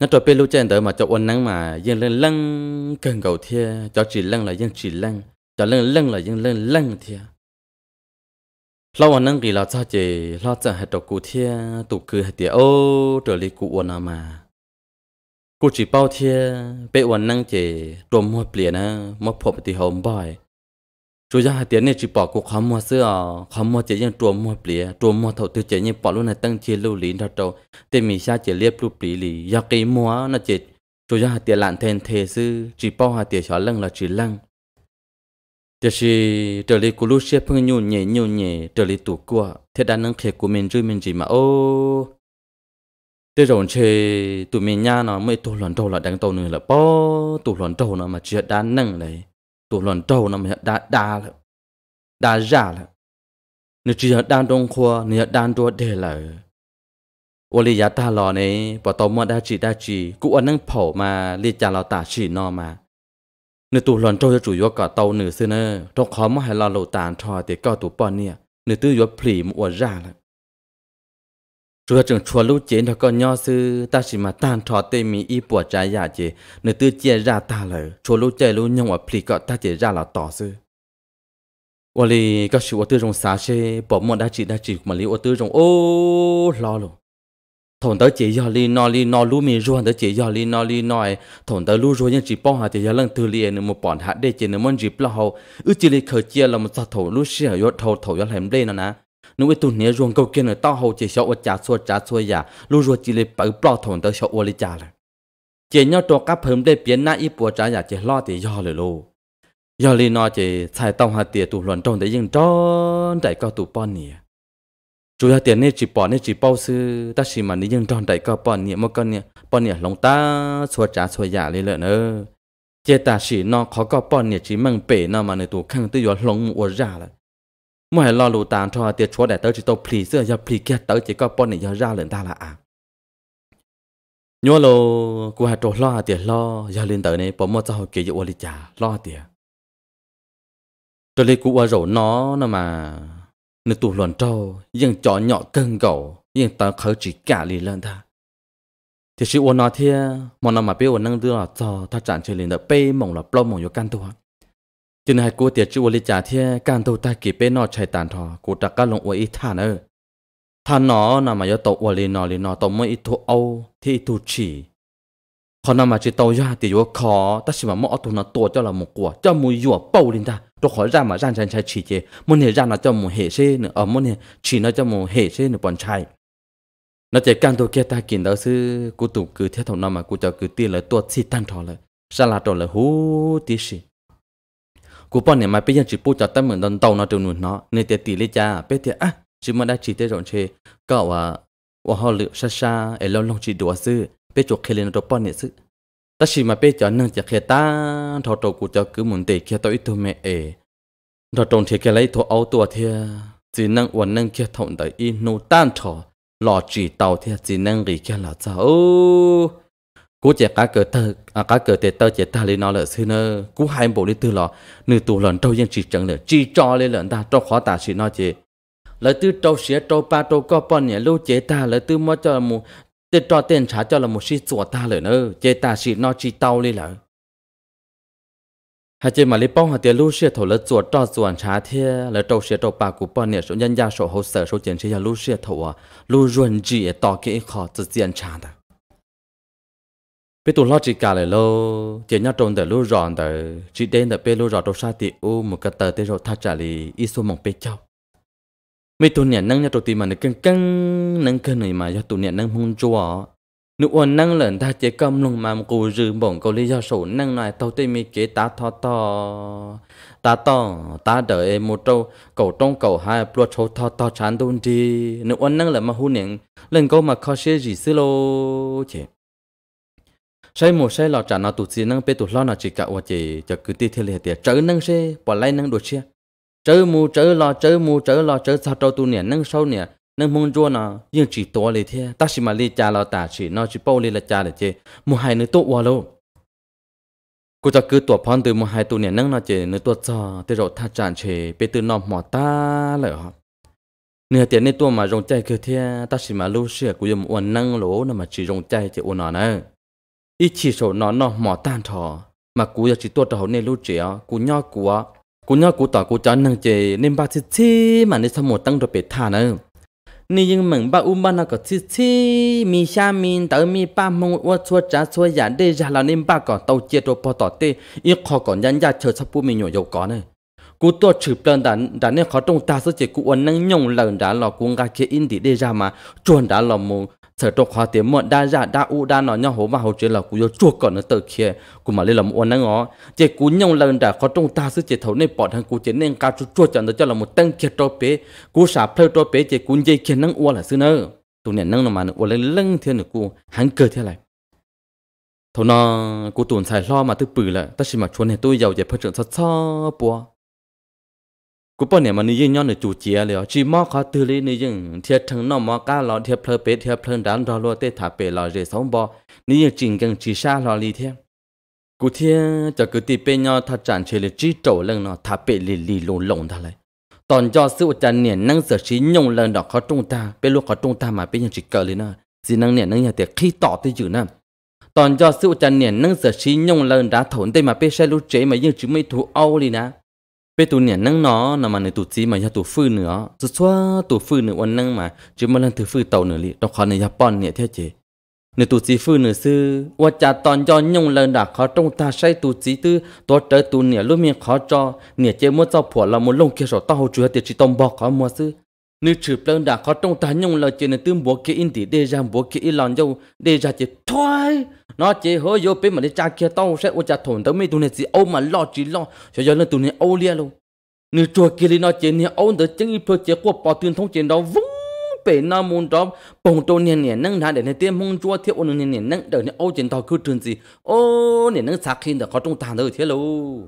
นั่นตัวเป็นรู้แจเดิมมาจะอันนั้นมายังเล่นลังเกินเก่าเทียจอจีเล่งเลยยังจีเล่งจอเล่นล่งเลยยังเล่นล่งเทียเราอันนั้นกีเราชาเจเราจะให้ตัวกูเทียตุกคือให้เตียโอี๋ยวลีกูอวนามา กูจีเป้าเทียไปอันนั่งเจตัวมัวเปลี่ยนนะมัวพบปฏิหอมบ่อย chú gia hai tiếng này chỉ bỏ cuộc khó mua sữa khó mua chỉ những trùa mua bìa trùa mua thầu tiêu chỉ những bỏ luôn này tăng chia lưu lý ra trâu tên mình xa chỉ liếp lưu bì lì do cái mua nó chỉ chú gia hai tiếng lặn thêm thế sư chỉ bao hai tiếng xóa lăng là chỉ lăng thế thì trở lại cú lúc xếp phương nhu nhẹ nhu nhẹ trở lại tủ cua thế đã nâng khề của mình rơi mình gì mà ô thế rồi chơi tụi mình nha nó mới tụ lần đầu là đánh tàu nữa là bao tụ lần đầu nó mà chưa đã nâng này ตัวหลอนโตนะมันดาดาเละดาจ่าเลยนึกจีนดานตรงครัว เนี่ยด้านตัวเดลเลยวันลียาตาหลอนี่อปตอมได้จีได้จีกูอันนั่งเผามาลีจ่าเราตาฉีนอมาเนื้อตัวหลอนโตจะจู่ยกกับเตาหนือเสนอต้องขอมาให้เราหลตานทอเตก็ตัวป้อนเนี่ยเนื้อตื้อยวพลีมัวจ่าเละ chúa trường chúa lúc chế nó có nhau sư ta chỉ mà tan trò tê mi y bỏ trái giả chế nơi tư chia ra ta lỡ chúa lúc chế lúc nhung ở pli có ta chế ra là tỏ sư và lì các sư ở tư trong xã sẽ bỏ mòn đã chỉ đã chỉ mà lì ở tư trong ô lo luôn thổn tới chế do li, no li, no lú mi ruan tới chế do li, no lì noi thổn tới lú ruan nhưng chỉ bao hà chế do lần từ liền nữa một bọn hạ đây chế nữa món gì bao hậu ư chỉ lì khởi chia là một sao thổ lú xia yết thổ thổ yết hẻm đây nó nè nếu với tụi nhé ruộng câu kia nữa tao hầu chỉ sợ ở trả xua trả xua giả lũ ruột chỉ lấy bảy bao thốn tới sợ ở lấy trả rồi chỉ nhau cho các phim để biến na ít bùa trả giả chỉ lo thì do rồi lu do li nó chỉ xài tao hạt tiền tụi luận trong để dừng tròn đại cao tụi bọn nhỉ chủ yếu tiền này chỉ bỏ này chỉ bao sư ta chỉ mà đi dừng tròn đại cao bọn nhỉ một con nhỉ bọn nhỉ lòng ta xua trả xua giả lấy lợn ơ chế ta chỉ nó khó có bọn nhỉ chỉ mang bể nào mà này tụi khăng tới gió lòng mùa ra rồi mua hãy lo lụ tàn cho tiệt chúa để tới chỉ tôi plì xưa giờ plì kia tới chỉ có bọn này giờ ra lên ta là à nhớ lô của hãy trộn lo tiệt lo giờ lên tới này bọn mua cho họ kia giờ đi trả lo tiệt rồi lấy của rổ nó nó mà nó tụ luận trâu nhưng chó nhỏ cân cầu nhưng ta khởi chỉ cả lì lên ta thì sự uốn nó thế mà nó mà biết uốn năng đưa là cho ta chẳng chỉ lên được bê mỏng là plom mỏng vô căn thôi จึงให้กูเตียจูวลิจาเทียการตัวตากีเป็นนอชัยตานทอ กูตะก้าลงอวยอีท่านเออท่านหนอนามายตอวลีนอลีนอตมอีทุเอาที่ทุชีขอนำมาจิตอยาติยวขอ ตัชิมามอตุนตัวเจ้าละมกัวเจ้ามูยัวเป่าลินตาตัวขอร่ามาร่างชันชัยฉีเจมันเหี่ยร่านเจ้ามูเหเช่เนออมันเหี่ฉีนเจ้ามูเหเช่เนปอนชายนาจการตัวเกตากินเราซื้อกูตุกคือเท่านำมากูจะคือตีเลยตัวสิตันทอเลยสลาดตัวเลยหูตีสิกูป้อนเนี่ยมาเป็นยังจีปูจัดตั้งเหมือนตอนโตนะจำนวนเนาะในเตียตีเลยจ้าเปเตียอ่ะจีมาได้จีเตจงเชก็ว่าว่าเขาเหลือชาชาไอ้เราลงจีดัวซื้อเป็นจกเคเลนตัวป้อนเนี่ยซื้อแต่ชีมาเป็นจอดนึ่งจะเคต้าทอโตกูจะกงเหมุนเตะเคตัวอีทุวเมเอทอตรงเทเนเลทอเอาตัวเทียจีนั่งวันนั่งเคถอนแต่อีนูต้านทอหล่อจีเตาเทียจีนั่งรีเค่หล่อเจ้า cú chè cá cờ tơ à cá cờ tê tơ chè ta lên nó là xưa nơ cú hai bộ lên tư lọ nửa tù lần trâu dân chỉ trận nữa chỉ cho lên lần ta trâu khó tả xí nó chè lời tư trâu xía trâu ba trâu co bọn nhẹ lưu chế ta lời tư mới cho là một tư cho tiền trả cho là một xí chùa ta lời nơ chế ta xí nó chỉ tao lên lợ hai chế mà lấy bông hạt tiền lưu xía thổ lời sủa cho sủa trả thế lời trâu xía trâu ba cú bọn nhẹ số nhân gia số hậu sơ số tiền xí là lưu xía thổ à lưu ruộng gì to kỹ khó tự tiền trả ta bé tụi lo chỉ cả lại lo chỉ nhát trộn tới lú rọn tới chỉ đến tới bé lú rọn đâu sao thì u một cái tờ tới rồi thắt chặt lì ít số mỏng bé cháu mấy tụi nè nâng nhát trộn tìm mà nó căng căng nâng cân này mà cho tụi nè nâng mông chua nữ uốn nâng lên ta chỉ cầm lùng mà một cú rư bổng câu lý do sổ nâng này tàu tê mi kế tá thọ to tá to tá đợi một trâu cầu trong cầu hai pluột số thọ to chán đun đi nữ uốn nâng lên mà hôn nè lên câu mà khó xế gì xí lô chị sai một sai lò trả nó tụt gì năng bê tụt lo nó chỉ cả và chỉ cho cứ ti theo liệt tiệt chớ năng xe bỏ lại năng đồ xe chớ mù chớ lo chớ mù chớ lo chớ sao trâu tu nè năng sâu nè năng mong chua nó nhưng chỉ tua lì thế ta chỉ mà li cha lo tả chỉ nó chỉ bao li là cha là chê mù hai nữa tốt quá lâu cô cho cứ tuột phong từ mù hai tu nè năng nó chê nữa tuột cho từ rồi tha trả chê bê từ nó mỏ ta lại họ nửa tiền này tua mà rong chay cứ thế ta chỉ mà lưu sửa của dùng uốn năng lỗ nó mà chỉ rong chay chỉ uốn nó nữa ít chỉ số nó nó mỏ tan thò mà cú giờ chỉ tuột đầu nên lúc trẻ cú nho cú cú nho cú tỏ cú cho năng chế nên ba chi chi mà nên sao một tăng được bể thả nữa nên nhưng mình ba um ba nó có chi chi mi xa mi tới mi ba mong ua chua chá chua giả để ra là nên ba còn tàu chia đồ bỏ tỏ tê ít khó còn nhăn ra chờ sắp bu mình nhỏ dầu có này cú tua chụp lên đã đã nên khó trong ta sẽ chỉ cú ăn năng nhông lần đã lò cú ngã kia in đi để ra mà chuẩn đã lò mù sở trục họ tiếng mượn đa giả dạ, đa u đa nó nhau hố và hầu chế là cú yo chuột còn nó tự kia cú mà lên làm uốn nó ngó chế cú nhau lần đã có trong ta sư chế thấu nên bỏ thằng cú chế nên cao chú chuột chẳng được cho là một tăng kia trò bé cú xả phơi trò bé chế cú dây kia năng uốn là sư nơ tụi nè năng nó mà nó uốn lên lưng thiên nữa cú hắn cười thế này thầu nó cú tuồn xài lo mà tư bự là ta xin mà chuồn này tôi giàu chế phát triển sao sao bùa กูปนเนี่ยมันนยิ่งย้อนในจูเจียเลยจีมอเขาตื่นเลยนี่ยิ่งเทียถึงน้องมอก้าเราเทียเพลเปเทียเพลดันรอรัวเตถาเปเราเจสองบอนี่ยังจริงกังจีชาเราลีเทียกูเทียจะกูตีเปยนยอทัดจานเชลจีโจเรื่องเนาะถาเปลีลีลงลงทะเลยตอนยอดสู้จันเนี่ยนั่งเสือชิ้ยงเลินดอกเขาตรงตาเปลูกเขาตรงตามาเป็นยังจีเกร์เลยนะสินังเนี่ยนั่งอย่างเตะขี้ต่อตีอยู่นะตอนยอดสู้จันเนี่ยนั่งเสือชิ้ยงเลินดาถนได้มาเป็นใช้ลูกเจมายังจีไม่ถูกเอาเลยนะ bây tụ nè năng nó nằm mà này tụ chi mà nhà tụ phư nữa rồi xóa tụ phư nữa uốn năng mà chỉ mà lần thứ phư tàu nữa li đọc khó này Japan nè theo chế, nửa tụ chỉ phư nữa sư và cha toàn cho nhung lên đã khó trong ta say tụ chỉ tư tổ trở tụ nè luôn miệng khó cho nè chế mua cho phù là muốn lông kia sổ tao hồ chứa tiệt chỉ tông bò khó mua sư nếu chụp lên đã có trong ta nhung là chuyện tương bố kia in thì để ra bố kia lòng dâu để ra chỉ thôi nó chỉ hơi vô bên mà để cha kia tao sẽ ô cha thổn tới mấy tụi này chỉ ô mà lo chỉ lo cho giờ lên tụi này ô lia luôn nếu chùa kia đi nó chỉ này ô được chứng y thôi chỉ qua bỏ tiền thông chuyện đó vung bể nó muốn đó bồng trâu nè nè nâng ra để nè tiêm mông chua thiếu ô nè nè nâng để nè ô chuyện tao cứ trường gì ô nè nâng sạc khi đã có trong ta rồi thế luôn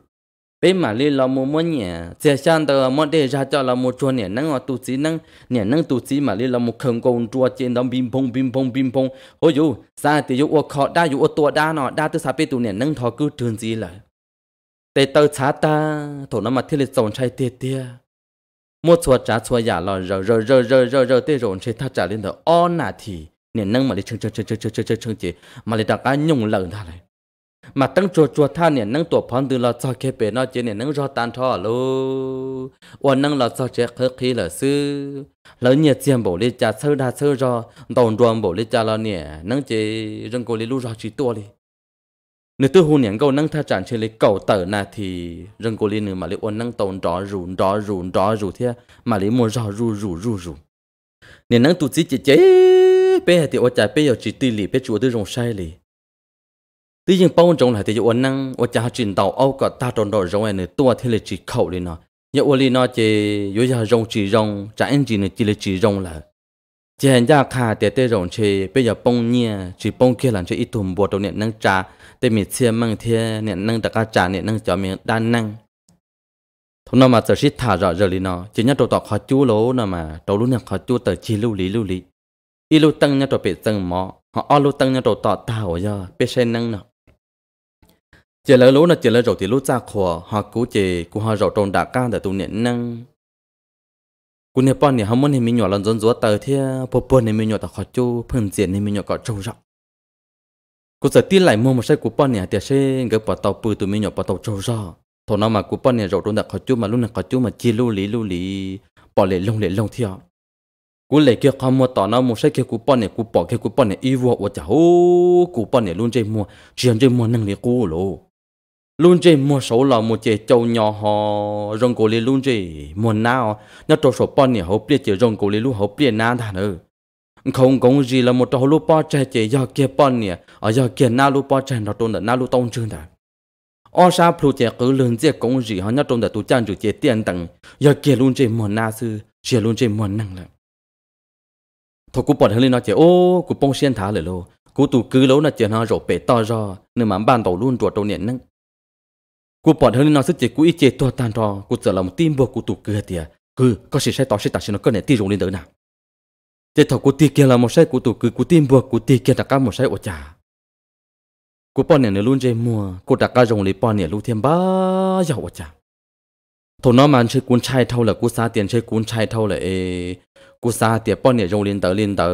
bây mà li lo mua mua nhỉ giờ sang tờ mua để ra cho là mua chua nhỉ năng ở tu sĩ năng nhỉ năng tu sĩ mà li lo mua không còn chua trên đó bim bông bìm bông bìm bông ôi dù xa thì dù ô khó đa dù ô tua đa nọ đa tư sa bé tu nhỉ năng thọ cứ trường gì lại để tờ chá ta thổ nó mà thiết lịch trồng chạy tê tê mua chua trả chua giả lo rờ rờ rờ rờ rờ rờ tê rộn chơi thắt trả lên đó on nà thì nhỉ năng mà li chừng chừng chừng chừng chừng chừng chừng chị mà li đặt cái nhung lợn thà này mà tăng chùa chùa tha nè nâng tổ phong từ là cho kê bể nó chế nè nâng do tàn thọ lô và nâng là cho chế khớ khí là sư lỡ nhiệt tiền bổ lý cha sơ đa sơ do tổng đoàn bổ lý cha là nè nâng chế rừng cô lý lu do chỉ tua đi nếu tôi hôn nè câu nâng tha chẳng chơi lấy cầu tờ nà thì rừng cô lý nữa mà lý ôn nâng tổng đó rủ đó rủ đó rủ thế mà lý mua rõ rủ rủ rủ rủ nè nâng tụ chỉ chế chế bé thì ô chả bé giờ chỉ tì lì bé chùa tôi rồng sai lì tuy nhiên bao trong là thì cho năng ô cha trình tàu ô cả ta trong đó rong này tua thì là chỉ khẩu đi nó nhớ ô li nó chỉ yếu giờ rong chỉ rong cha anh chỉ này chỉ là chỉ rong là chỉ hiện ra khá để để rong chỉ bây giờ bông nhia chỉ bông kia làm cho ít thùng bột đầu nền năng trà để mình xem mang thế nền năng đặt cả trà nền năng cho mình đan năng thằng nó mà giờ xít thả rõ rồi đi nó chỉ nhớ đầu tọt khó chú lố nó mà đầu lúc nào khó chú tới chỉ lưu lý lưu lý ít lưu tăng nhớ đầu bị tăng mỏ họ ô lưu tăng nhớ đầu tọt tao giờ biết xem năng nào chỉ lỡ lũ nó chỉ lỡ rồi thì lũ ra khổ họ cú chỉ cú họ rồi trôn đã cao để tu niệm năng cú nè bọn nè họ muốn thì mình nhỏ lần dần dúa tờ thì bố bố nè mình nhỏ tao khó chú phần diện nè mình nhỏ có trâu rộng cú sợ tin lại mua một xe cú bọn nè thì sẽ gặp bỏ tàu bự tụi mình nhỏ bỏ tàu trâu rộng thổ nào mà cú bọn nè rồi trôn đã khó chú mà lúc nè khó chú mà chỉ lưu lý lưu lý bỏ lệ lông lệ lông theo cú lệ kia không mua tỏ nào một xe kia cú bọn nè cú bỏ kia cú bọn nè yêu vua vợ cháu cú bọn nè luôn chơi mua ăn chơi mua năng lý cú luôn luôn chỉ mua số là một chỉ châu nhỏ họ rồng cổ li luôn chỉ mua nào nó trâu số bao nhiêu họ biết chỉ rồng cổ li luôn họ biết nào thà nữa không có gì là một trâu lúc bao trẻ chỉ giờ kia bao nhiêu ở giờ kia nào lúc bao trẻ nó trôn được nào lúc tông chương thà ở sao phụ chỉ cứ lương chỉ công gì họ nó trôn được tu chân được chỉ tiền tặng do kia luôn chỉ mua nào sư chỉ luôn chỉ mua năng là thôi cú hơi lên nó chỉ ô cú bông xiên thả lại luôn cú tụ cứ lâu nó chỉ nó rồi bể to ra nên mà ban đầu luôn chuột đầu nện năng กูปอดเฮนี่นอซึเจกูอีเจตัวตันรอกูเจอเราตีมบวกกูตุกเกลือเตียคือก็สิใช้ต่อใช้ตัดสินก็เนี่ยตีรงนี่เด้อนะเจถอกูตีเกียเราไม่ใช่กูตุกคือกูตีมบวกกูตีเกียตะก้าไม่ใช่โอจ่ากูปอนเนี่ยในรุ่นเจมัว กูตะก้ารงเลยปอนเนี่ยรู้เทียมบ้าอย่าโอจ่าทนอมันใช้กูใช้เท่าเลยกูซาเตียนใช้กูใช้เท่าเลยเอ กูซาเตียปอนเนี่ยรงเรียนเตอเรียนเตอ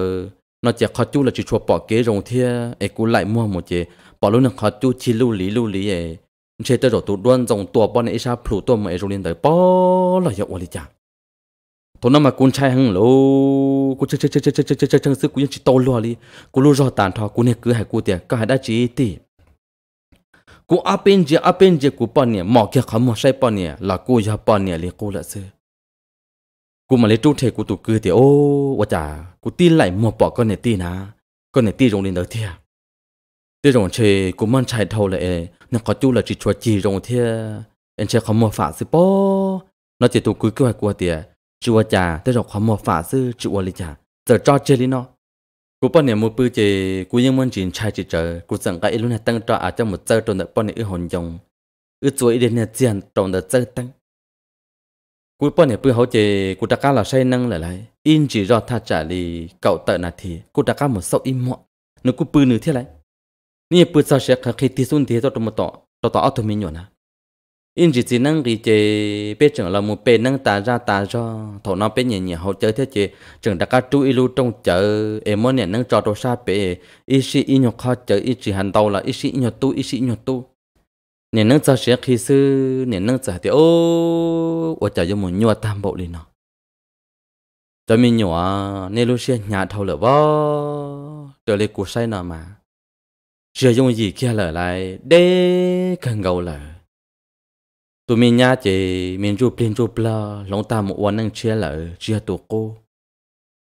nó chỉ khó chú là chỉ chua bỏ kế rồng thia ấy cũng lại mua một chế bỏ luôn là khó chú chỉ lưu lý lưu lý ấy chế tới rồi tụ đoan dòng tua bọn ấy sao phủ tùa mấy rồi lên tới bó là dọc đi cha tụi năm mà con trai hăng lô cô chơi chơi chơi chơi chơi chơi chơi chơi sư cũng chỉ to lo đi cô lu rõ tàn thọ cô này cứ hay cô tiền cả hai đã chỉ tỷ cô áp bên gì áp bên gì cô bọn nè mỏ kia khám mỏ say bọn nè là cô giáp bọn nè liền cô là sư cô mà lấy trút thì cô tụ cười thì ô vợ cha, cô tin lại một bỏ con này tin à con này tin rồi lên tới thiệt thế rồi chị cũng mang chạy thâu lại nó có chú là chỉ cho chị rồi thì anh chơi không mua phá sư bố nó chỉ tụ cứ kế hoạch của tiền chúa cha thế rồi không mua phá sư chúa lì cha giờ cho chơi đi nó cú bọn này mua bự chơi, cú nhưng muốn chuyện chạy chị chờ cú sẵn cái luôn là tăng cho à cho một giờ tròn đợt bọn này ở hồn dòng ở chuối đến nhà tiền tròn đợt giờ tăng cú bọn này bự hậu chơi, cú đặt cá là say năng lại lại in chỉ do tha trả lì cậu tợ nà thì cú đặt cá một sâu im mọt, nó cú bự nữa thế lại นี่ปุ๊ซาเชคคิดที่สุนที่ตัวมันต่อต่อต่ออัตมิญนะอินจิจินังกีเจเป็จังเรามูเป็นนังตาจ้าตาจ้าถอนเอาเป็นเนี่ยเนี่ยเขาเจอเท่เจจังตะกัดจูอิลูตรงเจอเอมอนเนี่ยนังจอตัวชาเปอิชิอิญข้อเจออิจิหันโตละอิชิอิญตูอิชิอิญตูเนี่ยนังจะเสียคีซื้อเนี่ยนังจะเดี๋ยวว่าจะยมุนยัวตามบทเลยเนาะจะมีหนัวเนี่ยรู้เสียหยาเท่าหรือว่าเจอเลยกูใช่เนาะมา rồi dùng gì kia lỡ lại để cần gầu lỡ tụi mình nhá chị mình chụp lên chụp lơ lòng ta một quan năng chia lỡ chia tổ cô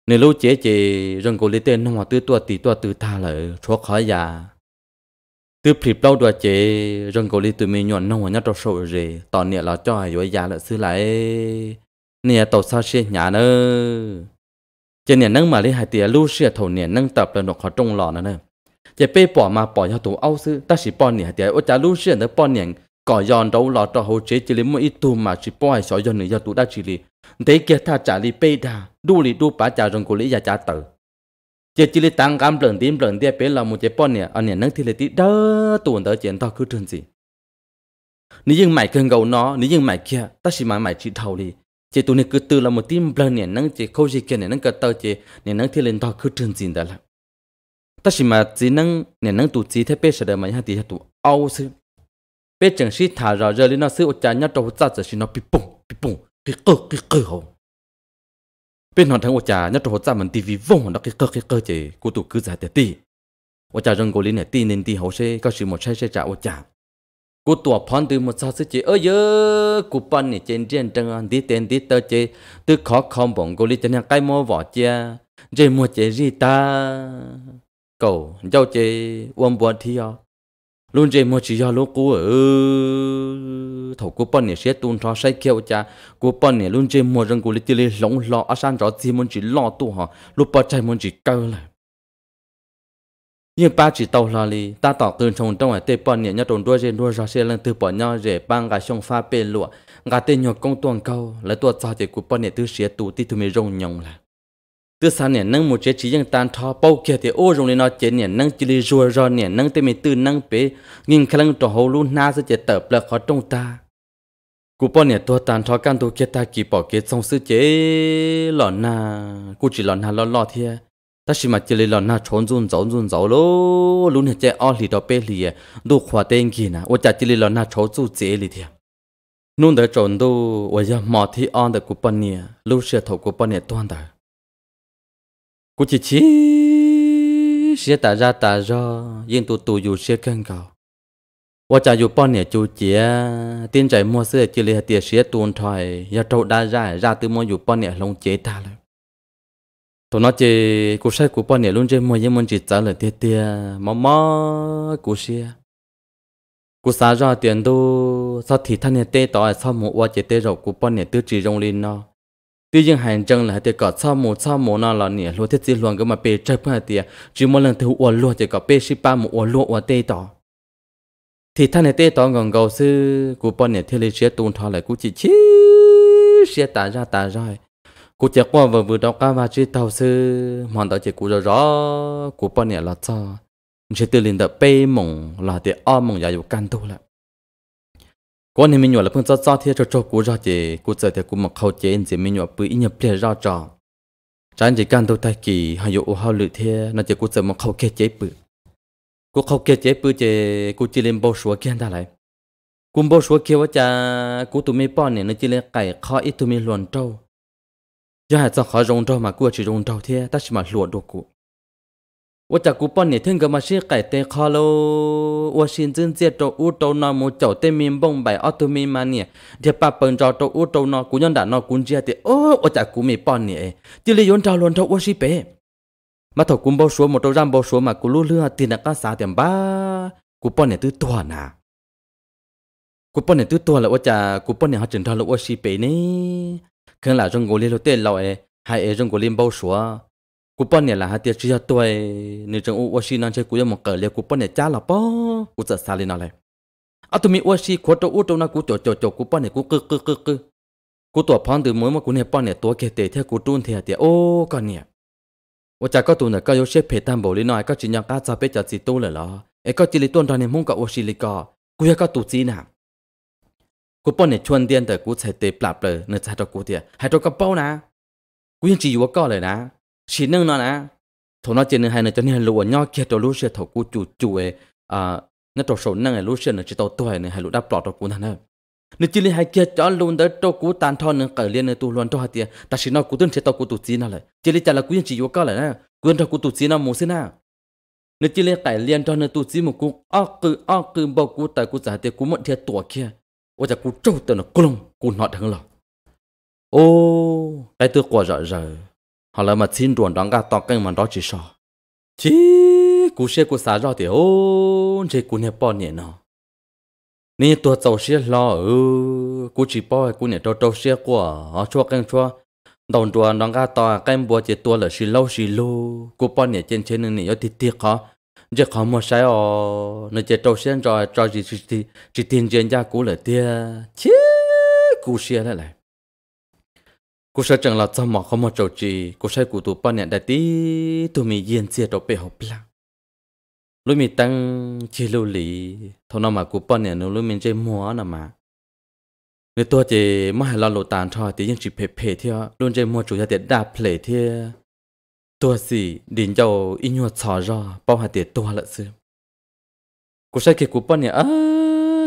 nếu lúc chế chị rừng cổ lấy tên nó mà tư tua tỷ tua tư tha lỡ thoát khỏi già tư phịp lâu đùa chị rừng cổ lấy tụi mình nhọn nó mà nhát trâu sổ rồi tỏ nịa là cho ai già lỡ xứ lại nè tàu sao xe nhà nơ trên nè nâng mà lấy hai tia lưu xe thầu nè nâng tập là nó khó trông lọ nữa nè จะเป้ป่อมาป่อยาตัวเอาซื้อแต่สิป่อเนี่ยเดี๋ยวจะรู้เชื่อเนป่อเนี่ยก่อยอนเราหลอดเราเจจิลิมอีตูมาสิป่อยสอยอนเนี่ยตัวได้จิลิเด็กเกียท่าจ่าลิเป้ดาดูลิดูป้าจ่าจงกุลิยาจ่าเต๋อเจจิลิตังกำเปลืองดินเปลืองเดียเป้เรามูเจป่อเนี่ยอันเนี่ยนั่งทีเลติเด้อตัวเด้อเจียนต่อคือเดินสินี่ยังใหม่เกินเก่าเนาะนี่ยังใหม่เกียแต่สิมาใหม่ชิเท่าลิเจตัวเนี่ยคือตัวเราหมดที่เปลืองเนี่ยนั่งเจเขาเจเกียเนี่ยนั่งกระเตอเจเนี่ยนั่งทีเลนต่อคือเดินสินได้ละ ta chỉ mà chỉ năng nên năng tụ chỉ thế bé sẽ đời mà nhà thì tụ ao sư bé chẳng sĩ thả ra rồi nó sư ở nhà nhà trâu cha chỉ nó bị bùng bị bùng cái cơ cái cơ hồ bé nó thằng ở nhà nhà trâu cha mình tivi vong nó cái cơ cái cơ chế cô tụ cứ giải tiệt đi ở nhà rừng cô lính này ti nên đi hậu sẽ có sự một sai sẽ trả ở nhà cô tụ phán từ một sao sư chế ơi nhớ cô pan này trên trên trăng ăn đi tiền đi tới chế từ khó không bỏng cô lính trên nhà cái mò vỏ chia rồi mua chỉ gì ta cậu giao chế uống buồn thi à luôn chế mua chỉ giao lúc cũ ở thầu cú bọn này sẽ tuôn cho say kêu cha cú bọn này luôn chế mua rừng cú lấy tiền lấy lỏng lọ ở san rõ gì muốn chỉ lọ tu hả lúc bao chạy muốn chỉ câu lại nhưng ba chỉ tàu là li ta tỏ từ trong trong ngoài tây bọn này nhớ trốn đuôi trên đuôi ra xe lên từ bọn nhau rể băng gà sông pha bê lụa gà tên nhọt công tuần câu lấy tuột sao chỉ cú bọn này từ xe tù ti thu mì rong nhồng lại từ sáng nè nâng một chế chỉ dân tan thọ bao kia thì ô rồng lên nó chế nè nâng chỉ lì rùa rò nè nâng tên mình từ nâng bể nhìn khả năng trò hậu luôn na sẽ chế tập là khó trong ta cú bỏ nè tua tan thọ căn tu kia ta kỳ bỏ kia trong sư chế lọ na cú chỉ lọ na lọ lọ thiê ta chỉ mà chỉ lì lọ na trốn run rốn run rốn lô luôn hết chế o lì đó bể lì đồ khóa tên kia na, ô chả chỉ lì lọ na trốn run chế lì thiệt nôn đỡ trốn đâu ô giờ mò thi on đỡ cú bỏ nè lúc xưa thầu cú bỏ nè toàn đỡ cú chỉ chỉ Sẽ tả ra tả ra Yên tù tù dù sẽ cân cầu Và chả dù bọn nè chú chế Tin chạy mua sữa chỉ lì hạt tìa sẽ tuôn thoi Và trâu đa ra ra từ mua dù bọn nè lông chế ta lời Tụi nó chế cú say cú bọn nè luôn chế mua nhưng muốn chỉ trả lời tìa tìa Mà mơ cú sẽ cú xa ra tiền đô Sao thì thân nè tê tỏ Sao mụ qua chế tê rộng cú bọn nè tư chỉ rong lên nó tuy nhiên hành trang là tiệt có sao mù sao mù nào là nè lúa thiết gì luôn cái mà bê chơi bữa tiệt chỉ một lần thiếu uốn luôn chỉ có bê ship ba một uốn luôn uổng tê tỏ thì thằng này tê tỏ ngon gầu sư cú bọn này thiết lý chia tuôn thọ lại cú chỉ chi chia tả ra tả ra cú chỉ qua vừa vừa đó cá và chỉ tàu sư mòn đó chỉ cú rõ rõ cú bọn nè là cho chỉ từ liền đợi bê mộng là tiệt o mộng giải dục can tu lại có nên mình nhớ là phương cho cho thiệt cho cho cú ra chị cú chơi thì cú mặc khâu chế anh chị mình nhớ bự nhớ ple ra trò tránh chỉ can đầu tay kỳ hay dụ hao lự thiệt nó chỉ cú chơi mặc khâu kê chế bự cú khâu kê chế bự chế cú chỉ lên bao số kia ta lại cú bao số cha, cú tụi mình bỏ này nó chỉ lên cày khó ít tụi mình luồn trâu giờ hãy cho khó rong trâu mà cú chỉ rong trâu thế, ta chỉ mà luồn đồ cú 我在古巴那天个嘛是改天卡喽，我现在在做乌州那么做对面蹦白阿对面嘛呢，这把本找做乌州那古人打那古家的哦，我在古米巴呢，这里用找乱找我是白，嘛头古包说嘛都让包说嘛古路了，天那个啥点吧，古巴那都多呐，古巴那都多了，我在古巴那还真找了我是白呢，可能啦中国里头对老诶，还诶中国里包说。cú này là hai tiệt chia tuổi nếu trong Washington chơi cúi yêu một cờ liệt cú này chả là bao cú sợ xa lên nào này à tụi mình Washington khó trâu u trâu na cú chỗ chỗ chỗ cú này cú cứ cứ cứ cứ cú tuổi phong từ mới mà cú này bao này tuổi kia tệ theo cú trun theo tiệt ô con nè và chả có tụi này có yếu xếp phải tam bổ lên nói có chỉ nhau cá sao biết chả gì tu là lo ấy có chỉ lý tuân ra này muốn có Washington có cú yêu có tụi gì nào cú bao này chuyên điên từ cú chạy tệ plap rồi nên chả đâu cú tiệt hay đâu có bao nè cú yên chỉ yếu có lời nè chỉ nâng nó nè thổ nó trên hai này cho nên lúa nhau kia cho lúa xe thổ cú chủ chủ ấy à nó trổ sổ nâng này lúa xe nó chỉ tàu tuổi này hai lúa đã bỏ tàu cú thằng nè, nó chỉ lấy hai kia cho luôn tới tàu cú tàn thon nữa cởi liên tu luôn cho hai tiền ta chỉ nó cú tên sẽ tàu cú tụ chí nào lại chỉ lấy chả là cú chỉ vô cao lại nè cú tàu cú tụ chí nào muốn xin nào nó chỉ lấy cải liên cho nó tụ chí một cú ơ cư ơ cư bao cú tại cú giả tiền cú mượn thiệt tuổi kia ôi chả cú trâu tờ nó cú lông nọ thằng lò ô đại tư quả rõ họ là mà xin ruộng đóng cả tọt canh mà đó chỉ sợ chỉ cú xe cú xả ra thì ô chỉ cú nè bỏ nhẹ nó nè tôi tàu xe lo ừ cú chỉ bỏ cú nè tàu tàu xe qua, họ cho canh cho đồng ruộng đóng cả tọt canh bùa chỉ tua là xin lâu xin lâu, cú bỏ nhẹ trên trên này ở thì tiếc khó giờ khó mà sai ở nơi chỉ tàu xe rồi cho chỉ chỉ chỉ tiền tiền ra cú là tiếc chỉ cú xe lại lại cô sẽ chẳng là cho mà không một trầu trì cô sẽ cụ tụ ba nhận đại tí tụi mình yên chia đồ bể học lăng lúc mình tăng chia lưu lý thằng nào mà cụ ba nhận nó lúc mình chơi mua nè mà người tôi chỉ mà hay lo lộ tàn thôi thì những chỉ phê phê theo luôn chơi mua chủ gia tiền đa phê theo tôi gì đến giàu in nhuột xỏ ra bao hạt tiền tôi lợn xưa cô sẽ kia cụ ba nhận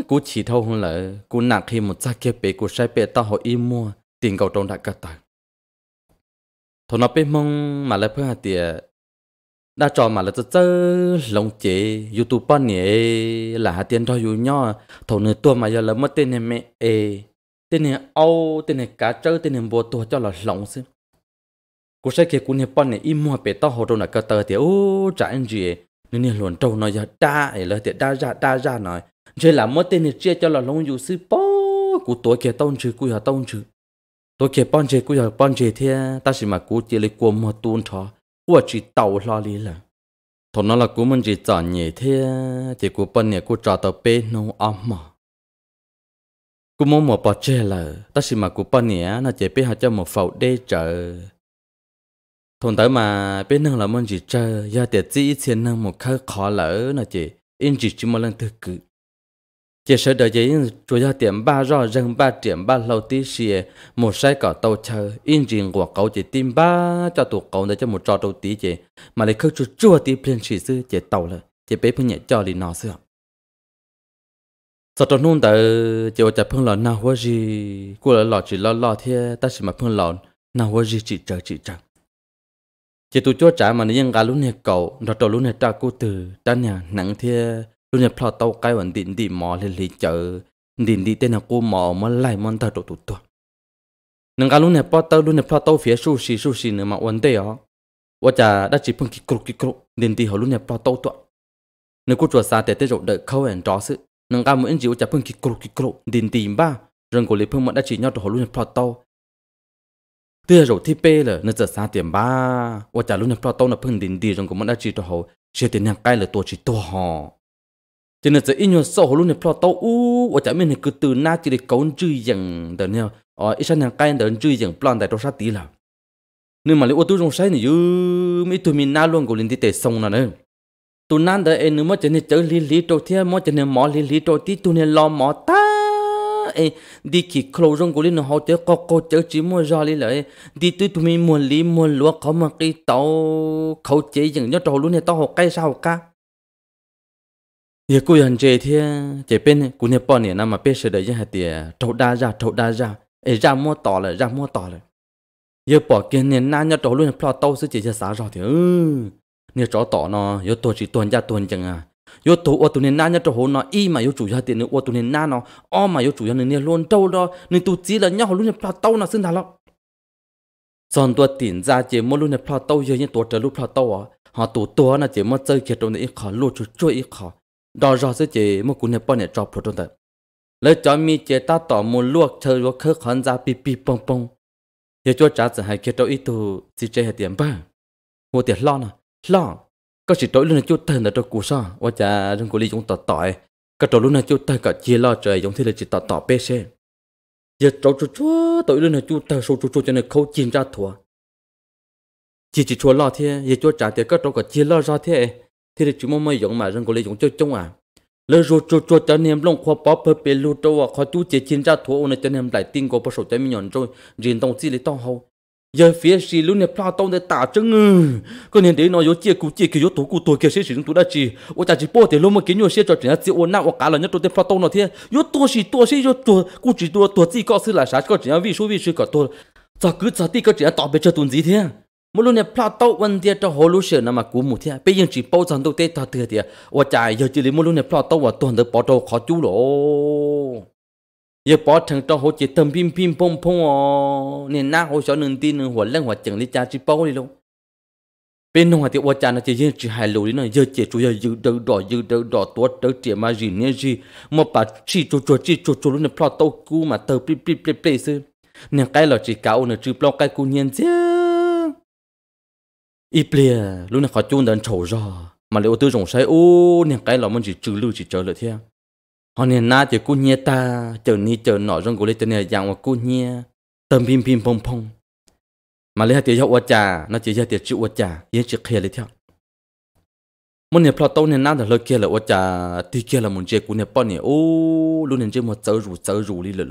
cú chỉ thâu hơn là cú nặng khi một gia kia bể cú sai bể tao họ im mua tiền cầu trong đại cả tài thằng nó biết mong mà lại phải hạt tiệt đã trò mà lại tớ tớ lòng chế youtube bao nhiêu là hạt tiền thôi dù nhỏ thằng nửa tuổi mà giờ là mất tiền này mẹ ê tiền này âu tiền này cá trơ tiền này bò tuổi cho là lồng xí cú sẽ kia cú này bao nhiêu im mua bể to hồ đồ là cơ tờ thì ô trả anh gì nên này luôn trâu nói giờ đa ấy là tiệt đa ra đa ra nói chơi là mất tiền này chia cho là lồng dù sư bó cú tuổi kia tông chứ cú hả tông chứ tôi kể bọn chị cũng giờ bọn chị thì ta chỉ mà cú chỉ lấy cuốn mà tuôn thọ của chỉ tàu lo lý là thằng nó là cú mình chỉ chọn nhỉ thế thì cú bọn nhỉ cú trả tàu bê nó âm mà cú muốn một bọn chị là ta chỉ mà cú bọn nhỉ nó chỉ biết họ cho một phẩu đê chờ. thằng tới mà biết năng là mình chỉ chờ giờ để chỉ tiền năng một khơi khó lỡ nó chỉ in chỉ chỉ một lần thứ cử chỉ sợ đời giấy chủ gia tiệm ba rò rừng ba tiệm ba lâu tí xìa một sai cả tàu chờ in riêng của cậu chỉ tìm ba cho tụ cậu để cho một trò đầu tí chị mà lại khơi chua chua tí plen sĩ sư chỉ tàu là chỉ bé phương nhẹ cho đi nó xưa sau đó nôn tờ chỉ cho phương lợn nào hoa gì cô là lọ chỉ lo lo thế ta chỉ mà phương lợn nào hoa gì chỉ chờ chỉ chờ chỉ tụ chua trả mà gà lúc này cậu nó trò lúc này ta cô từ ta nhà nặng thế lúc này phò tàu cái vẫn định đi mò lên lì chợ định đi tên là cô mò mà lại mòn ta đồ tụt tuột nâng cả lúc này phò tàu lúc này phò tàu phía su xì su xì nữa mà vấn đề ó và chả đã chỉ phun kí cục kí cục định đi hồi lúc này phò tàu tuột nếu cô chuột xa để tới rộng đợi khâu hẹn trò sự nâng cả mỗi chịu chả phun kí cục kí cục định tìm ba rừng của lý phương mận đã chỉ nhau đồ hồi lúc này phò tàu tia rồi thì bê là nó giờ xa tiền ba và chả lúc này phò tàu là phun định đi rừng của mận đã chỉ đồ hồi sẽ tiền hàng cái là tổ chỉ tổ họ cho nên giờ inyo sau hồi luôn này plot tàu u ở chả mình cứ từ na chỉ để cấu chữ dạng ờ, đó nha ở ít sáng hàng cái đó chữ dạng plan đại đồ sát tí là nên mà lấy ô tô trong sai này dư mấy tụi mình na luôn của linh tí xong là nữa tụi nan đó em nữa mới chỉ nên chơi lì lì trâu thế mới chỉ nên mò lì lì trâu tí tụi nên lo mò ta ấy đi khi khâu rong của linh nó hậu tế có có chở chỉ mua ra lý lại đi tụi tụi mình mua lý mua lúa có mà cái tàu khâu chế dạng nhớ trâu luôn này tao học cái sao cả nhà cô hàng chế thì chế bên cũng nhà bọn này nằm mà bên sửa đấy chứ hạt tiền trâu đa ra trâu đa ra ấy ra mua tỏ lại ra mua tỏ lại giờ bỏ kia nè na nhớ trâu luôn nhà plot tàu sẽ chỉ cho xả rồi thì ừ nhà trâu tỏ nó giờ tôi chỉ tuần gia tuần chẳng à yo tu o tu này na nya to ho na i mà yo chủ ya tiền ne o này ne na no o ma yo chủ ya ne luôn đâu đó nên tu chỉ là nhau luôn ne pla tàu na xin thà lo son tua tiền ra chỉ mo luôn ne pla tàu giờ như tua trở lu pla tàu à họ tu tua na chỉ mo chơi chỉ trong này khó lu chú chơi khó đó rõ sẽ chỉ một cú này bao nhiêu trò pro trong đó lấy cho mi chế ta tỏ một luộc chơi vô khứ khán giả bì bì bông bông. giờ cho trả sự hai kia đâu ít tu chỉ chơi hai tiền ba mua tiền lo nè lo có chỉ tối luôn là chú thần là cho cú sao và cha đừng cố lý chúng tỏ tỏi cả trò luôn là chú thần cả chia lo trời giống thế là chỉ tỏ tỏ bê xe giờ trâu chú chú tối luôn là chú thần sâu chú chú cho nên khâu chìm ra thua chỉ chỉ chúa lo thế giờ chúa trả tiền các trò cả chia lo ra thế thì được chú mong mày giống mà rằng có lấy giống cho chúng à lỡ rồi cho cho cho nem long khoa bó bơ bê lu trâu à khó chú chế chín ra thua này cho nem lại tin có bao số cho mình nhận rồi riêng tông chi lấy tông hậu giờ phía xì lúc này pha tông để tả chân ừ, có nên để nói yếu chia cú chia kiểu yếu tố cú tuổi kia sẽ sử dụng tụ đa chỉ ô ta chỉ bỏ để luôn mà kiến nhiều xe cho chỉ là chịu ôn nào cả là nhất tụ để pha tông nó thế yếu tố xì tố xì yếu tố cú chỉ tố tố chỉ có sự là sao có chỉ là vì số vì số cả tố giờ cứ giờ đi có chỉ là tỏ bề cho tuần gì thế mỗi lúc này plau tàu vấn đề cho hồ lúa sữa nằm mà cú một thế bây giờ chỉ bao sản đầu tê thật thừa thì và chạy giờ chỉ lấy mỗi lúc này plau tàu và toàn được bảo trâu khó chú lỗ giờ bảo thằng cho hồ chỉ tâm pin pin pom pom à nên na hồ sợ nương tin nương hồ lên hồ chừng lấy cha chỉ bao đi luôn bên nông thì ủa cha là chỉ riêng chỉ hài lối đi nó giờ chỉ chủ giờ dư đỡ đỏ dư đỡ đỏ tua đỡ trẻ mà gì nè gì mà bà chỉ chủ chủ chỉ chủ chủ lúc này plau tàu cú mà tờ pi pi pi pi sư nè cái là chỉ cao nữa chỉ plau cái cú nhiên chứ ít bia lúc này khó chun đến trầu ra mà liệu tư rồng say ô nè cái là mình chỉ trừ lưu chỉ chờ lợi thế họ nè na chỉ cô nhẹ ta chờ ni chờ nọ rong của lấy tên này dạng mà cô nhẹ tâm pim pim pong pong mà lấy hai tiếng hiệu trà nó chỉ hai tiếng chữ trà yên chỉ khía lấy theo mình nè plot tàu nè na là lời kia là trà thì kia là mình chơi cô nè bọn nè ô lúc nè chơi mà chơi rủ chơi rủ đi lợi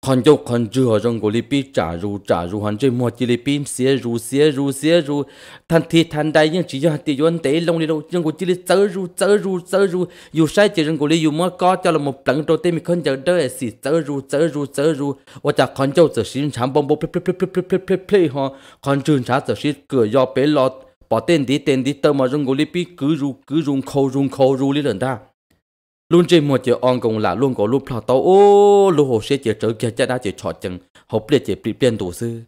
看就看住好像嗰里边炸如炸如，反正冇啲里边写如写如写如，但睇但大人只要啲人睇弄嚟咯，人嗰啲里走如走如走如，有晒啲人嗰里有冇搞掉啦冇等到啲咪看就都係是走如走如走如，我就看就就先長幫幫 play play play play play play play 哈，看住查就先個要俾落，把點啲點啲到嘛人嗰里邊 cứ 如 cứ 如扣如扣如呢輪得。luôn trên một chiều on cùng là luôn có lúc phò tàu ô lúc hồ sẽ chỉ trở kia cha đã chỉ chọn chừng học biết chỉ bị biến tổ sư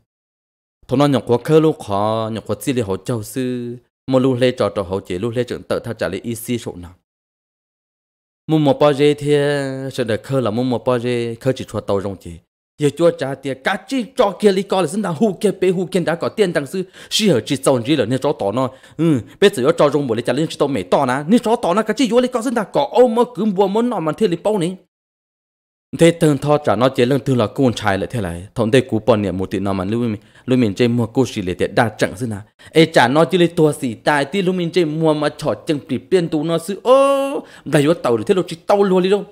thằng nó nhọc quá khơi lúc khó nhọc quá xí li hồ châu sư mà luôn lê trò trò hồ chỉ luôn lê trưởng tự thao trả lấy easy sổ nào mua một bao giờ thì sẽ được khơi là mua một bao giờ khơi chỉ cho tàu rong chỉ 也就家的，家己做起哩搞了，是那户建被户建，他搞电当是适合去种地了，你找到呢？嗯，别只要找中木哩，家里知道没到呢？你找到呢，家己有哩搞是那搞，哦么根本么那么天哩包呢？thế thường thọ trả nó chỉ lương thường là con trai lại thế này thằng đây cú bọn nè một tí nó mà lưu mình lưu mình chơi mua cô xì lệ thế đa chẳng xin à, ai trả nó chỉ lấy tua xì tài tí lưu mình chơi mua mà chọn chẳng bị biến tu nó sư ô đại vô tàu thì thế lúc chỉ tàu luôn đi đâu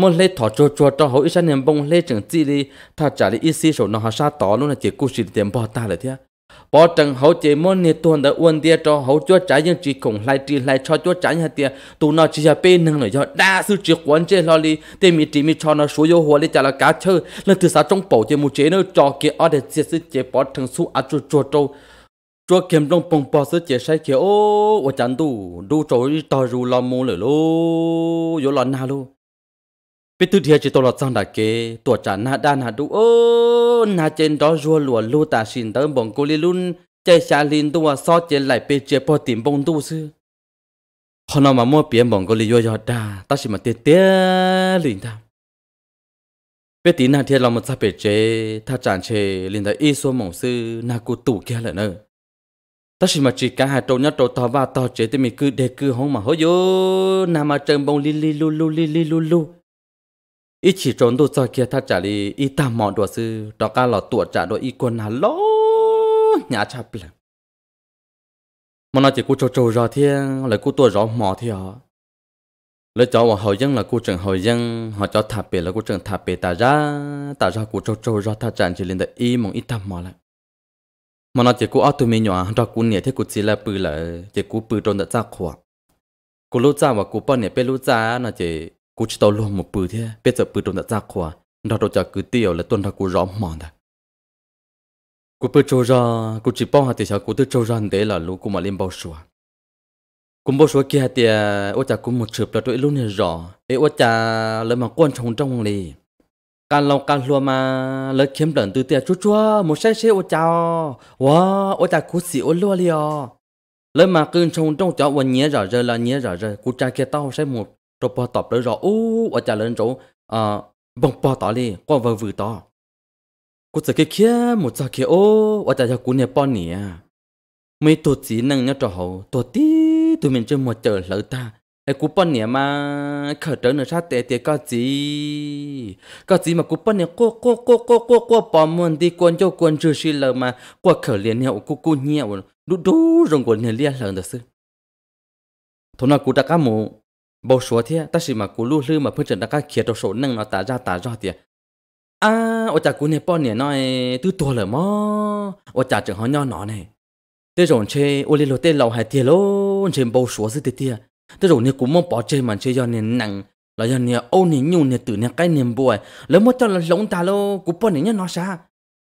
môn lê thọ chua chua cho hậu ít niệm bông lê chẳng chi đi thà trả đi ít xí sổ nó hà sa tỏ luôn là chỉ cú xịt tiền bỏ ta lại thế bỏ chẳng hậu chỉ môn nè tuần đã uốn tia cho hậu chua trái nhưng chỉ cùng lại chỉ lại cho chua trái nhà tia tụ nó chỉ là bên nâng rồi cho đa số chỉ quan chế lo đi để mi chỉ mi cho nó số yêu hồ đi trả là cá chơi lần thứ sáu trong bầu chỉ một chế nữa cho kia ở để giết giết chế bỏ chẳng su ăn chua chua trâu chúa kiếm trong bông bò sứ chế sai kia ô ô chẳng đủ đủ trâu đi tao rù lo mù lửa lô yếu lo na lô biết từ thiệt chỉ tôi là sang đại kế tuổi trả na đan hà đủ ô na trên đó rùa lùa lù ta xin tới bọn cô li luôn chơi xa lin tu à so chơi lại bê chơi po tìm bông tu sư họ nào mà mua biển bọn cô li vô gió đa ta chỉ mà tiệt tiệt liền ta, biết tí na thiệt là một sa bê chơi ta chán chơi liền tới y số mỏng sư na cụ tủ kia lại nữa ta chỉ mà chỉ cả hai trâu nhất trâu to và to chế thì mình cứ đề cứ hông mà hối vô na mà trần bông li li lu lu li li lu lu ít chỉ trốn đồ cho kia thắt trả đi ít ta mọn đồ sư đó cả lọ tuột trả đồ ít quần hà lô nhà cha bì mà nó chỉ cú trâu trâu rõ thiên lấy cú tua rõ mỏ thì lấy cháu và hậu dân là cú trưởng hậu dân họ cho thả bể là cú trưởng thả bể ta ra ta ra cú trâu trâu rõ thắt trả chỉ lên được ít mong ít ta mỏ lại mà nó chỉ cú ở từ mi nhỏ đó cú nhảy thế cú chỉ là bự lại, chỉ cú bự trốn đã ra khỏa cú lúc ra và cú bao nhảy, bê lúc ra nó chỉ กูจะตัวลงมาปืนเท่เป็ดจะปืนโดนตะจากขวาเราโดนจากกูเตียวและต้นทากูร้องมองนะกูปืนโจรากูจีป้องหาเตียวกูตัวโจรันเดล่ะลูกกูมาเล่นบอลชัวกูบอลชัวเกียเตียว่าจากกูหมดเฉือบแล้วตัวไอ้ลูกเนี่ยรอไอ้ว่าจากเลยมาก้วนชงจ้องเลยการลองการรัวมาเลยเข้มเหลืองตัวเตียชัวชัวหมดใช่ใช่ว่าจาว้าว่าจากกูสีอ้วนรัวเลยอ่ะ lên mà cơn sông trong chó và nhé rõ rơ là nhé rõ rơ cụ cha kia tao sẽ một rồi bỏ tọp đỡ rõ ô ở trả lên chỗ à bông bỏ tỏ đi qua vào vừa tỏ cô sợ cái kia một sợ kia ô ở trả cho cún này bỏ nè mấy tổ chỉ năng nhớ trò hậu tổ tí tụi mình chơi một chờ lỡ ta ai cú bỏ nè mà khởi trở nữa sát tệ tệ có gì có gì mà cú bỏ nè cô cô cô cô cô cô bỏ muôn đi quan cho quan chưa xí lờ mà qua khởi liền nhau cô cô nhau đu đu rồng quần liền liền lờ đó sư thôn nào cú đã cá mù bộ số thế ta chỉ mà cú lưu lưu mà phương trận đã các kia đồ số năng nó tả ra tả ra thì à ở chả cú này bọn này nói tư tua lở mò ở chả chừng họ nhau nó này thế rồi chê ô li lô tê lầu hai tiền luôn, chê bộ số gì thế thế thế rồi này cú mong bỏ chê mà chơi do nên nặng là do này ô này nhung này tự này cái niềm buồn lỡ mất cho là lống ta lô cú bọn này nó sao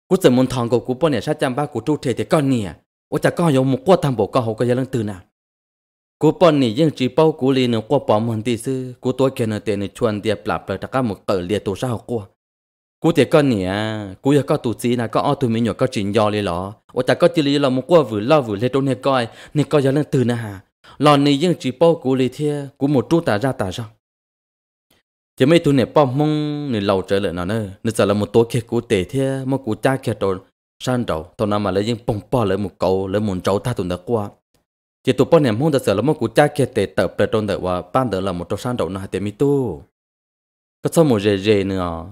cú sợ muốn thằng của cú bọn này sao chăm ba cú trâu thế thì con nè ở chả con dùng một quạt thằng bộ con hậu cái gia lăng từ nào cú bọn nỉ dân chỉ bao cú li nó qua bỏ mình tí sư cú tôi kia nó tiền nó chuẩn tiền lạp là tất cả một cỡ liệt tổ sao qua cú tiền con nỉ à cú giờ có tụ sĩ là có ô tụi mình có chuyện do li lọ ô ta có chỉ li là một qua vừa lo vừa lên chỗ này coi này giờ lên từ nè hà lọ nỉ dân chỉ bao cú li thia cú một chút tả ra tả ra chỉ mấy tụi này bao mong nỉ lâu trở lại nó nữa giờ là một tối kia cú tệ thia một cú cha kia tổ san đầu tao nằm mà lấy dân bông bò lấy một cầu lấy một trâu tha tụi nó qua chỉ tụ bọn em muốn được sợ là một cú cha kia tệ tập lại trong đời và ban đời là một trong sáng đầu nó hay tệ mi tu có sao một rề rề nữa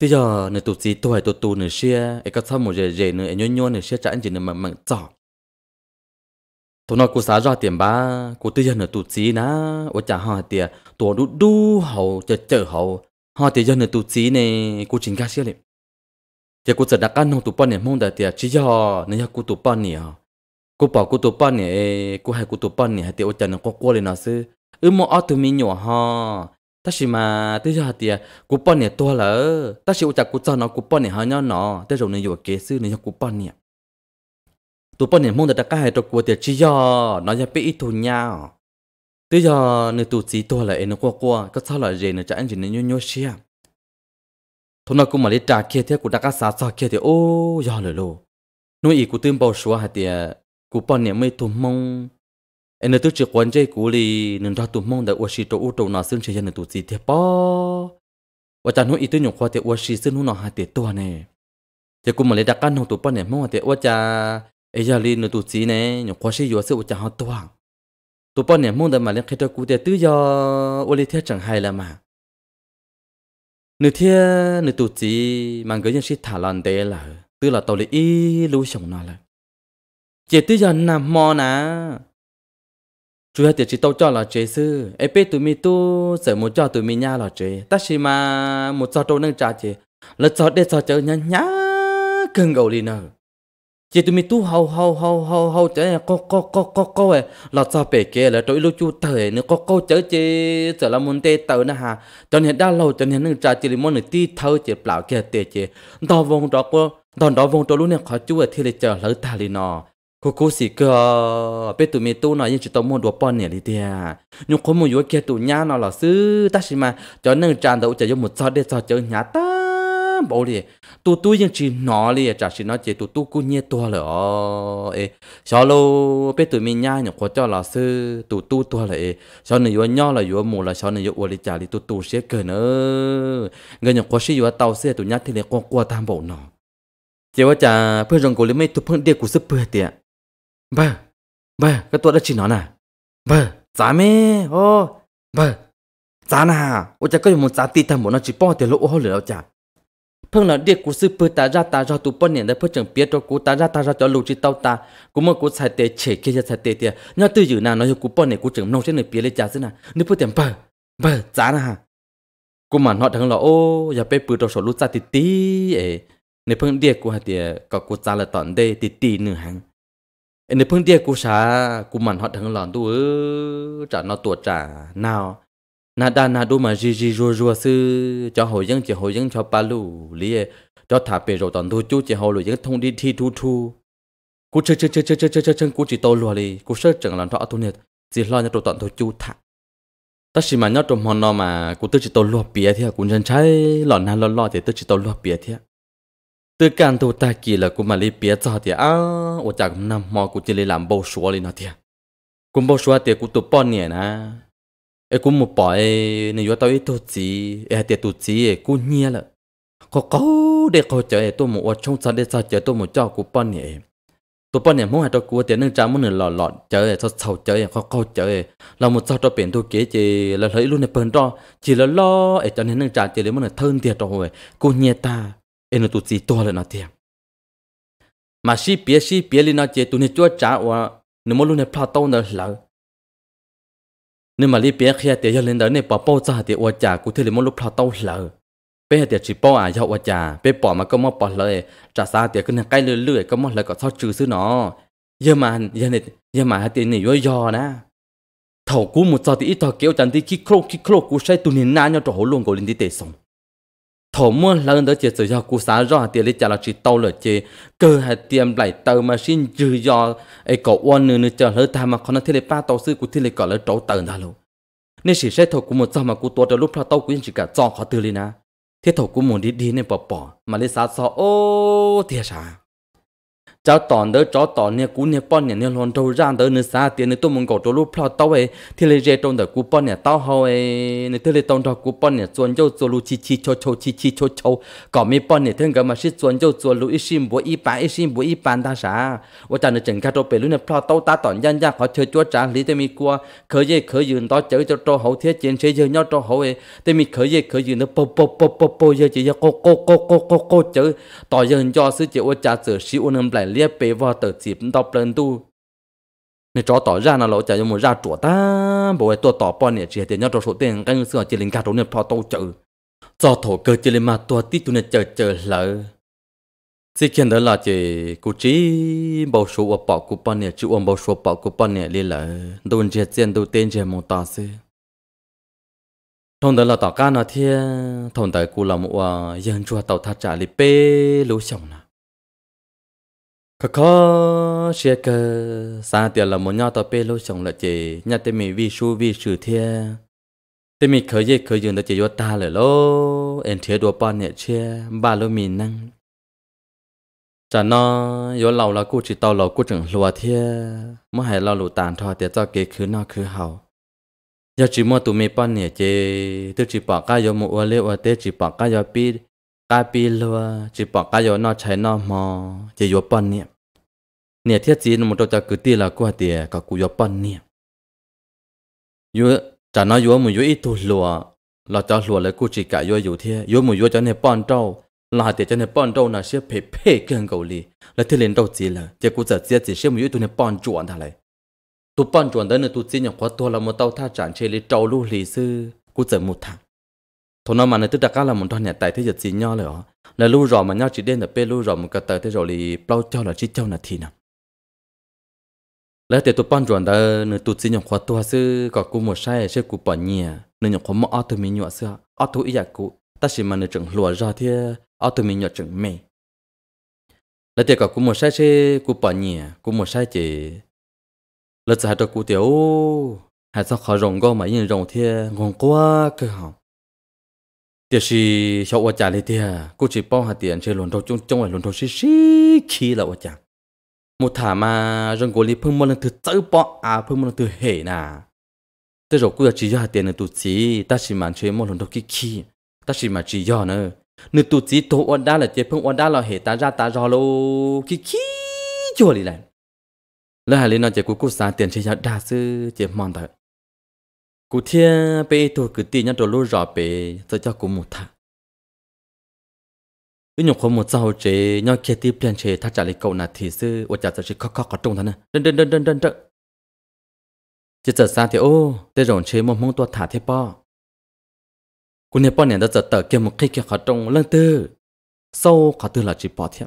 bây giờ nửa tụ gì tụ hay tụ tụ nửa xia, ấy có sao một rề rề nữa ấy nhon nhon nửa xe chẳng chỉ nửa mặn mặn trọ tụ nó cú xá ra tiền ba cú bây giờ nửa tụ gì ná ở chả hoa tiền tụ đu đu hậu chờ chờ hậu hoa thì giờ nửa tụ gì này cú chính ca xia liền giờ cú sợ đặt căn nông tụ bọn em muốn đời tiền chỉ giờ nửa cú tụ bọn nè cô bảo cô tụ bọn này hay cô tụ bọn này hay tiêu chân cô cô lên nó sư ư mò ở tụi mình nhỏ ha ta chỉ mà tới giờ thì cô bọn này to lỡ e, ta chỉ chặt cô cho nó cô bọn này hơi nhỏ nó tới rồi này vừa kế sư này cô bọn này tụi bọn này mong được cái hai trò của tiệt chỉ do nó ra bị ít nhau tới giờ nửa tụi chỉ to lại nó qua qua có sao là gì nữa chẳng gì nữa nhô nhô xia thôi nó cũng mà lấy trà kia thế của đã cá xá xá kia thì ô giờ rồi lô nuôi ý của tương bao số hạt tiệt cú bọn niệm mấy tụm mông em nói tôi chỉ quan chơi cú li nên ra tụm mông để uất sĩ tổ u tổ nào xưng chơi nên tụt gì thế bao và chẳng nói ý tôi nhung khoa thế uất sĩ xưng hú nó hai tiệt tua nè thế cú mà lấy đặc căn hồng tụm bọn niệm mông thế uất cha ấy giờ li nên tụt gì nè nhục khoa sĩ yếu sự uất cha họ tua tụm bọn niệm mông đã mà lấy khai cho cú thế tự giờ uất li thế chẳng hay là mà nửa thiên nửa tụt chỉ mang cái nhân sĩ thả lòn đấy là tức là tàu lý ý lưu sống nào là chỉ tư giờ nằm mò nà chú hết tiệt chỉ tao cho là chế sư ép bê tụi mình tu sợ một cho tụi mình nha là chế ta chỉ mà một cho trâu nâng trà chế là cho để cho chớ nhá nhá cưng gầu đi nè chỉ tụi mình tu hầu hầu hầu hầu hầu chế co co co co co ấy là cho bể kia là trâu lúc chú thời nữa co co chớ chế sợ là muốn tê tớ nè hà cho nên đã lâu cho nên nâng trà chỉ là món người ti thâu chế bảo kia tê chế đào vòng đó cô đòn đó vòng trâu luôn nè khó chú ở thì lại chờ lỡ ta đi nọ กูกูสิก็เปตุวเมตูน่อยยังจะต้องมัวดัวป้อนเนี่ยลีเดียยุคคนมัวอยู่แกตัวหญาเนาะหล่อซื้อตัชิมาจอนึ่งจานเดาจะยมุดซอดเด็ซอดเจอหญ้าตาบ่เลยตัตู้ยังจีหนอเลยจากชินอเจตัตู้กูเนี่ยตัวเลยอ๋อเอชอโลเปตุวมีญ้ายุคจอาหล่อซื้อตัตู้ตัวเลยชอหนึ่งอยัวย่อเลยอยัวหมูละชอหนึ่งอยัวอวลิจาลีตัตู้เสียเกินเออเงินยุคชิยัวเตาเสียตุญ้าที่เลี้ยงกัวตามบ่หนอเจ้าว่าจะเพื่อนรองกูเลยไม่ตุเพื่อนเดียกูซื้อเปื่อเตี้ยบ่ บ่ก็ตัวล้ชินอน่ะบ่จ้ามโอ้ บ่จ้าน่ะโอ้จะก็อยู่มุน้าตีทำหมดนะจีป้อเวลุโอ้เหลือจ้ะเพิ่งเราเรียกกูซื้อปืนตาจ้าตาจาตุปนเนี่ยได้เพื่อจังเปียตัวกูตาจ้าตาจาจอลูกจีเต้าตา กูเมื่อกูใส่เตะเฉกเกียใส่เตะเตียยอตื่ออยู่นานน้อยกูป้นเนี่ยกูจังน้องเช่นเนี่ยเปียเลยจ้าสินะนี่เพื่อเต่บ่บ่จ้านะะกูมันนอทั้งเราโอ้อย่าไปปืนตัวสรู้จ้าติตีเอ๋ในเพิ่งเรียกกูฮะเตียก็กูจ้าละตอนเด้ติตีหนึ่งหังในพื้นที่กูชากูมันฮอดทั้งหลอนตัวจะนอตัวจ่านาวนาดานาดูมาจีจีรัวรัวซื้อจะหอยังจะหอยังชอบปลาลูเลียจะถาเปรตอนทูจูจะหอหรือยังทงดีที่ทูทูกูเชื่อเชื่อเชื่อเชื่อเชื่อเชื่อกูจีโตลัวเลยกูเชื่อจังหลังทอตุเนี่ยจีรอเนี่ยตัวตอนทูจูถัก ta chỉ mà nhớ trong hòn nọ mà cũng tự chỉ tàu lúa bía thì cũng chân cháy lọ nan lọ lọ thì tự chỉ tàu lúa bía thì từ cản tụ ta kỳ là của mà lấy bia cho thì à ở chẳng năm mò của chỉ lấy làm bầu số lên nó thì cũng bầu số thì cũng tụ bao nhiêu na, ai cũng một bòi, ấy nếu tao ít tụ gì ai thì tụ gì ấy cũng nhiều là có có để có chơi ấy tôi một ở trong sân để sao chơi tôi một cho của bao nhiêu tụ bao nhiêu mỗi ngày tôi của tiền nâng trăm mỗi lần lọt lọt chơi ấy sầu chơi ấy có có chơi ấy là một sao tôi biển tôi kế chỉ là thấy luôn này bận to, chỉ là lo ai cho nên nâng trăm chỉ lấy mỗi lần thân thiệt rồi cô nhẹ ta nó tụt gì to lên nó tiệm mà si bia si bia lên nó chơi tụi nó chúa trả wa nó muốn luôn nó phá tao nó lỡ nếu mà li bia khi tiệm giờ lên đó này bỏ bao giờ tiệm wa trả cụ thể là muốn lúc phá tao lỡ bây giờ chỉ bỏ à giờ wa trả bây bỏ mà có mất bỏ lời trả xa tiệm cứ nó cái lười lười có mất lời có sao trừ xứ nó giờ mà giờ này giờ mà tiệm này vô nè thầu cú một giờ thì ít kéo chẳng thì khi khô khi khô cú say tụi nó na nhau trò hồ gọi lên đi tệ sống thổ mua lần đó chỉ sử dụng cú xá rõ tiền lý trả là chỉ tàu lỡ chế cơ hệ tiêm lại tàu mà xin dư do ấy có quan nữa nữa chờ hơi ta mà còn thế này ba tàu sư của thế này còn lỡ trấu tàu ra luôn nên chỉ sẽ thổ của một giờ mà cú tuột được lúc là tàu quyên chỉ cả cho khó tư lên á thiết thổ của một đi đi nên bỏ bỏ mà lấy xá xó ô thiệt sao cháu tòn đỡ cháu tòn nè cú nè bọn nè nè lon trâu ra đỡ nè xa tiền nè tôi muốn cầu trâu lúc plot tao ấy thì lấy rẻ trong đỡ cú bọn nè tao hao ấy nè tôi lấy tông trâu cú bọn nè chuẩn châu chuẩn lu chi chi cho châu chi chi cho châu có mấy bọn nè thương cái mà xí chuẩn châu chuẩn lu ít xin bố ít bán ít xin bố ít bán ta 啥我站着整开做白路呢 plot tao ta tòn gian gian họ chơi chúa trả lý tôi mi qua khởi dây khởi dừng đó chơi cho trâu hậu thế chiến sẽ chơi nhau trâu hậu ấy tôi mi khởi dây khởi dừng nó po po po po po giờ chỉ giờ cô cô cô cô cô cô chơi tỏ giờ cho sư chị ô trả sửa xí ô nằm lại lia bê vào tờ chịp đọc lên tu nên cho tỏ ra là lỗ dùng một ra chỗ ta bố ấy tôi tỏ bọn này chỉ tiền nhau cho số tiền cái như xưa chỉ linh cả chỗ nhập thọ tàu chữ do thổ cơ chỉ linh mà tôi tí tu nè chờ chờ lỡ chỉ khiến đó là chỉ cụ trí, bảo số ở bảo cụ bọn này chịu ông bảo số bảo cụ bọn này lì lỡ đồn chỉ tiền đầu tiên chỉ một ta xí thông đó là tỏ ca nào thiên thông tới cụ là một dân chùa tàu thắt trả lì bê lũ chồng nào ข้าเชื่อกสาเตียละมอญตอเปโลชงละเจญาติมีวิชูวิชูเทียติมีเคยเยเคยยืนตะเจยตาเลยโล เอ็นเทียดัวปอนเนเชียบาลมีนังจานอยเราละกูจิตอเรากูจึงลัวเทียมหายเราหลุดตานทอเตียจอกเกคือนอคือเฮายาจีมัวตุเมปอนเนเจตึจีปอกายมัวเลวเตจีปอกายปีด cái bì lừa chỉ bỏ cái yếu nó chạy nó mò chỉ yếu bận nè, nè thiết gì nó một trâu cho cứ ti là qua tiề có cú yếu bận nè, yếu chả nó yếu một yếu ít tu lừa là cho lừa lấy cứ chỉ cả yếu yếu thế yếu một yếu cho nên bận trâu là tiề cho nên bận trâu là sẽ phải phê cơn cầu lì là thiết lên trâu gì là chỉ cú giật giật chỉ sẽ một yếu tu nên bận chuẩn thà lại tu bận chuẩn đến là tu chỉ nhận khóa tu là một tàu tha chẳng chơi lấy trâu lưu lì sư cú giật một thằng thô nó mà nó tức đặc cá là một thằng nhà tài thế giật gì nhau rồi hả là lưu rõ mà nhau chỉ đến là bê lưu rõ một cái tờ thế rồi thì bao cho là chỉ cho là thì nè lấy để tụi bọn chuẩn đó nửa tụt xin nhộng khóa tua sư có cú một sai sẽ cú bỏ nhẹ nửa nhộng khóa mỏ ở tụi mình nhọ xưa ở tụi ý cụ ta chỉ mà nửa chừng lùa ra thì ở tụi mình nhọ chừng mè lấy để có cú một sai sẽ cú bỏ nhẹ cú một sai chỉ lấy giờ hai tụi cú tiểu hai sao khó rồng go mà yên rồng thì ngon quá cơ hỏng tiếc gì sau ở trả lấy tiền à? cô chỉ bỏ hạt tiền chơi lồn thâu trong trong ngoài lồn thâu xí xí khi là ở trả một thả mà rừng cố lý phương một lần thứ tớ bỏ à phương một lần thứ hệ nà tới rồi cô chỉ cho hạt tiền là tụt xí ta chỉ mà chơi một lồn thâu kia khi ta chỉ mà chỉ cho nữa nữ tụt xí tổ ở đa là chơi phương ở đa là hệ ta ra ta rồi lô kia khi cho đi lại lỡ hà lên nó chơi cô cô sáng tiền chơi ra đa sư chơi mòn thật cụ thiên bé tổ cứ tiền nhá đồ lô rõ bé tôi cho cụ một thằng cứ nhục không một sao chế nhau kia tiếp tiền chế thắt chặt lấy cậu là thì sư ô chặt sẽ khóc khóc có trung thằng này đần đần đần đần đần đần chỉ giờ xa thì ô tê rộn chế một mông tua thả thế po cụ này po này đã giờ tờ kia một khi kia khó trung lần tư sau khó tư là chỉ bỏ thiệp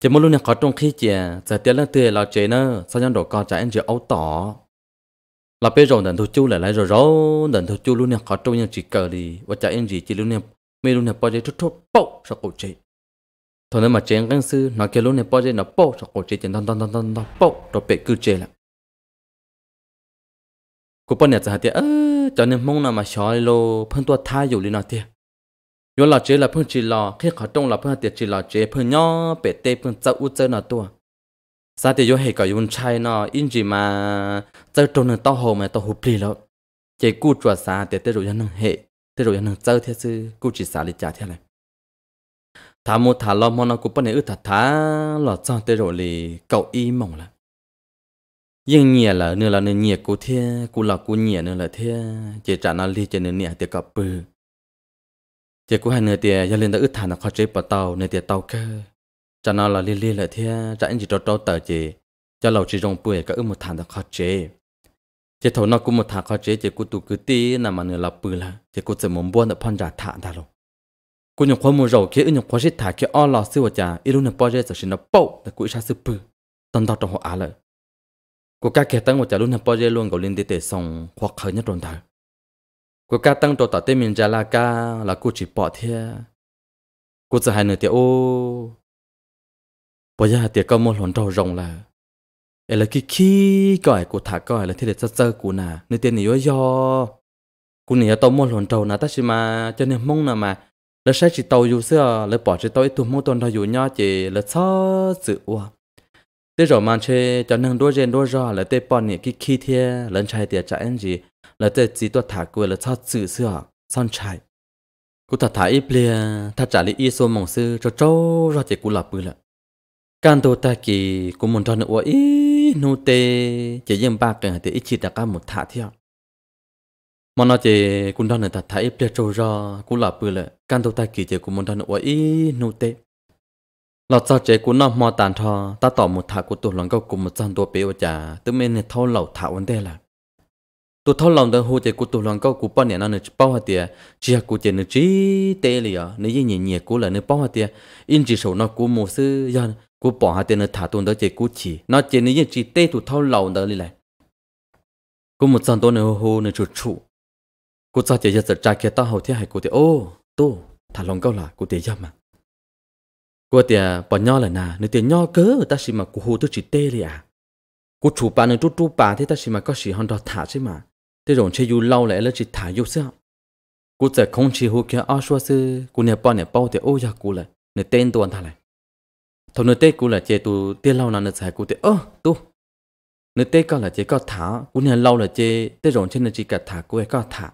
chỉ một lúc này khó trung khi chè giờ tiền lần tư là chế nữa sao nhau đồ con trả anh chỉ ấu tỏ là bây giờ đàn thu chú lại lại rồi rồi đàn thu chú luôn nè khó trâu nhưng chỉ cờ đi và chạy em gì chỉ luôn nè mấy luôn nè bao giờ chút chút bao sao cổ chế thôi nên mà chén căng sư nó kêu luôn nè bao giờ nó bao sao cổ chế chén đan đan đan đan đan bao rồi bị cứ chế lại cô bận nè giờ thì ơ cho nên mong là mà xói lô phân tua thay dù lên nào tiệt yo là chế là phân chỉ lo khi khó trông là phân tiệt chỉ là chế phân nhỏ bể tê phân dậu u chơi nào tua sao thì vô hệ có Yun chai nó in gì mà chơi trốn tao hồ mà tao hụp lì lắm chỉ cú chùa xa để tới rồi nó hệ tới rồi nó chơi thế chứ cú chỉ xa lì trả thế này thà mua thà lo món nó cũng bắt này ư thà thà lo cho tới rồi lì cậu y mỏng là nhưng nhẹ là nữa là nên nhẹ cú thế cú là cú nhẹ nữa là thế chỉ trả nó lì cho nên nhẹ thì cặp bự chỉ cú hai nữa thì gia lên đã ư thà nó khó chế bỏ tàu nên thì tàu cơ cho nó là li li lại thế chẳng gì trâu trâu tờ chị cho lầu chỉ rong bưởi cả ước một thằng thật khó chế chỉ thầu nó cũng một thằng khó chế chỉ cô tụ cứ tí là mà người là bự là chỉ cô chỉ muốn buôn được phong giả thả ta luôn cô nhung khoa mua rầu kia nhung khoa xịt thả kia o lò siêu ở nhà ít luôn là bao giờ sẽ xin nó bậu là cô xa sư bự tận đó trong họ á lợi cô ca kia tăng ở nhà luôn là bao giờ luôn gọi lên để để xong hoặc khởi nhất rồi thở cô ca tăng tổ tạo tên mình ra là ca là cô chỉ bỏ thế cô chỉ hai nửa tiếng ô bây giờ tiệc có một hòn trâu rồng là ấy là cái khi cõi của thả cõi là thế để chơi chơi của nà nơi tiền nhiều do của nè tàu một hòn trâu nà ta chỉ mà cho nên mong nà mà lỡ sai chỉ tàu dù xưa lỡ bỏ chỉ tàu ít tuần mong tuần tàu dù nhau chỉ lỡ sao sự ua thế rồi mà chơi cho nên đôi gen đôi do lỡ tê bọn nè cái khi thế lần trai tiệc chạy anh gì lỡ tê chỉ tàu thả cõi lỡ sao sự xưa sơn trai cú thả thả ít lìa thả trả lý ít số mong sư cho trâu ra chỉ cú lập bự can đồ ta kỳ cũng muốn thon nữa ý nô tê chỉ riêng ba cái thì ít chỉ đã cả một thả theo mà nó chỉ cũng đang nữa ta thấy biết trâu ra cũng là bự lệ can đồ ta kỳ chỉ cũng muốn thon nữa ý nô tê lọt sau chế cũng nằm mò tàn thò ta tỏ một thả của tổ lòng câu cùng một trăm tổ bể ở nhà tự mình này thâu lẩu thả vấn đề là tổ thâu lòng đang hô chế của tổ lòng câu của bao nhiêu năm nữa bao hạt tiền chỉ là của chỉ nữa chỉ tê liền nếu như nhẹ nhẹ của là nữa bao hạt tiền in chỉ số nó của một sư dân cú bỏ hai tên thả tôn đó chơi cú chỉ nó chơi nếu như chỉ tê tụ thao lầu đó đi lại cú một sàn tuôn hồ hô nữa chuột trụ cú sao chơi giật trai kia tao hầu thế hay cú thì ô tô thả lòng câu là cú tê giam mà cú tê bỏ nho là nà nếu tê nho cớ ta xí mà cú hô tôi chỉ tê liền à cú chủ bà nữa chút chú bà thế ta xí mà có xí hòn đó thả xí mà thế rồi chơi u lâu lại là chỉ thả u sao cú sẽ không chỉ hô kia ao xua sư cú nè bỏ nè bao thì ô ya cú lại nè tên tuần thà lại thôi nơi tết cũng là chơi tu tết lâu là nơi xài cụ tiết ơ tu nơi tết có là chơi có thả cũng nên lâu là chơi tết rộn trên nơi chỉ cả thả cụ có thả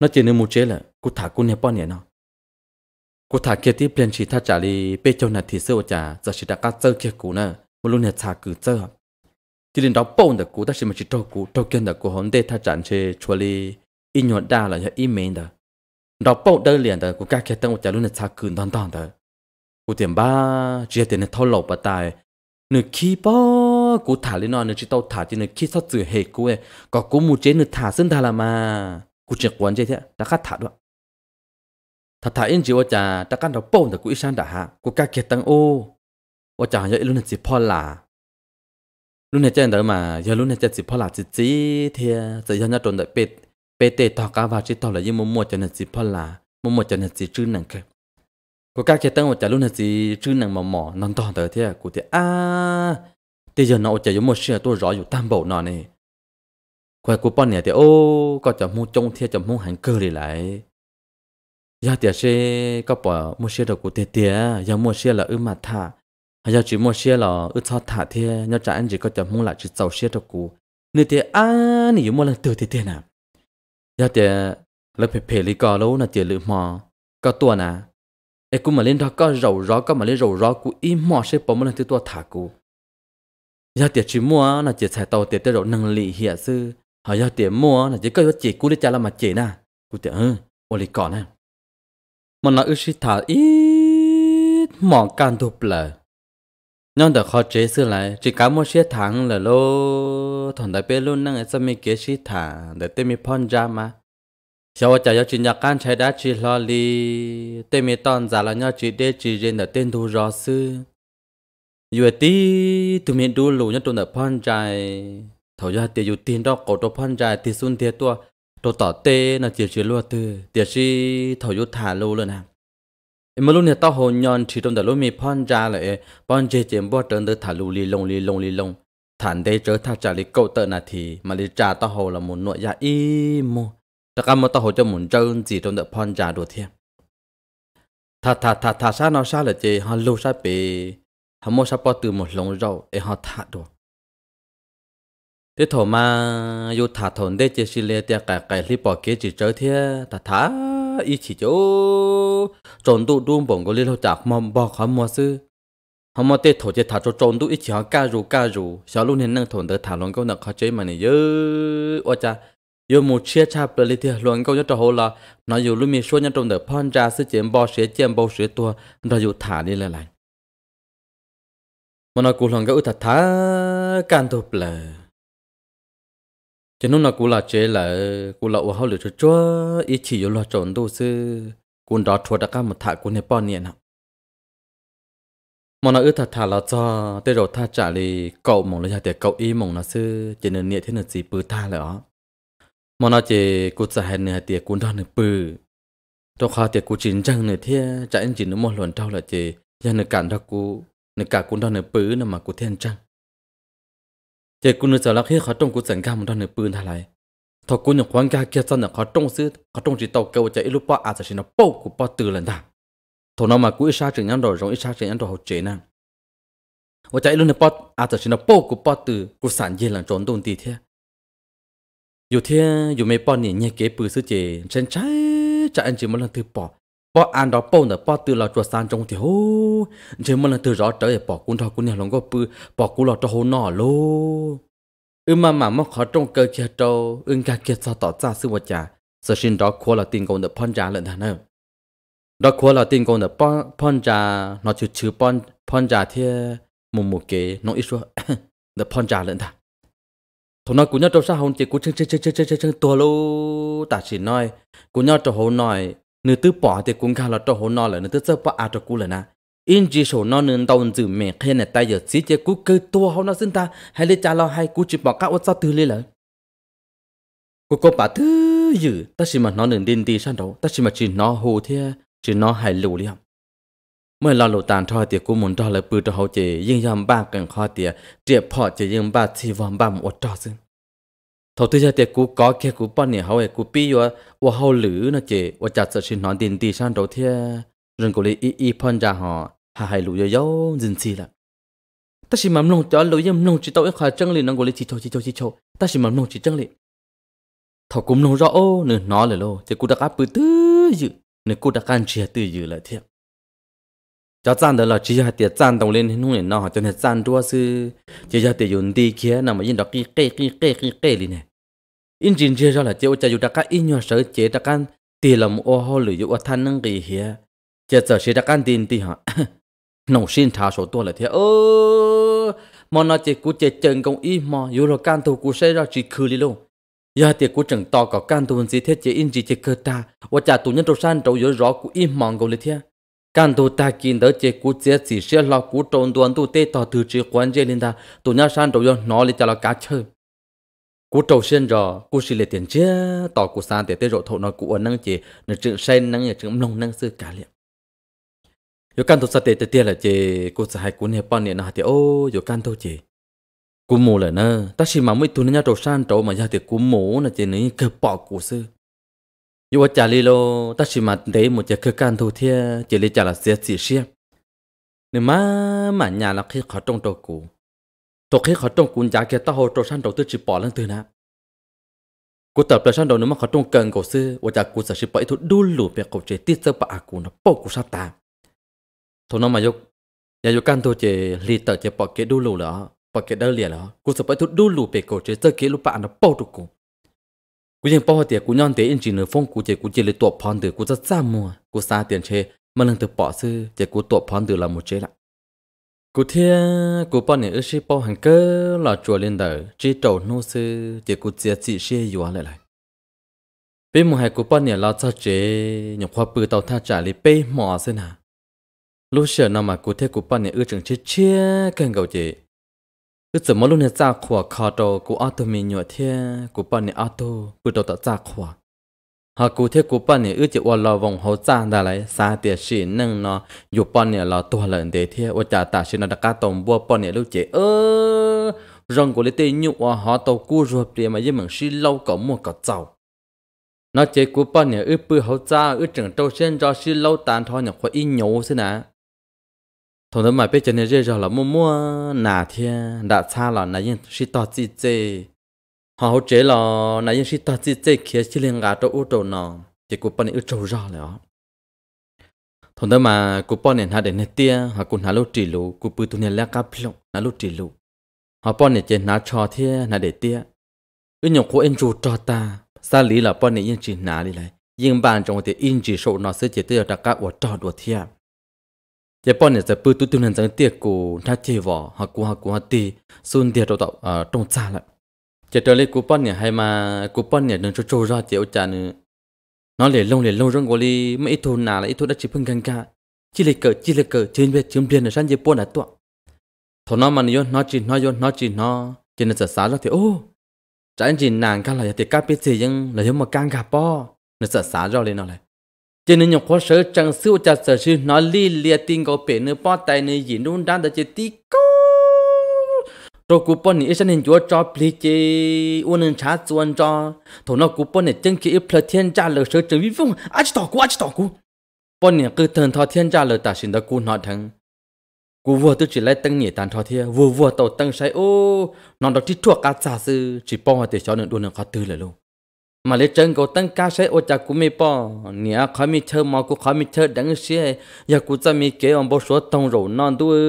nó chỉ nên một chế là cụ thả cũng nên bao nhiêu nó cụ thả kia thì bên chỉ thả trả đi bên trong này thì sơ trả giờ chỉ đã cắt chơi kia cụ nè một lúc này thả cử sơ chỉ đến đó bông được cụ ta chỉ mà chỉ trâu cụ trâu kia được cụ hôm tết thả trả chơi chua đi in nhọn đa là nhà in mềm đó đó bông đơn liền đó cụ các kia tăng một trả luôn này thả cử đòn đòn đó กูเตียมบ้าเจียเตียนทอลบตายนึกขี้ป้อกูถ่ายเลยนอนนึกจิตเอาถ่ายจีนึกขี้ซอจือเหตุกูเอก็กูมูเจนึกถ่ายซึ่งทาละมากูเจียกวนเจเถอะแต่ข้าถ่ายด้วยถ้าถ่ายเอ็นจีว่าจะแต่กันเราโป้งแต่กูอีชันด่าฮะกูกาเกียตังโอว่าจะหายลุ่นจิพ่อหลาลุ่นเจนเดอมาอย่าลุ่นเจนจิพ่อหลาจิจีเทียจะยันจะโดนแต่เป็ดเป็ดเตะต่อกาวาจิต่อเลยยิ่งมัวมัวจะนึกจิพ่อหลามัวมัวจะนึกจิจื้อหนังเคย cô các kia tăng một trả luôn là gì chứ nàng mỏ mỏ non to tới thế à? cụ thì à bây giờ nó chỉ có một sửa tôi rõ dù tam bộ nó này khoe cụ bọn này thì ô có chả mua trông thế chả mua hàng cơ đi lại giờ thì sẽ có bỏ mua sửa đồ cụ thế thế giờ mua sửa là ư mà thả giờ dạ, chỉ mua sửa là ư cho thả thế nhớ trả anh chỉ có chả mua lại chỉ giàu sửa đồ cụ nên thì à nỉ mua là từ thế thế nào giờ dạ, thì là phải phải lý cò lâu là chỉ lựa mỏ có tuần à ไอ้กูมาเล่นทอก็เราร้อก็มาเล่นเราร้อกูอีหมอเช่ปอมันที่ตัวถากูยาเตี๋ยชิมัวน่ะเจะใส้ตเตาเตี๋ยเตเราหนังหลีเหียซื้อหายาเตี๋ยมัวน่ะเจะก็ยาเจีกูได้จาละมาเจน่ะกูเตี๋ยเออโอลิก่อนนะมันละอึชิถาอีหมอการทุบเลยย้อนด็กเขาเจซื้อไรจีกามัวเชียถังเลยโลถอนได้เปรุ่นนั่งไอ้จะมิเกชิถาแต่เต็มีพอนจามาชาวจายจินยาการใช้ได้จีลอลีเตมมตอนจาละยอจีเดจีเรนเดต็นดูรอซึอยู่ตีตุ้มเดูหลูยตัวเดพอนใจถอยาเตียอยู่ตีนดอกกตัวพอนใจตีสุนเตียตัวตัวต่อเตะน่ะเตียชีลวดตือเตียชีถอยุถ่าลูเลยนะเมื่อลูเนี่ยต้องหงยนชีตรงเดลูมีพอนใจเลยพอนเจเจมบวดเดินเดถ่าลูลีลงลีลงลีลงฐานเดเจอท่าจาริกเกอเตอร์นาทีมาลิจาต้องหงละมุนหน่วยยาอีมู ta cam ta hồ cho muốn chơi gì trong đợt phong trà đồ thiệt. thà thà thà thà sa nó sa là chơi, họ lưu sa bể, họ mua sa bỏ từ một lồng rau để họ thả đồ thế thổ mà yêu thả thổn để chơi xí lê tia cả cái li bỏ kế chỉ chơi thiê ta thả ý chỉ chỗ trộn tụ đun bổng có li lâu chạc mong bỏ khó mua sư họ mua tê thổ chơi thả cho trộn tụ ít chỉ họ ca rù ca rù sao luôn nên năng thổn tới thả lòng câu nợ khó chơi mà này dơ ôi cha yo mu chia cha bờ li thiệt luận câu nhất trò hồ là nó dù lúc mi số nhất trong đời phong ra sự chuyện bò sửa chuyện bò sửa tua nó dù thả đi lại lại mà nó cũng lòng câu thật thả can thuộc là cho nên nó cũng là chế là cũng là ô hậu lửa cho chúa ý chỉ yo lo trộn đồ sư cũng đó chúa đã cả một thả cũng hết bao nè nào mà nó ư thật thả là cho tới rồi tha trả đi cậu mong là nhà tiệc cậu y mong là sư chỉ nên niệm thế là gì bự tha là ó mà nó chỉ cố trả hẹn nửa tiệt cú đo nửa bự tôi khó tiệt cố chín trăng nửa thiệt, trả anh chỉ nửa một lần trâu là chỉ giờ nửa cản ra cú nửa cả cú đo nửa bự nè mà cú thiên trăng chỉ cú nửa giờ là khi khó trong cú sẵn gam đo nửa bự thay lại thọ cố nhục quan gia kia sao là khó trong xứ khó trong chỉ tàu kêu chạy lúc bao à chỉ nó bao cố bao từ lần ta thọ nó mà cố ít xa chừng ăn rồi rồi ít xa chừng ăn rồi học chế nè 我在一路呢包，阿在是那包谷包的，古山野人种东地天，dù thế dù mấy bò nỉ nhẹ kế bự sư chị chân trái chạy anh chỉ một lần thứ bỏ bỏ ăn đó bỏ nữa bỏ từ là chuột san trong thì hô chỉ một lần thứ rõ trở bỏ cuốn thọ cuốn nhà lòng có bự bỏ cuốn lọ cho hồ nọ lô ừ mà mà mắc khó trong cơ kia trâu ưng cả kia sao tỏ ra sư một chả sở sinh đó khua là tiền công được pon trả lợn thằng nào đó khua là tiền công được pon pon trả nó chữ chữ pon pon trả thì mùng một kế nó ít số được pon trả lợn thằng thằng nó cũng nhau trong xã hồn thì cũng chân chân chân chân chân chân chân tua lô ta chỉ nói cũng nhau trong hồn nói nửa tư bỏ thì cũng khá là trong hồn nói là nửa tư sơ bỏ à trong cú là na in chỉ số nó nửa đầu giữ mẹ khen này tay giờ chỉ chỉ cú cơ tua hồn nó xin ta hay lấy cha lo hay cú chỉ bỏ các vật sao từ lấy lỡ cú có bà thứ gì ta chỉ mà nó nửa điên đi sang đâu ta chỉ mà chỉ nó hồ thế chỉ nó hài lù đi không เมื่อเราหลุดตานทอเตียกูมุนทอเลยปือทอเขาเจยิ่งยอมบ้ากันคอเตียเจียบพอจะยิ่งบ้าที่วอมบ้ามอดจอซึ่งทอที่จะเตียกูก็แค่กูป้อนเนี่ยเขาเอกูปี้ว่าว่าเขาหรือนะเจว่าจัดสชินหอนดินตีชันโตเทียเรื่องกูเลยอีอีพอนจาหอหาให้หลุยเย้าจินซีละแต่ชิมันลงจอหลุยมันลงจิตโตเอ็ขาจังเลยนั่งกูเลยจิโชจิโชจิโชแต่ชิมันลงจิจังเลยทอกูมลงรอโอ้เนื้อหนอเลยโลเจกูตะการปือตื้อยืนเนื้อกูตะการเชียตื้อยืนเลยเทีย cho chăn đó là chỉ là tiệt chăn đồng lên nung lên nó cho nên chăn đó sư chỉ là tiệt dùng đi kia nằm ở yên đó kia kia kia kia kia kia liền này in chính chỉ cho là chỉ cho dù đã cái in nhau sợ chỉ đã cái tiền làm ô hô lười dù ô than nâng gì hia chỉ sợ chỉ đã cái tiền tiền hả nông xin thả số tua là thế ơ mà nó chỉ cú chỉ chân công y mà dù là can thủ cú sẽ ra chỉ khử đi luôn giờ thì cú chẳng to có can thủ gì thế chỉ in chỉ chỉ cơ ta và cha tu nhân đồ san trâu dù rõ cú y mong cầu lý thế căn tu ta kinh đỡ chế cú chế chỉ sẽ lo cú trộn đoàn tu tê tỏ từ chỉ quan chế lên ta tu nhà san đầu nó lên cho là cá chơi cú trâu sen rồi cú xì lệ tiền chế tỏ cú san để tê rộ thổ nó cú ở năng chế nó chữ sen năng nhà chữ lông năng sư cả liệm yo căn tu sa tê tê tê là chế cú sa hai cú nè bao nè nó hạt ô yo căn tu chế cú mù là nè ta xì mà mới tu nhà trâu san trâu mà nhà tê cú mù là chế nấy cơ bỏ cú sư yêu vợ chả li lô ta chỉ mà để một chiếc cơ can thu thia chỉ lấy trả là xe chỉ xe nếu mà mà nhà là khi khó trong đầu cũ tổ khi khó trong cuốn giá kia ta hồ trong san đầu tư chỉ bỏ lên từ nạp cú tập lên san đầu nếu mà khó trong cần cổ sư vợ chả cú sẽ chỉ bỏ ít thôi đu lù việc cổ chế tiết sơ bạ cú nó bỏ cú sát ta thôi nó mà dục nhà dục can thu chỉ li tờ chỉ bỏ cái đu lù đó bỏ cái đơn liền đó cú sẽ bỏ ít thôi đu lù việc cổ chế sơ kia lúc bạn nó bỏ được cú cú nhìn bao tiền cú nhon tế in chỉ nửa phong cú chỉ cú chỉ lấy tuột phòn từ cú rất xa mua cú xa tiền chê mà lần từ bỏ sư chỉ cú tuột phòn từ là một chế lại cú thia cú bao này ước bao hàng cơ là chùa lên đời chỉ trầu nô sư chỉ cú chia chỉ xe dùa lại lại bên một hai cú bao này là cho chế nhọc khoa bự tàu tha trả lấy bê mỏ sư nà lúc xưa nó mà cú thia cú bao này ước chừng chết chia cần cầu chế cứ sửa mỗi lúc này ra khỏa khó trò của auto mình nhựa thế của bạn này auto cứ đồ tạo ra khỏa họ cụ thế của bạn này ước chỉ qua lò vòng hậu ra đã lại xa tiền xỉ nâng nó dù bạn này là tua lợn để thế ở trả tạ xỉ nó đã cá tôm bua bạn này lúc chế ơ rong của lấy tiền nhựa họ tàu cú ruột tiền mà với mình xỉ lâu có mua có giàu nó chế của bạn này ước bự hậu ra ước chẳng trâu sen cho xỉ lâu tàn thôi nhở khỏi in nhổ thế nào thằng đó mà biết cho nên rơi rồi là mua mua nà thiên đã xa là nãy yên sĩ to chi chê họ hỗ trợ là nãy yên sĩ to chi chê kia chỉ liên gà cho ô tô nọ chỉ của bọn ấy trâu rõ rồi thằng đó mà của bọn này hạ đến hết tia họ cũng hạ lô trì lô của bự tụi này lá cá plong hạ lô trì lô họ bọn này trên nà trò thiên nà để tia ư nhộng của anh chủ trò ta xa lý là bọn này yên chỉ nà đi lại yên bàn trong thì yên chỉ sổ nó sẽ chỉ tiêu đặc cá của trò đùa thiên giờ bọn này sẽ bự tu tụi nên giờ tiệc của thà chơi vỏ hoặc của hoặc của ti, xuân tiệc đồ tạo ở à, trong xa lại giờ trở lại của bọn này hay mà của bọn này đừng cho trôi ra chịu trả nữa nó liền lâu liền lâu rong gọi đi mấy thôn nào là ít thôn đã chỉ phân gang cả chỉ lấy cờ chỉ lấy cờ trên bên chiếm biển là sang giờ bọn này tụi Thôi nó mà nó nó chỉ nó nó chỉ nó chỉ là sẽ sáng ra thì ô trái chỉ nàng cả là thì cá biết gì nhưng là nhưng mà càng cả po nó sẽ sáng ra lên nó lại cho nên nhọc khó sở chẳng siêu chặt sở sư nó li liệt tin có bể nữa bỏ tay nơi gì đúng đắn đã chơi tí cố rồi cú bọn này sẽ nên chúa cho pli chế uốn nên trả chuan cho thổ nó cú bọn này chân kia ít thiên cha lời sở trường vi phong chỉ tỏ cú chỉ tỏ cú bọn này cứ thần thọ thiên cha lời ta xin đã cú nó thằng cú vua tôi chỉ lấy tăng nhỉ tàn thọ thiên vua vua tàu tăng sai ô nó đó chỉ thuộc cả giả sư chỉ bỏ để cho nên đuôi nó khó tư là luôn มาเลเจงก็ตั้งการใช้โอจากกูไม่ป้อเนี่ยเขามีเธอมากูเขามีเธอดังเสีย อยากกูจะมีเกียวบอสวดตรงรูนอนด้วย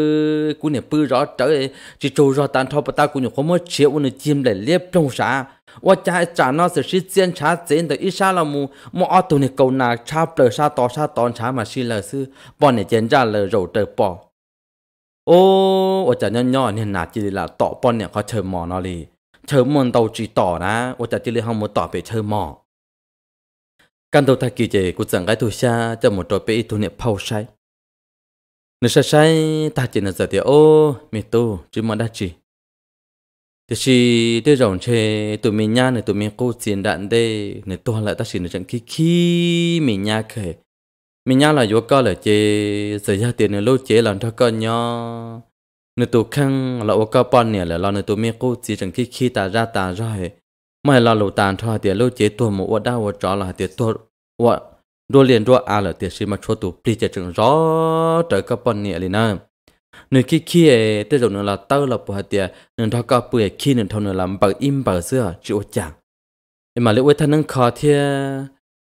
กูเนี่ยปื้อรอเจอจิจูรอตันทอปตากูอยู่ขโมยเชียวอุ่นจิมเลยเรียบตรงสาว่าจะจานอสชิเจียนชาเจนแต่อีชาละมู มออตัวเนี่ยเกาหนาชาเปลือชาต่อชาตอนชามาชิเลยซื้อป้อนเนี่ยเจนจ้าเลยรูเตอป้อโอ้อาจะย์ย่อเนี่ยหนาจีละต่อป้อนเนี่ยเขาเชิญมอนอลี chờ mòn tàu chỉ tỏ đã ô chả chỉ lấy hông một tỏ về chờ mò căn đầu thay kỳ chế của chẳng cái thua xa cho một trò bé thu nhập phao sai nếu sai sai ta chỉ là giờ thì ô mi tu chứ mà đã chỉ thì chỉ rồng chê tụi mình nha này mình cố tiền đạn đây này lại ta chỉ là chẳng khi khi mình nha khề mình nha là vô co là chê giờ ra tiền này lô chế làm cho con nhau nửa tù khăn là ô cao bọn nè là lo nửa tù mi cú chỉ chẳng khi khi ta ra ta rồi mày là lù tàn thôi thì lô chế tù một ô đau ô trọ là thì tù ô đua liền đua à là thì xí mà cho tù bị chế chẳng rõ trời cao bọn nè liền nè nửa khi khi ấy tới rồi nửa là tao là bộ hạt nên nửa thao cơ bự khi nửa thao nửa làm bờ im bờ xưa chịu chẳng mà liệu ấy thằng nâng khó thiệt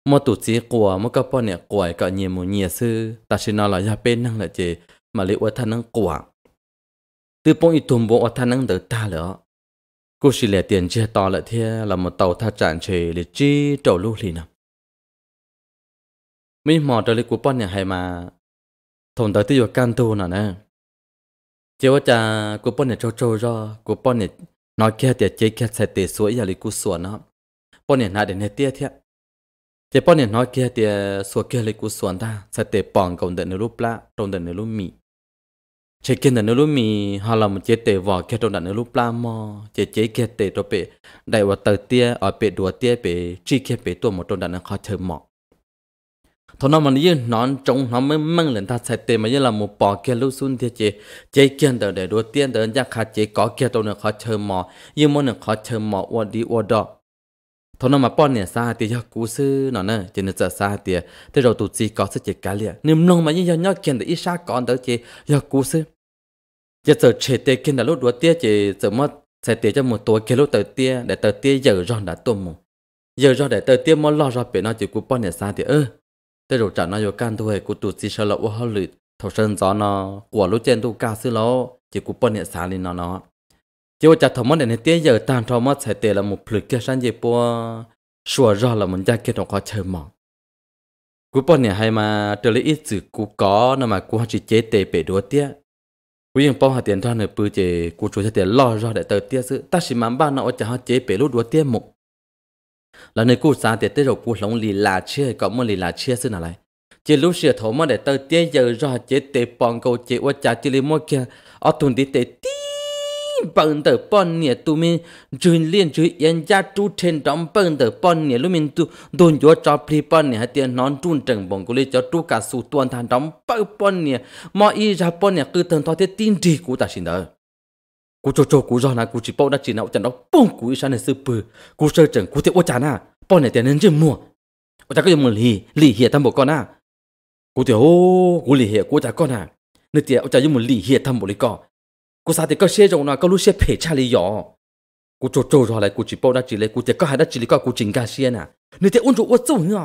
mà tụt chỉ của mà cao bọn nè của cả nhiều một nhiều sư ta xin nói là nhà bên năng là chế mà liệu ấy thằng nâng của từ bông y tùm bộ tha nắng tự ta lỡ cô chỉ lẻ tiền chia to lại thế là một tàu tha chạn chế để chi trầu lưu lì nằm mi mò trở lại của bọn nhà hay mà thằng tới tiêu can tu nè nè chiều cha của bọn nhà trâu trâu ra của bọn nhà nói kia tiệt chế kia sẽ tiệt suối giờ lấy cú sủa à nó bọn nhà nãy đến hết tiệt thiệt chế bọn nhà nói kia tiệt suối kia lấy cú sủa ta sẽ tiệt bỏng cộng đến nửa lúc lá trong đến nửa lúc mì chế kia nè lúc mi họ làm chế tệ vỏ kia trong đàn lúc pla mò chế chế kia tệ rồi bị đại vật tờ tia ở bị đùa tia bị chi kia bị tua một trong đàn khó chơi mỏ thằng nó mình như nó trống nó mới măng lên ta sẽ tệ mà như là một bò kia lúc xuân tia chế chế kia đờ để đùa tia đờ ra khá chế có kia trong đàn khó chơi mọ như món đàn khó chơi mọ qua đi qua đó thằng nó mà bọn nè xa thì do cú sư nó nè chỉ nên giờ xa thì thế rồi tụt gì có sự chế cá liền nếu nông mà như nhau nhóc kia để ít xa còn đỡ chế do cú sư giờ giờ chế tê kia đã lúc đó tia chỉ giờ mất sẽ tê cho một tuổi kia lúc tới tia để tới tia giờ rồi đã tôm mù giờ rồi để tới tia mất lo ra biển nó chỉ cú bao nhiêu xa thì ơ tới rồi trả nó vô can thôi cú tụt xí sợ lộ ô hơ lụt thầu sơn gió nó của lúc trên tu ca sư lỗ chỉ cú bao nhiêu xa lên nó nó chỉ có trả thầu mất để tia giờ tan thầu mất sẽ tê là một phượt kia sang gì po sửa rõ là mình ra kia nó có chờ mỏng cú bao nhiêu hay mà trở lại ít chữ cú có nó mà cú chỉ chế tê bể đúa tia vì những bao hạt tiền ra nửa bự chế cụ chủ tiền lo ra để tờ tia sự ta chỉ mắm ba nó cho họ chế bể lút đua tia mục là nơi cụ xa tiền tới rồi cụ lông lì là có một lì là chia lại chế lúc sửa thổ mà để tờ tia giờ ra chế tế bòn câu chế qua trả chế lì kia ở đi tế tí bằng tờ bọn nhẹ tụ mình truyền liên chú yên gia trụ trên trong bằng tờ bọn nhẹ lúc mình tụ đồn cho cho pri bọn nhẹ tiền nón trung trần bọn cô lê cho chú cả số tuần thằng trong bao bọn nhẹ mà y ra bọn nhẹ cứ thần thoát thế tin gì của ta xin đỡ cô cho cho cú do là cú chỉ bao đã chỉ nào chẳng đó bông cú sao này sư bự cú sơ chẳng cú thế ô chán à bọn nhẹ tiền nên chưa mua ô chả có dùng một lì lì hiệt thăm bộ con à cú thế ô cú lì hiệt cú chả con à nơi tiền ô chả dùng một lì hiệt thăm bộ lì con กูสาธิตก็เชื่อจงนะก็รู้เชื่อเพจชาลียอกูโจโจรอเลยกูจีบได้จีเลยกูเด็กก็หาได้จีเลยก็กูจิงกาเชียน่ะนี่เดี๋ยวอุ้นจูว่าจู่เนี่ย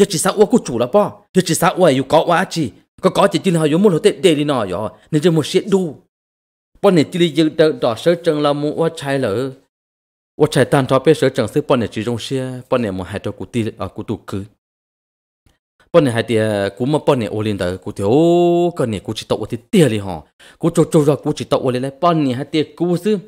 ยจีสาวกูจู่ละป้อยจีสาวอยู่เกาะว่าจีก็เกาะจีจีนเขาอยู่มุ่งเขาเตะเดลีนอยอนี่จะมุ่งเสียดูป้อนเนี่ยจีเลยยืนเดินต่อเสือจังละมูว่าใช่เหรอว่าใช่ตานทอเป้เสือจังซื้อป้อนเนี่ยจีจงเชียป้อนเนี่ยมุ่งหายตัวกูตีอ่ะกูตุกคือ bọn này hai tiệt cú mà bọn này ô lên tới cú thiếu cái này cú chỉ tậu thì tiệt đi họ cú trâu trâu ra cú chỉ tậu ô lên lại bọn này hai tiệt cú xứ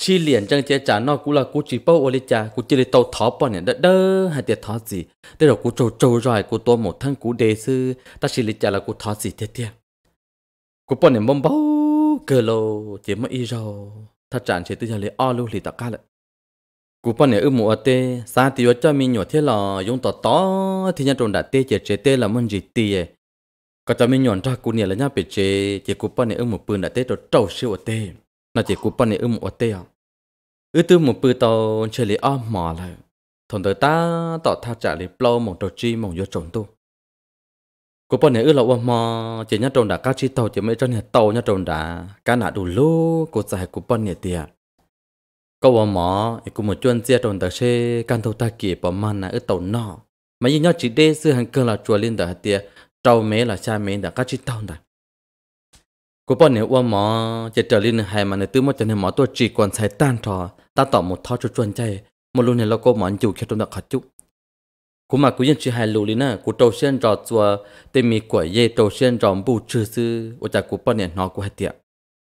chỉ liền chẳng chế trả nó cú là cú chỉ bao ô lên trả cú chỉ lấy tàu thọ bọn này đỡ đỡ hai tiệt thọ gì thế rồi cú trâu trâu rồi cú tua một thân cú đề sư ta chỉ lấy trả là cú thọ gì tiệt tiệt, cú bọn này mông bao cờ lô chỉ mới yêu, rồi thật chẳng chế tự nhiên lấy o luôn thì tất cả lại cú bọn nè ư mùa tê sa thì ở cho mình nhỏ thế là dùng tỏ tỏ thì nhà trộn đã tê chế chế tê là môn gì tê có cho mình nhọn ra cú này là nhá bị chế chế cú bọn nè ư mùa bươn đã tê rồi trâu siêu tê nó chế cú bọn nè ư mùa tê à ư tư mùa bươn tàu chơi lý âm mò lại thằng tới ta tỏ tha trả lý plau mỏng trâu chi mỏng vô trộn tu cú bọn nè ư là âm mò chế nhà trộn đã cá chi tàu chế mấy trâu nhà tàu nhà trộn đã cá nã đủ lú cú giải cú bọn nè tiệt có một mỏ cũng một chuyên gia trong đặc sẽ căn thầu ta kịp bỏ mặn là ở tàu nọ mà như nhau chỉ để sự hàng cơ là chùa lên đó tiệt trâu mé là cha mé đã các chỉ tàu đó cô bọn nếu qua mỏ chỉ trở lên hai mà nếu tứ mỏ cho nên mỏ tôi chỉ còn sai tan trò ta tỏ một thao cho chuyên chạy một lúc này là cô mỏ chịu khi trong đặc khát chút cô mà cứ yên chỉ hai lù lên nè cô trâu xuyên trò chùa tên mi của dây trâu xuyên trò bù chư sư ở chả cô bọn này nó cô hai tiệt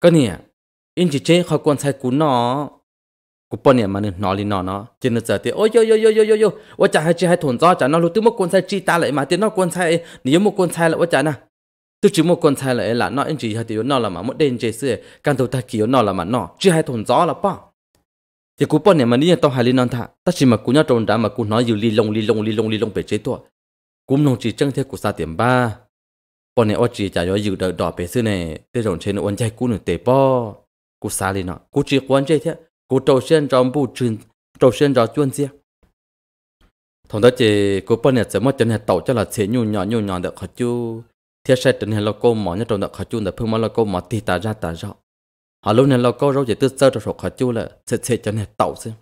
cái này anh chỉ chế khó quan sai cú nọ กูปนเนี่ยมันนอลีนอเนาะจนเจอเตียโอ้ยโยโยโยโยโยโยว่าจะให้จีให้ถนจ้อจะนอรู้ตื้อมกวนใส่จีตาเลยมาเตียนอกวนใส่นี่ยมกวนใส่ละว่าจะนะตื้อจีมกวนใส่เลยละนอเอ็นจีให้เตียนอละมามดเดนเจเสือการตัวตะกี้นอละมานอจีให้ถนจ้อละป้อเตียกูปนเนี่ยมันนี่ต้องหาลีนอนท่าแต่ชิมากูเนาะตรงดามากูน้อยอยู่ลีลงลีลงลีลงลีลงไปเจตัวกูนงจีจังเทกูซาเตียมบ้าปนเนี่ยอจีจะย้อยอยู่ดอกไปซื้อเนี่ยเตียงเชนอ้วนใจกูหนึ่งเตะป้อกูซาลีเนาะกูจีกวนใจเท của trâu Tiên trong bộ truyền trâu Tiên trong chuyên gì? thằng đó chỉ của bên này sẽ mất chân hạt tàu cho là sẽ nhu nhỏ nhu nhỏ được họ chú thiết sẽ chân hạt lo cô mỏ nhất trong được họ chú được phương mỏ lo cô mỏ thì tả ra tả rõ họ lúc này lo cô rồi chỉ tư sơ trong họ chú là sẽ sẽ chân hạt tàu xem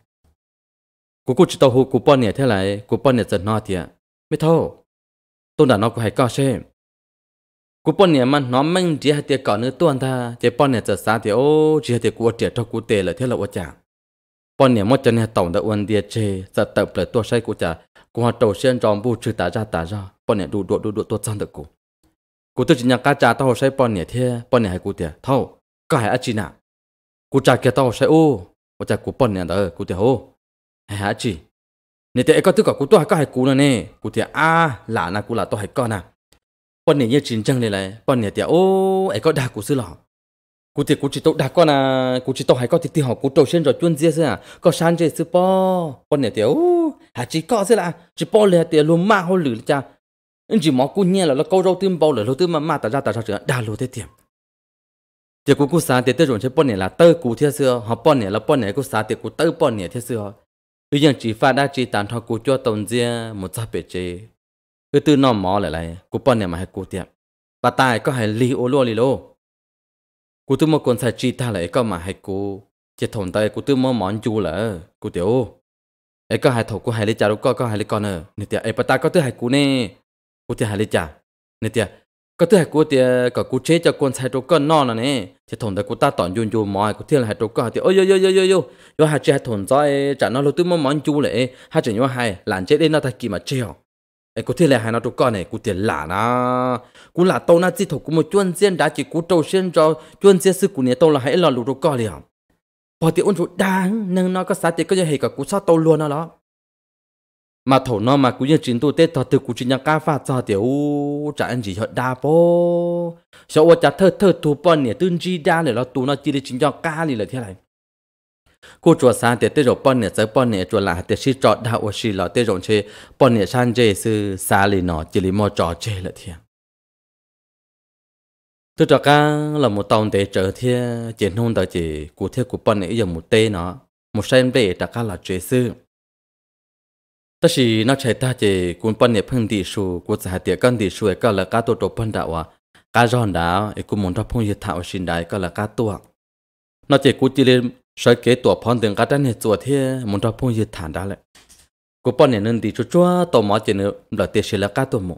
của cô chỉ tàu hồ của bên này thế này của bên này sẽ nói thì mới thâu tôi đã nói của hai con xem cú bọn nhà mà nó mang chỉ hạt tiền cỏ nữa tuần tha chỉ bọn nhà chợ sáng thì ô chỉ hạt tiền của trẻ cho cú tề là thế là quá chả bọn nhà mất chân nhà tổng đã uốn địa chê sợ tập lại tua say của chả của họ đầu sen tròn bu trừ tả ra tả ra bọn nhà đủ đủ đủ đủ tua sang được cú cú tự chỉ nhà cá trà tao hồ say bọn nhà thế bọn nhà hay cú tiền thâu cả hai chị nào cú trà kia tao hồ say ô ô chả cú bọn nhà đó cú tiền hô hay hai chị nè thế có thứ cả cú tôi hay có hai cú nè cú tiền a là na cú là tôi hay con nào bọn này như chiến tranh này này bọn này thì ô ấy có đa của sư lọ cụ thì cụ chỉ tàu đa con à cụ chỉ tàu hay có thì thì họ cụ tàu xuyên rồi chuyên riêng à có san chơi sư po bọn này thì ô hà chỉ có thế là à? chỉ po là thì luôn ma hôi lử cha anh chỉ mỏ cụ nhẹ là nó câu rau tim bao là rau tim mà ma ta ra ta ra chữa đa lô thế tiệm thì cụ cụ sáng thì tới rồi chơi bọn này là tơ cụ thế xưa họ bọn này là bọn này cụ sáng thì cụ tơ bọn này thế xưa bây giờ chỉ phát đã chỉ tàn thọ cụ cho tồn riêng một gia bảy chế Ừ tư nó mò lại lại, cú bọn nè mà hay cú tiệm. Bà tài có hay lì ô lô lì lô. Cú tư mò con sai chi ta lại có mà hay cú. Chỉ thổn tay cú tư mò món chú là, cú tiểu. Ấy có hay thổ cú hay lì chà lúc có có hay lì con ờ. Nè tiệm, ấy bà ta có tư hay cú nè. Cú tiệm hay lì chà. Nè tiệm, có tư hay cú tiệm, có cú chế cho con sai chú con non nè. Chỉ thổn tay cú ta tỏn dùn dùn mò, cú tiệm là hay chú con. Ôi yo yo yo yo yo. Yo hay chè thổn tay, chả nó lúc tư mò món chú lại. Hay chả nhó hay, làn chế đến nó thay kỳ mà chèo ấy cụ thể là hai nó tàu nó chỉ thuộc cũng một chuyên riêng đã chỉ cụ trâu xuyên cho chuyên riêng sư cụ này tàu là hãy là lũ trụ liền họ thì ôn trụ đáng nên nó có xã thì có gì cả cụ sao tàu luôn đó mà thổ nó mà cũng như chính tôi tết thật từ cũng chính nhà cá pha cho tiểu trả anh gì họ đa bố sau đó trả thơ thơ thu bọn nè tương chi đa để nó tụ nó chỉ để chính cho cá này là thế này cô chùa san tiệt tê rồi bọn nè tới bọn nè chùa là tiệt sĩ trọ đạo ở sĩ là tê rồi chê bọn nè san chê sư xa lì nọ chỉ lì mò trọ chê là thiệt tôi cho cá là một tàu để chở thiệt chỉ nông đó chỉ cụ thiệt của bọn nè giờ một tê nó một sen về trả cá là chê sư ta chỉ nó chạy ta chỉ cuốn bọn nè phăng tỷ số của xã tiệt con tỷ số cái là cá tổ tổ bọn đạo à cá giòn đá ấy cũng muốn cho phong nhiệt thảo sinh đại cái là cá tuộc nó chỉ cú chỉ lên sợ kế tổ phong đường cá trăn hết chùa thì muốn cho phong dịch thản đã lại cô bọn này nên đi cho chúa tổ mỏ chỉ nữa là tiền sẽ là cá tổ mỏ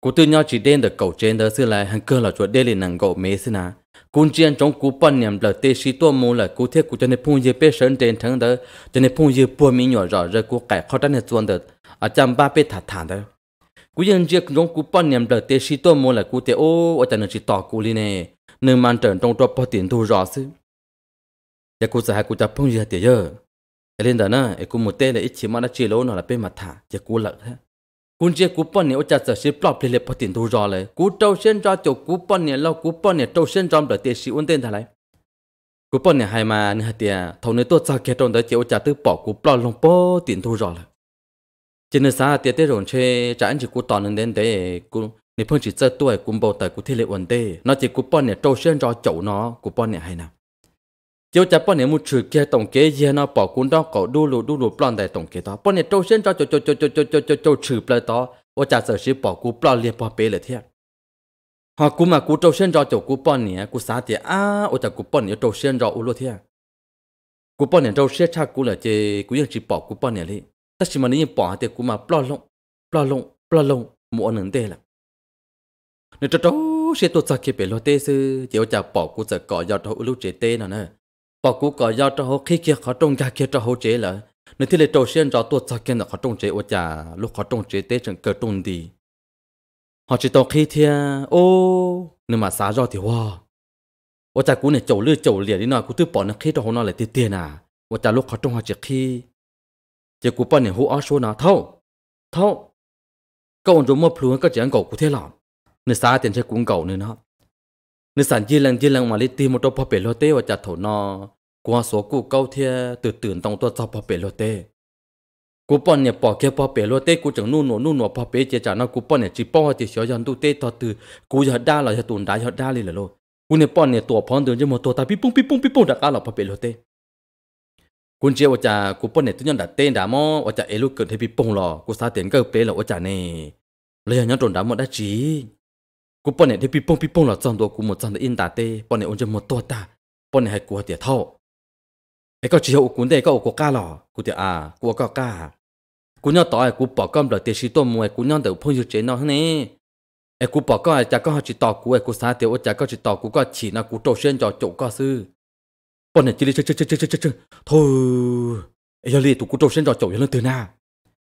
cô tự nhau chỉ đến được cầu trên đó xưa lại hàng cơ là chùa đây là nàng gỗ mế xí nà cún chiến trong cú bọn này là tiền sĩ tổ mỏ là cú thế cú cho nên phong dịch bê sơn trên thắng đó cho nên phong dịch bùa mi nhỏ rõ rồi cú cải khó trăn hết chuồn được ở trăm ba bê thản thản đó cú dân chiếc trong cú bọn này là tiền sĩ tổ mỏ là cú thế ô ở chân chỉ tỏ cú lên này, nên mang trận trong cho bao tiền thu rõ xưa ya ku sa ku ta phong ya te ya elin da na e ku mo te le ichi ma na chi lo na la pe ma tha ya ku la ha kun che ku pon ne o cha sa shi plop le le patin do ra le ku tau sen ra cho ku pon ne lo ku pon ne tau sen ram da te si un ten tha lai ku pon ne hai ma ne ha te thau ne to cha ke ton da che o cha tu po ku plop long po tin do ra le trên nơi xa tiệt tế rộn chê trả anh chỉ cú tòn đến để cú nếu phong chỉ chơi tuổi cũng bầu tại cú thi lệ ổn tê nó chỉ cú bọn này trâu xuyên cho chậu nó cú bọn này hay nào chiếu chả bọn này muốn chửi kia tổng kế giờ nó bỏ cuốn đó cậu đu lù đu lù plan đại tổng kế đó bọn này trâu xin cho cho cho cho cho cho cho cho cho chửi plan đó ô chả sợ sĩ bỏ cú plan liền bỏ bể lại thiệt họ cú mà cú trâu xin cho cho cú bọn này cú xá thì à ô chả cú bọn này trâu xin cho ô lô thiệt cú bọn này trâu xin cha cú là chơi cú yên chỉ bỏ cú bọn này đi tất nhiên mà nếu bỏ thì cú mà plan lông plan lông plan lông mua nướng tê là nếu trâu xin tôi sợ kia bể lô tê sư chiếu chả bỏ cú sợ cọ giọt hậu lú chế tê nè bỏ cú cỏ do cho họ khi kia khó trông ra kia cho họ chế là nên thế là trâu xuyên cho tuột cho kia là khó trông chế ô chả lúc khó trông chế tế chẳng cờ trông đi họ chỉ tao khi thia ô nhưng mà xá do thì wow ô chả cú này chầu lư chầu liền đi nào cú tự bỏ nó khi cho họ nó lại tiền tiền à ô chả lúc khó trông họ chỉ khi chỉ cú bỏ này hú ở số nào thâu thâu cậu rồi mua plu cái chuyện cậu cú thế lòng nên xá tiền chơi cũng cậu nữa nó nên sản dư lần dư lần mà lấy tìm một đôi bắp bể lô tê và chặt thổ nọ qua số cụ câu thia từ tưởng tông tôi cho bắp bể lô tê cú bọn nhà bỏ kia bắp bể lô tê cú chẳng nu nổ nu nổ bắp bể chỉ trả nó cú bọn nhà chỉ bỏ thì xóa dần tu tê to từ cú giờ đa là giờ tuần đá giờ đa liền là lô cú nhà bọn nhà tổ phong đường cho một tổ ta bít bung bít bung bít bung đã cá là bắp bể lô tê cú chia và chả cú bọn nhà tu nhân đã tên đã mò và chả elu cần thấy bít bung lò cú sa tiền cơ bể là và chả nè lấy nhà trộn đá một đã chỉ กูปนเนี่ยได้ปีป้งปีป้งหล่อจังตัวกูหมดจังตัวอินตาเต้ปนเนี่ยอุ่นจะหมดตัวตาปนเนี่ยให้กูเดียเท่าไอ้ก็ชี้เอากูเด้ก็กูกล้าหล่อกูเดียอ่ะกูก็กล้ากูเนี่ยต่อไอ้กูปอกก้มหล่อเตียชีตัวมวยกูเนี่ยเดี๋ยวพ่งอยู่เจนนอกนี่ไอ้กูปอกก็ไอ้จากก็จิตต่อกูไอ้กูสาเตียวจากก็จิตต่อกูก็ฉีนะกูโตเชื่อนจ่อจุก็ซื้อปนเนี่ยจีริเชื่อเชื่อเชื่อเชื่อเชื่อเชื่อโธ่ไอ้ยาลีถูกกูโตเชื่อนจ่อจุยังเรื่องเตือนหน้า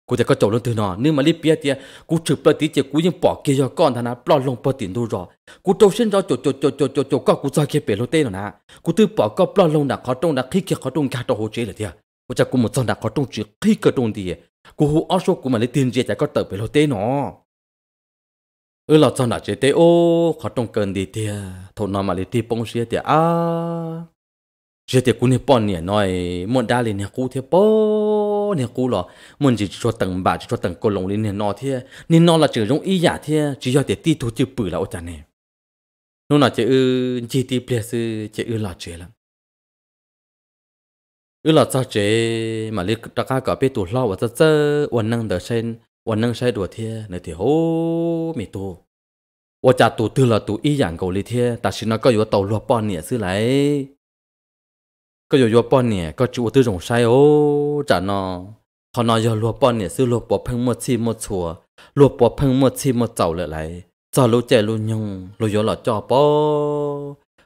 กูแต่ก็จบลงถึงนอนึกมาลิเปียเตียกูถือปลาตีเจกูยังปอกเกียร์ก้อนทานะปลอลงปลาตีนดูรอกูโจเส้นรอจดจดจดจดจดจดก็กูจะเขียเปโลเต้หนอนะกูตื้อปอกก็ปลอลงหนักขอตรงหนักขี้เกียจขอตรงกาตโหเจเลยเตียกูจะกูหมดจอหนักขอตรงจืดขี้เกียจตรงดีกูหูอ้อโชกูมาลิตีนเจแต่ก็เติบเปโลเต้หนอเออเราจอหนักเจเตโอขอตรงเกินดีเตียทนนอมาลิตีปงเสียเตียอ้าเจเตกูเนี่ยป้อนเนี่ยน้อยมดได้เลยเนี่ยกูเทียป้อเนี่ยกูหรอมันจะชดตังบาจะชดตังกลงลิ้นเนี่ยนอเทียนี่นอละเจอรงอีหยาเทียจียอเตตีทุจืปื้อละโอจย์เนี่ยนู่นน่ะจะอือจีตีเปลี่ยนซื้อจะอือละเจละอือละจ้าเจมาเรียกตะก้ากับเป็ดตัวเล่าว่าจะเจอวันนั่งเดชเนวันนั่งใช้ดัวเทียในเทียโอ้มีตัวว่าจะตัวตื่นละตัวอีหยางเกาหลีเทียแต่ฉันก็อยู่ว่าตัวรัวปอนเนี่ยซื้อไหลก็อยู่ยัวปอนเนี่ยก็จูตื้อจงใช้โอ้จานอพอนอยอลัวปอนเนี่ยซื้อลัวปอเพิ่งหมดชีหมดชัวลัวปอเพิ่งหมดชีหมดเจ้าเลยไรจอรู้ใจรู้ยงรู้ยอหล่อจอปอ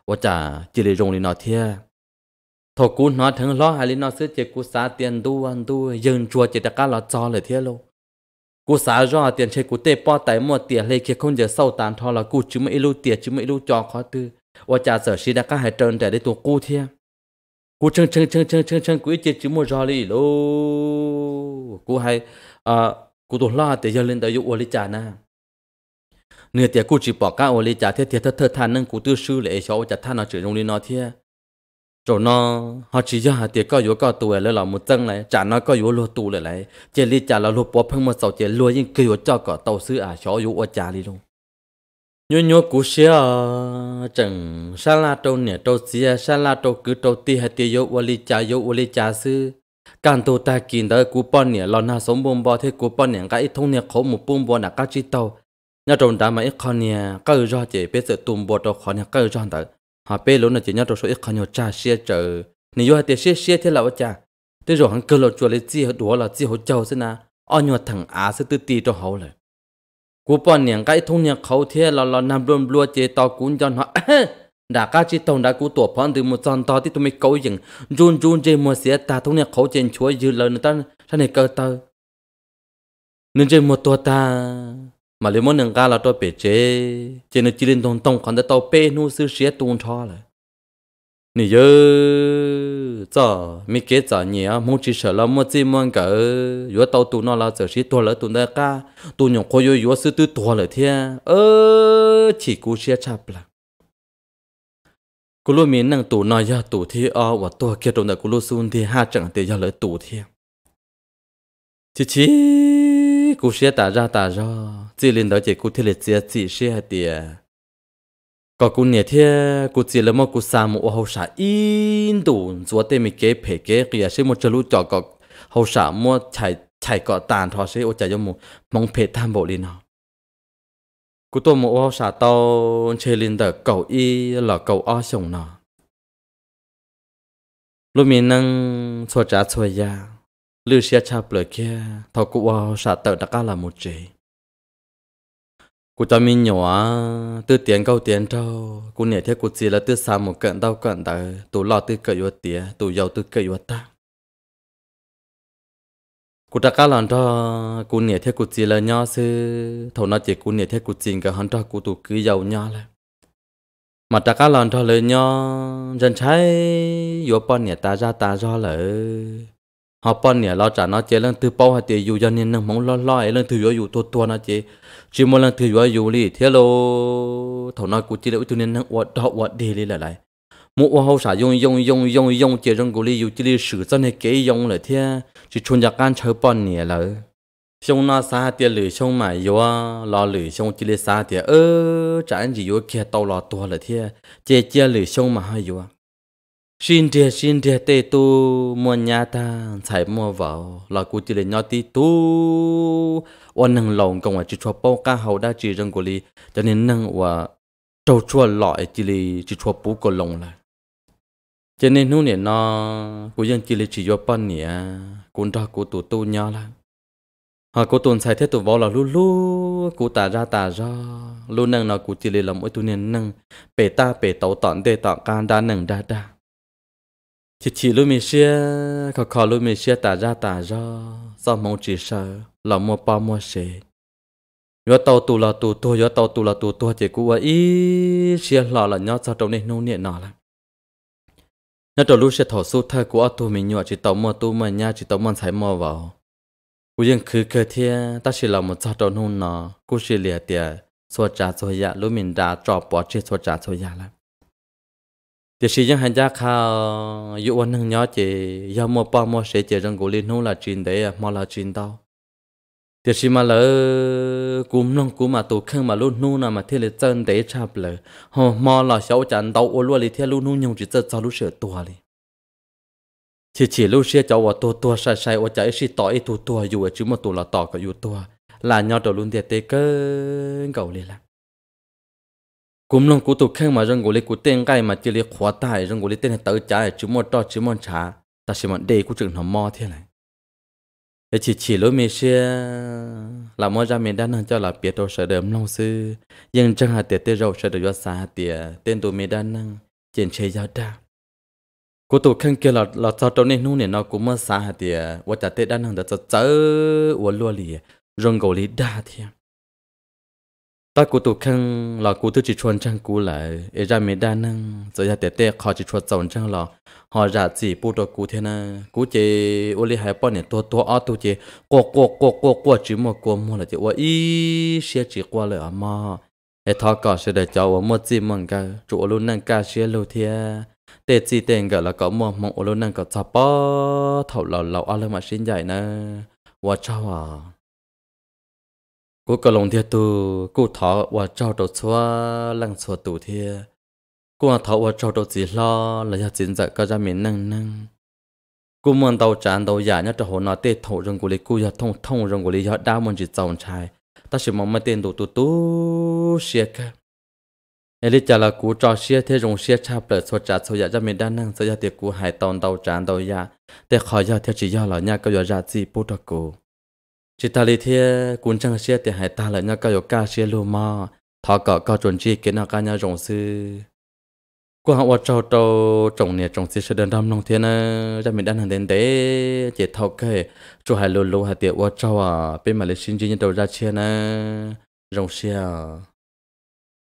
ว่าจ่าจิริจงลีนอเทียทกูนอถึงล้อหาลีนอซื้อเจกูสาเตียนดูวันดูยืนจัวเจตกาหล่อจอเลยเทียโลกูสาจอเตียนเชกูเตปอไตหมดเตียเลยเคียคนเจอเศร้าตานทอละกูจึงไม่รู้เตียจึงไม่รู้จอขอตื้อว่าจ่าเสือชีดกาหายเตินแต่ได้ตัวกูเทีย cú chân chân chân chân chân chân cú ít chỉ mua ra đi lô cú hay à cú tổ la để giờ lên đại dụ oli lý trả na nửa tiệt cú chỉ bỏ cả oli lý trả thế thiệt thật thật than nâng cú tư sư lệ cháu chặt than nó chửi trong đi nó thế chỗ nó họ chỉ cho hạt tiệt có yếu có tuổi là một chân này trả nó có yếu lô tu lại lại chỉ lý trả là lô bỏ phăng một sáu chỉ lô cứ kêu cho cả tàu sư à cháu yếu ô trả đi luôn nhớ nhớ cú xe ờ, chẳng xa la trâu nè trâu xe xa la trâu cứ trâu ti hay ti yo wali cha yo wali cha sư càng tổ ta kín đó cú bò nè lon na sống bom bò thế cú bò nè cái ít thông nè khổ một bom bò nè cái chi tàu nhà trồng đá mà ít con nè cái ư do chỉ biết sự tùm bò trâu khó nè các ư do đó họ bê luôn là chỉ nhà trâu số ít con nhiều cha xe chờ nè yo hay ti xe xe thế là vậy cha thế rồi hắn cơ lo chùa lấy chi đồ là chi hỗ châu thế na ở nhà thằng á sẽ tự ti cho hậu lại cú bọn niệm cái thung niệm khẩu thế là là nam luôn luôn chế tao cún cho hoa, đã cá chỉ tông đã cú tổ phận từ một tròn to thì tụi mình câu dừng run run chế mua xe ta thung niệm khẩu trên chúa dư lời nữa ta ta này cơ tơ nên chế một tổ ta mà lấy món nâng ga là tôi bể chế chế nó chỉ lên tông tông còn để tao bê nu sư xe tuôn cho lại 你又这没给这你啊，没吃吃了，没这么个，越到多那了，就是多了多那个，多用过越越是都多了天，呃，起故事差不啦。กูรู้มีนั่งตูนอยาตูที่อวัดตัวเกียตรงแต่กูรู้ซูนที่ห้าจังเตียเลยตูที่ชิชิกูเสียตาจ้าตาจ้าจีลินเดอเจกูเทเลเจียจีเสียเตีย có cú nhẹ thế cú chỉ là một cú sa một hậu sa in đủ chúa tê mi kế phê kế kia sẽ một chỗ lú cho có hậu sa mua chạy chạy có tàn thọ sẽ ô chạy cho mu mong phê tham bộ đi nó cú tôi một hậu sa tao chơi lên đờ cầu y là cầu o sông nó lúc mình năng cho trả cho ya lưu xe cha lời kia thọ cú hậu sa tờ đã cá là một chế cú cho mình nhỏ từ tiền câu tiền trâu cú nể theo cú chỉ là từ xa một cận đau cận đời tụ lo từ cậy vợ tía tụ giàu từ cậy vợ ta cú ta cá lần cho cú nể theo cú chỉ là nhỏ sư thầu nó chỉ cú nể theo cú chỉ cả hắn cho cú tụ cứ giàu nhỏ lại mà ta cá lần cho lời nhỏ dân trái vợ bọn nể ta ra ta do lời họ bọn nể lo trả nó chế lên từ bao hà tiền dù dân nên nâng mong lo lo ấy lên từ vợ dù thua thua nó chế chỉ một lần thử vào dù lì thế lô thầu nói cụ chỉ là tôi nên năng hoạt đạo hoạt đi lì lại lại một hoa hậu xả dùng dùng dùng dùng dùng chỉ trong cụ lì dù chỉ để sử dụng hay kế dụng lại thế chỉ chuyên gia ăn chơi bòn nhẹ lỡ xong nó xa tiền lử xong mà yo lo lử xong chỉ lì xa tiền ơ chẳng gì yo kia tàu lo tua lại thế chè chè lử xong mà hay yo xin thiệt xin thiệt tê tu mua nhà ta chạy mua vào là cụ chỉ là nhau tí tu ôn năng lòng công à chỉ cho bao cá hậu đã chỉ rằng của li cho nên năng và trâu chua loại chỉ là chỉ cho bú của lòng lại cho nên hôm nay nó cụ dân chỉ là chỉ cho bao nè cũng đã cụ tụ tu nhau lại. họ cụ tuần chạy thế tụ vào là lu lu cụ tả ra tả ra lu năng nó cụ chỉ là làm mỗi tu nên năng bể ta bể tàu tọn tê tọn can đa năng đa đa thì chỉ lúc mình xia khó khó lúc mình xia tả ra tả ra sao mong chỉ sợ là mua bao mua xe nhớ tàu tù là tù tôi nhớ tàu tù là tù tôi chỉ cú ý xia là là nhớ sao trong này nông niệm nọ lắm nhớ trong lúc xia thổ su thơ của tu mình nhọ chỉ tàu mua tu mà nha chỉ tàu mua thấy mua vào cú yên khứ cơ thiên ta chỉ là một sao trong nông nọ cú xia liệt tiệt xóa trả xóa dạ lúc mình đã trò bỏ chết xóa trả xóa dạ lắm thì sĩ dân hành gia khao dụ anh hằng nhỏ chỉ, do mua bao mua sẽ chỉ rằng cổ liên hữu là chuyện để mà là chuyện đâu thì sĩ mà lỡ cúm nông cúm mà tụ khăn mà luôn nu nào mà thiên lệ chân để chạp lỡ họ mà là sáu chân đầu ô luôn thì thiên luôn nu nhung chỉ chân cho lúc sửa tua đi chỉ chỉ lúc sửa cháu và tua tua sai sai ô cháy sĩ tỏ ý tua tua dù ở chứ mà tụ là tỏ cả dù tua là nhau đầu luôn tiệt tê cơ cầu liền lắm cúm lòng cụ tục khen mà rong gỗ lê cụ tên gai mà chỉ lê khóa tai rong gỗ lê tên tớ trái chú mò to chú mò chả ta chỉ mòn đây cụ trưởng nó mò thế này để chỉ chỉ lối mình xe là mò ra mình đã nâng cho là biết đồ sợ đớm lòng sư nhưng chẳng hà tiệt tê râu sẽ được do xa tiệt tên tụi mình đã nâng trên chế giáo đa cụ tục khen kia là là sao trong nên nung này nó cũng mơ xa tiệt và chả tê đã nâng được cho chớ uốn lùa lì rong gỗ lê đa thiệt ta cụ tụ khăn là cụ tư chỉ chuẩn trang cụ lại ấy ra mấy đa năng giờ ra tệ tệ khó chỉ chuẩn trọng trang là họ ra chỉ bộ đồ cụ thế na cụ chế ô li hai bọn này tua tua ở tu chế quạ quạ quạ quạ quạ chỉ một quạ mua là chế ô ý xe chỉ qua lại à mà ấy thọ cả sẽ để cho ô mua chỉ mong cả chỗ luôn năng cả xe lâu thế tệ chỉ tiền cả là có mua mong ô luôn năng cả chắp bó thầu lầu lầu ở lên mà xin dạy na ô cháu à cô cầu lòng thiệt tu cô thọ và trao đồ xóa lăng xóa tủ thiệt cô thọ và trao đồ gì lo là nhà chính dạy cơ ra mình năng nâng cô muốn tàu chán tàu giả nhất cho hồ nó tê thổ rừng của lý cô nhà thông thông rừng của lý nhà đa muốn chỉ dòng trai ta chỉ mong mà tên đồ tu tu xia cả anh đi trả là cú trò xia thế rồng xia cha lợi số trả số giả cho mình đang nâng sẽ ra tiệc cú hải tòn tàu chán tàu giả để khỏi giả theo chỉ giả là nhà có giờ ra gì bút cho cú chỉ ta lý thế cuốn trang xe thì hãy ta lại nhau cao ca xe lô mà thọ cọ cao chuẩn chi kiến nào ca nhau rộng sư qua họ trâu trâu trọng nè trọng xe sẽ đơn đam nông thiên á ra mình đang hàng đến đấy chỉ thọ kề chú hãy lô lô hãy tiệt qua trâu à bên mà lấy sinh chi nhân đầu ra chi nè rộng xe à